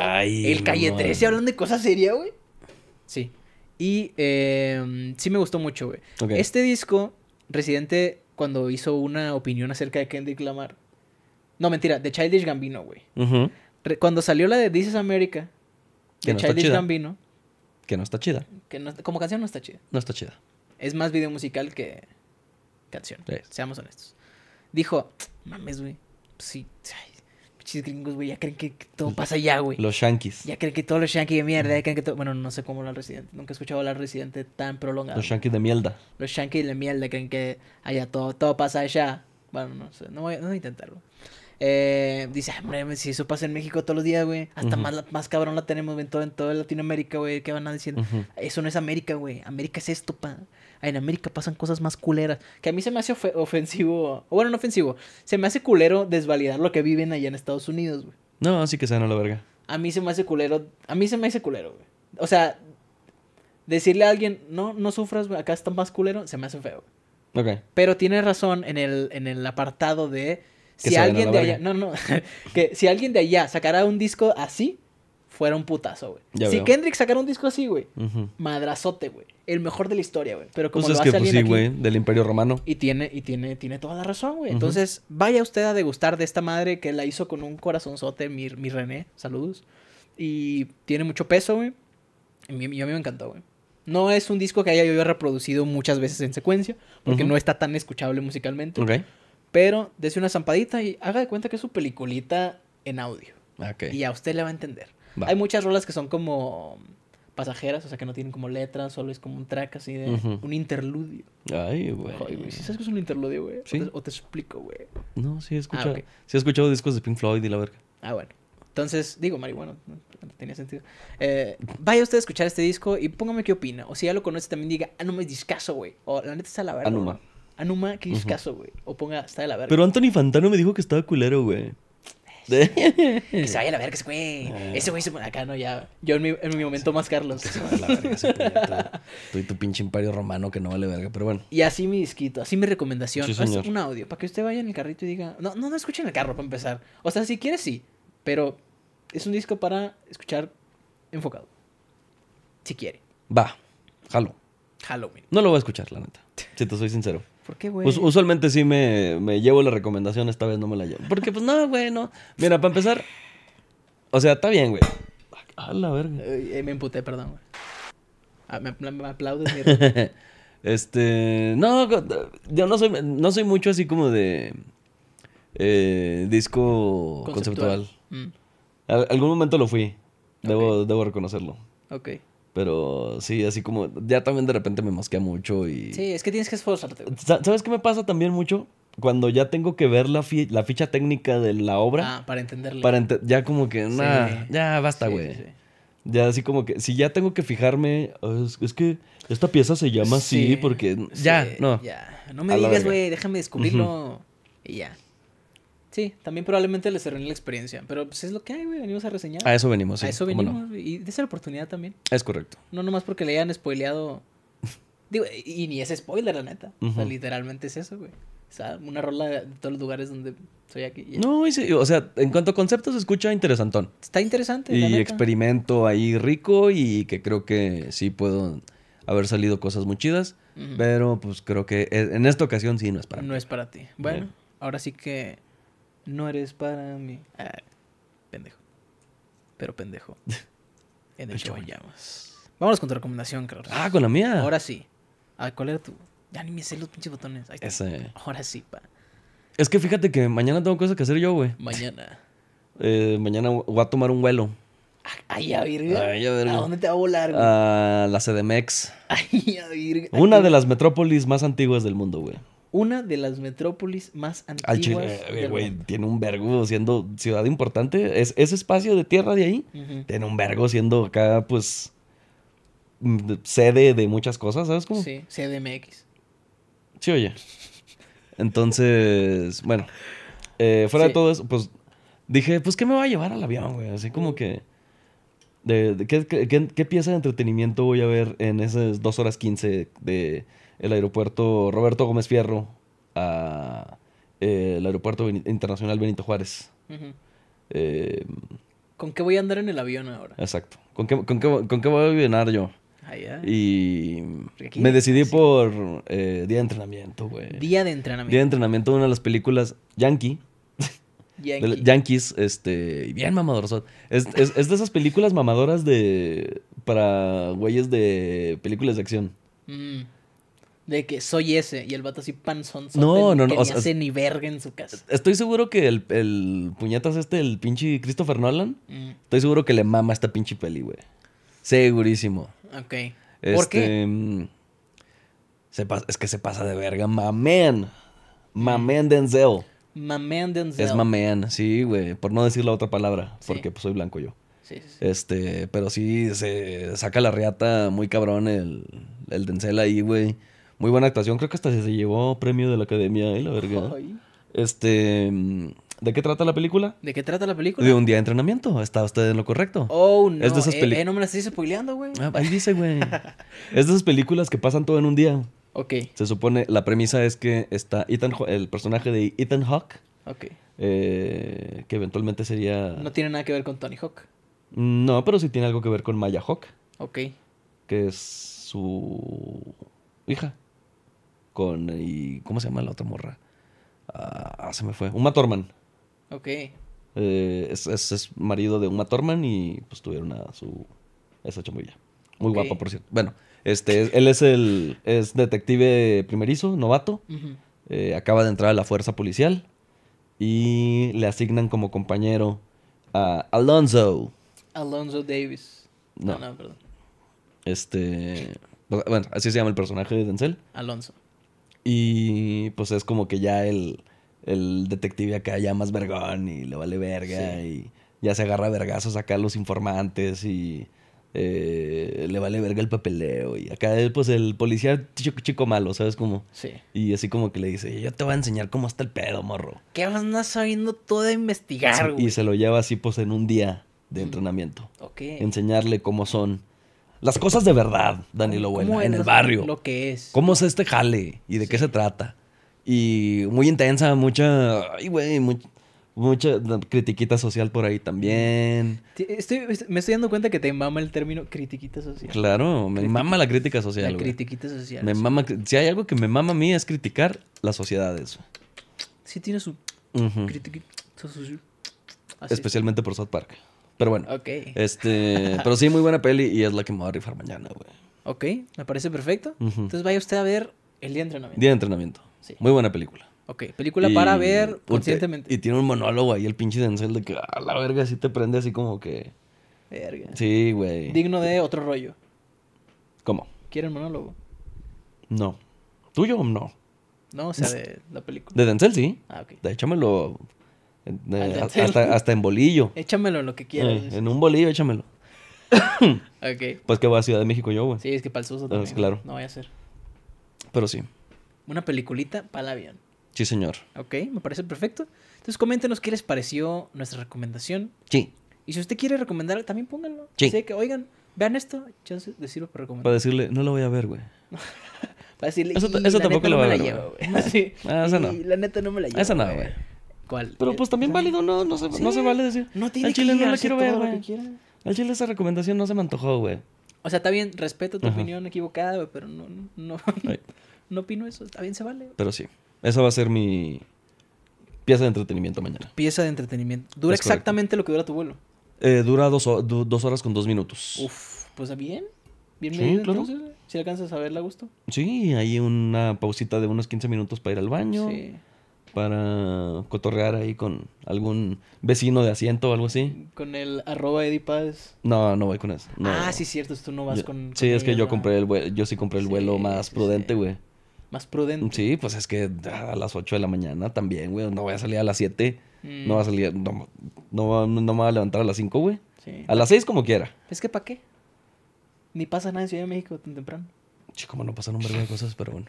el Calle 13 hablando de cosas serias, güey. Sí. Y em, sí me gustó mucho, güey. Este disco, Residente, cuando hizo una opinión acerca de Kendrick Lamar. No, mentira, de Childish Gambino, güey. Cuando salió la de This is America, de Childish Gambino. Que no está chida. Que como canción no está chida. No está chida. Es más video musical que canción. Seamos honestos. Dijo, mames, güey sí, pinches gringos, güey, ya creen que todo pasa allá, güey. Los yankees. Ya creen que todos los yankees de mierda, ya creen que todo... Bueno, no sé cómo la residente, nunca he escuchado hablar la residente tan prolongada. Los yankees de mierda. Los yankees de mierda creen que allá todo, todo pasa allá. Bueno, no sé, no voy, a intentarlo. Eh, dice, ah, hombre, si eso pasa en México todos los días, güey. Hasta más, más cabrón la tenemos en todo, en toda Latinoamérica, güey. ¿Qué van a decir? Eso no es América, güey. América es esto, pa en América pasan cosas más culeras. Que a mí se me hace ofensivo, bueno, no ofensivo, se me hace culero desvalidar lo que viven allá en Estados Unidos, güey. No, así que sean a la verga. A mí se me hace culero, a mí se me hace culero, güey. O sea, decirle a alguien, no, no sufras, güey, acá está más culero, se me hace feo. Ok. Pero tiene razón en el, en el apartado de... si alguien de allá, no, no, que si alguien de allá sacara un disco así, fuera un putazo, güey. si Kendrick sacara un disco así, güey, madrazote, güey. El mejor de la historia, güey. Pero como pues lo hace que, pues sí, güey, del Imperio Romano. Y tiene, y tiene, tiene toda la razón, güey. Entonces, vaya usted a degustar de esta madre que la hizo con un corazonzote, mi, mi René. Saludos. Y tiene mucho peso, güey. Y, a mí me encantó, güey. No es un disco que haya yo reproducido muchas veces en secuencia, porque no está tan escuchable musicalmente. Ok. Pero dese una zampadita y haga de cuenta que es su peliculita en audio. Ah, okay. Y a usted le va a entender. Hay muchas rolas que son como pasajeras, o sea, que no tienen como letras, solo es como un track así de un interludio. Ay, güey. Ay, sabes que es un interludio, güey? ¿Sí? O, te, explico, güey. No, sí he ah, escuchado. Ah, okay. Sí he escuchado discos de Pink Floyd y la verga. Ah, bueno. Entonces, digo, marihuana, no, tenía sentido. Eh, vaya usted a escuchar este disco y póngame qué opina. O si ya lo conoce, también diga, ah, no me discaso, güey. O la neta está la verga. Anuma. Anuma, qué discaso, güey. O ponga, está de la verga. Pero Anthony Fantano me dijo que estaba culero, güey. Pues. que se vaya a verga, ese güey. Ah. Ese güey se pone acá, ¿no? Ya. Yo en mi, momento más Carlos. y tu pinche imperio romano que no vale verga, pero bueno. Y así mi disquito, así mi recomendación. un audio, para que usted vaya en el carrito y diga. No, no, no escuchen el carro para empezar. O sea, si quiere sí. Pero es un disco para escuchar enfocado. Si quiere. Va. Jalo. Halloween. No lo voy a escuchar, la neta. Si te soy sincero. ¿Por qué, güey? Pues usualmente sí me, llevo la recomendación, esta vez no me la llevo. Porque, pues, no, güey, no. Mira, para empezar, o sea, está bien, güey. A la verga. Eh, me emputé, perdón, güey. Ah, me, aplaudes, Este, no, yo no soy, no soy mucho así como de eh, disco conceptual. Mm. algún momento lo fui, debo, debo reconocerlo. Ok. Pero sí, así como ya también de repente me mosquea mucho y... Sí, es que tienes que esforzarte. ¿Sabes qué me pasa también mucho? Cuando ya tengo que ver la, la ficha técnica de la obra. Ah, para entenderla. Para ya como que, nah, ya basta, güey. ya así como que, si ya tengo que fijarme, es, que esta pieza se llama así porque... ya, no. Ya. No me digas, güey, déjame descubrirlo y ya. Sí, también probablemente les arruiné la experiencia, pero pues es lo que hay, güey, venimos a reseñar. A eso venimos, sí. A eso venimos, y de esa oportunidad también. Es correcto. No nomás porque le hayan spoileado, digo, y ni es spoiler, la neta, o sea, literalmente es eso, güey. O sea, una rola de todos los lugares donde soy aquí. No, o sea, en cuanto a conceptos, escucha interesantón. Está interesante. Y experimento ahí rico y que creo que sí puedo haber salido cosas muy chidas, pero pues creo que e, en esta ocasión sí no es para no No es para ti. Bueno, ahora sí que no eres para mí. Ah, pendejo. Pero pendejo. en el, el show llamas. Vámonos con tu recomendación, Carlos. Ah, con la mía. Ahora sí. Ah, ¿cuál era tu? Ya ni me sé los pinches botones. Ahí está. Ahora sí, pa. Es que fíjate que mañana tengo cosas que hacer yo, güey. Mañana. Eh, mañana voy a tomar un vuelo. Ah, ay, a virga. Ay, a virga. ¿A dónde te va a volar, güey? A la CDMX. Ay, a virga. Una de las metrópolis más antiguas del mundo, güey una de las metrópolis más antiguas. Al Chile, eh, güey, tiene un vergo siendo ciudad importante. Es, ese espacio de tierra de ahí tiene un vergo siendo acá, pues, mm, sede de muchas cosas, ¿sabes cómo? Sí, CDMX. Sí, oye. Entonces, bueno, eh, fuera de todo eso, pues dije, pues, ¿qué me va a llevar al avión, güey? Así como que. ¿qué, pieza de entretenimiento voy a ver en esas dos horas 15 de, el aeropuerto Roberto Gómez Fierro a eh, el aeropuerto internacional Benito Juárez. Eh, ¿Con qué voy a andar en el avión ahora? Exacto. ¿Con qué, con voy a avionar yo? Ah, ya. Y me decidí por eh, Día de Entrenamiento, güey. Día de Entrenamiento. Día de Entrenamiento, una de las películas Yankee. Yankees, este, bien mamador Es, es, de esas películas mamadoras de. para güeyes de películas de acción. Mm. De que soy ese. Y el vato así panzón. No, no, no. Que ni hace ni verga en su casa. Estoy seguro que el, el puñetas este, el pinche Christopher Nolan. Mm. Estoy seguro que le mama esta pinche peli, güey. Segurísimo. Ok. ¿Por qué? Este, mm, es que se pasa de verga. Mamen. Mamen Denzel. Mamen Denzel. Es mamen, sí, güey. Por no decir la otra palabra. Porque pues, soy blanco yo. Sí, sí, este, pero sí se saca la riata muy cabrón el, el Denzel ahí, güey. Muy buena actuación, creo que hasta se llevó premio de la academia, ¿eh? la verga. Este. Mm, ¿De qué trata la película? ¿De qué trata la película? De un día de entrenamiento. Está usted en lo correcto. Oh, no. Es de esas eh, eh, no me la estoy spoileando, güey. Ah, ahí dice, güey. es de esas películas que pasan todo en un día. Ok. Se supone, la premisa es que está Ethan, el personaje de Ethan Hawke. Ok. Eh, que eventualmente sería... No tiene nada que ver con Tony Hawk. No, pero sí tiene algo que ver con Maya Hawk. Ok. Que es su hija con. Y, ¿Cómo se llama la otra morra? Ah, ah se me fue. Uma Thurman. Ok. Eh, es, marido de Uma Thurman y pues tuvieron a su. Esa chamuilla. Muy guapa, por cierto. Bueno, este, él es el. Es detective primerizo, novato. Eh, acaba de entrar a la fuerza policial. Y le asignan como compañero a Alonso. Alonso Davis. No, no, ah, no perdón. Este. Bueno, así se llama el personaje de Denzel. Alonso. Y pues es como que ya el, detective acá ya más vergón y le vale verga y ya se agarra vergazos acá a los informantes y eh, le vale verga el papeleo y acá pues el policía chico, chico malo, ¿sabes cómo? Sí. Y así como que le dice, yo te voy a enseñar cómo está el pedo, morro. ¿Qué a sabiendo tú de investigar, güey? Y se lo lleva así pues en un día de entrenamiento. Ok. Enseñarle cómo son las cosas de verdad, Danilo Buena, en el barrio. Lo que es. ¿Cómo es este jale y de qué se trata? Y muy intensa, mucha. Ay, güey, mucha, mucha critiquita social por ahí también. me estoy dando cuenta que te mama el término critiquita social. Claro, me mama la crítica social. La critiquita social. Me mama, si hay algo que me mama a mí es criticar las sociedades. Sí, tiene su critiquita social. Especialmente por South Park. Pero bueno. Ok. Este, pero sí, muy buena peli y es la que me voy a rifar mañana, güey. Ok, me parece perfecto. Entonces vaya usted a ver el día de entrenamiento. Día de entrenamiento. Sí. Muy buena película. Ok, película para ver conscientemente. Y tiene un monólogo ahí, el pinche Denzel, de que a ah, la verga sí te prende así como que. Verga. Sí, güey. Digno de otro rollo. ¿Cómo? el monólogo? No. ¿Tuyo o no? No, o sea, de la película. De Denzel, sí. Ah, ok. De hecho, me lo eh, hasta, en bolillo. Échamelo lo que quieras. Eh, en un bolillo, échamelo. Ok Pues que voy a Ciudad de México yo, güey. Sí, es que para el también. claro. No voy a hacer. Pero sí. Una peliculita para el avión. Sí, señor. Ok, me parece perfecto. Entonces, coméntenos qué les pareció nuestra recomendación. Sí. Y si usted quiere recomendar, también pónganlo. Sí. Sé que, oigan, vean esto, chance de para recomendar. Para decirle, no lo voy a ver, güey. para decirle, eso, tampoco no me a Llevo, güey. Ah, y la neta no me la llevo. Esa no, güey. Pero eh, pues también válido, no, no se, vale decir. No tiene Al chile no la quiero ver, güey. Al chile esa recomendación no se me antojó, güey. O sea, está bien, respeto tu opinión equivocada, güey, pero no, no, opino eso. Está bien, se vale. Pero sí, esa va a ser mi pieza de entretenimiento mañana. Pieza de entretenimiento. Dura exactamente lo que dura tu vuelo. Eh, dura dos, horas con dos minutos. Uf, pues bien. Bien sí, Si alcanzas a verla a gusto. Sí, hay una pausita de unos 15 minutos para ir al baño. Sí para cotorrear ahí con algún vecino de asiento o algo así. ¿Con el arroba Eddie No, no voy con eso. Ah, sí, cierto, tú no vas con, Sí, es que yo compré el vuelo, yo sí compré el vuelo más prudente, güey. Más prudente. Sí, pues es que a las 8 de la mañana también, güey, no voy a salir a las 7, no va a mm. salir, no, no, me voy a levantar a las 5, güey. Sí. A las 6 como quiera. Es que ¿para qué? Ni pasa nada en Ciudad de México tan temprano. Sí, como no pasan un verbo de cosas, pero bueno.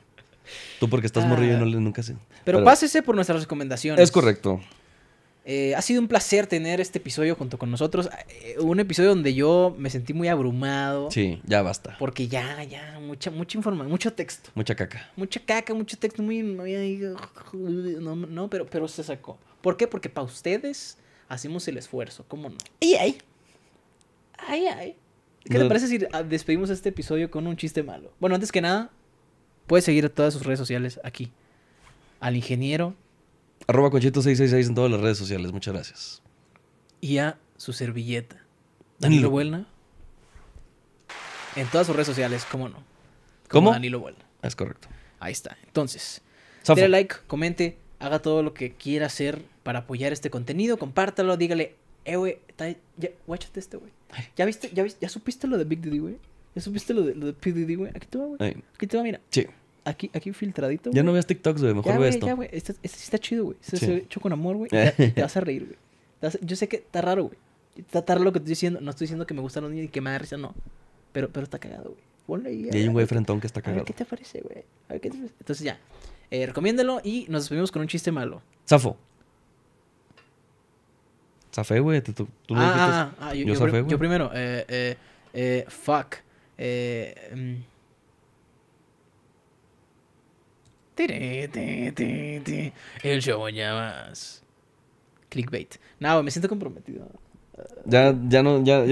Tú porque estás morrido y no le nunca sé. Pero, pásese por nuestras recomendaciones. Es correcto. Eh, ha sido un placer tener este episodio junto con nosotros. Eh, un episodio donde yo me sentí muy abrumado. Sí, ya basta. Porque ya, ya, mucha, mucha información, mucho texto. Mucha caca. Mucha caca, mucho texto, muy... no, no, pero, pero se sacó. ¿Por qué? Porque para ustedes hacemos el esfuerzo, ¿cómo no? ¡Ay, ay! ¡Ay, ay! ay qué te parece si ah, despedimos este episodio con un chiste malo? Bueno, antes que nada, Puedes seguir a todas sus redes sociales aquí. Al ingeniero. Arroba Cochito666 en todas las redes sociales. Muchas gracias. Y a su servilleta. Danilo, En todas sus redes sociales, cómo no. ¿Cómo? Danilo Buelna. Es correcto. Ahí está. Entonces, dale like, comente, haga todo lo que quiera hacer para apoyar este contenido. Compártalo, dígale, eh, güey, ya, este, güey. ¿Ya viste, ya viste, ya supiste lo de Big Diddy, güey? ¿Eso viste lo de, lo de PDD, güey? Aquí te va, güey. Aquí te va, mira. Sí. Aquí, aquí filtradito. Ya no veas TikToks, güey. Mejor ve esto. Ya, güey. Este, este sí está chido, güey. Este Se ve hecho con amor, güey. te vas a reír, güey. Yo sé que está raro, güey. Está, raro lo que estoy diciendo. No estoy diciendo que me gustan los niños y que me da risa, no. Pero, pero está cagado, güey. ahí. Y hay un güey frentón que está cagado. A ver qué te parece, güey. A ver qué te parece. Entonces ya. Eh, recomiéndelo y nos despedimos con un chiste malo. Zafo. Zafé, güey. Tú, ah, ah, ah, yo, yo primero. Eh, eh, eh, fuck. Eh, mm. el show llamas Clickbait. No, me siento comprometido. Ya, ya no, ya,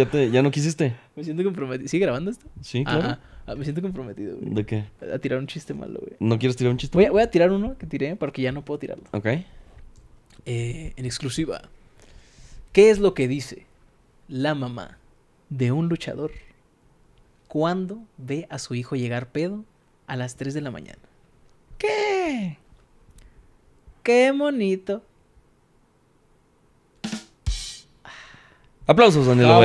no quisiste. Me siento comprometido. ¿Sigue grabando esto? Sí, claro. Ah, me siento comprometido, ¿De qué? A tirar un chiste malo, güey. ¿No quieres tirar un chiste? Voy a, voy a tirar uno que tiré porque ya no puedo tirarlo. Ok. Eh, en exclusiva. ¿Qué es lo que dice la mamá de un luchador cuando ve a su hijo llegar pedo a las 3 de la mañana. ¿Qué? ¡Qué bonito! Aplausos, Daniel No.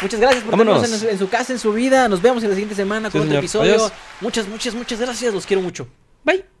Muchas gracias por tenernos en, su casa, en su vida. Nos vemos en la siguiente semana con otro episodio. Muchas, muchas, muchas gracias. Los quiero mucho. Bye.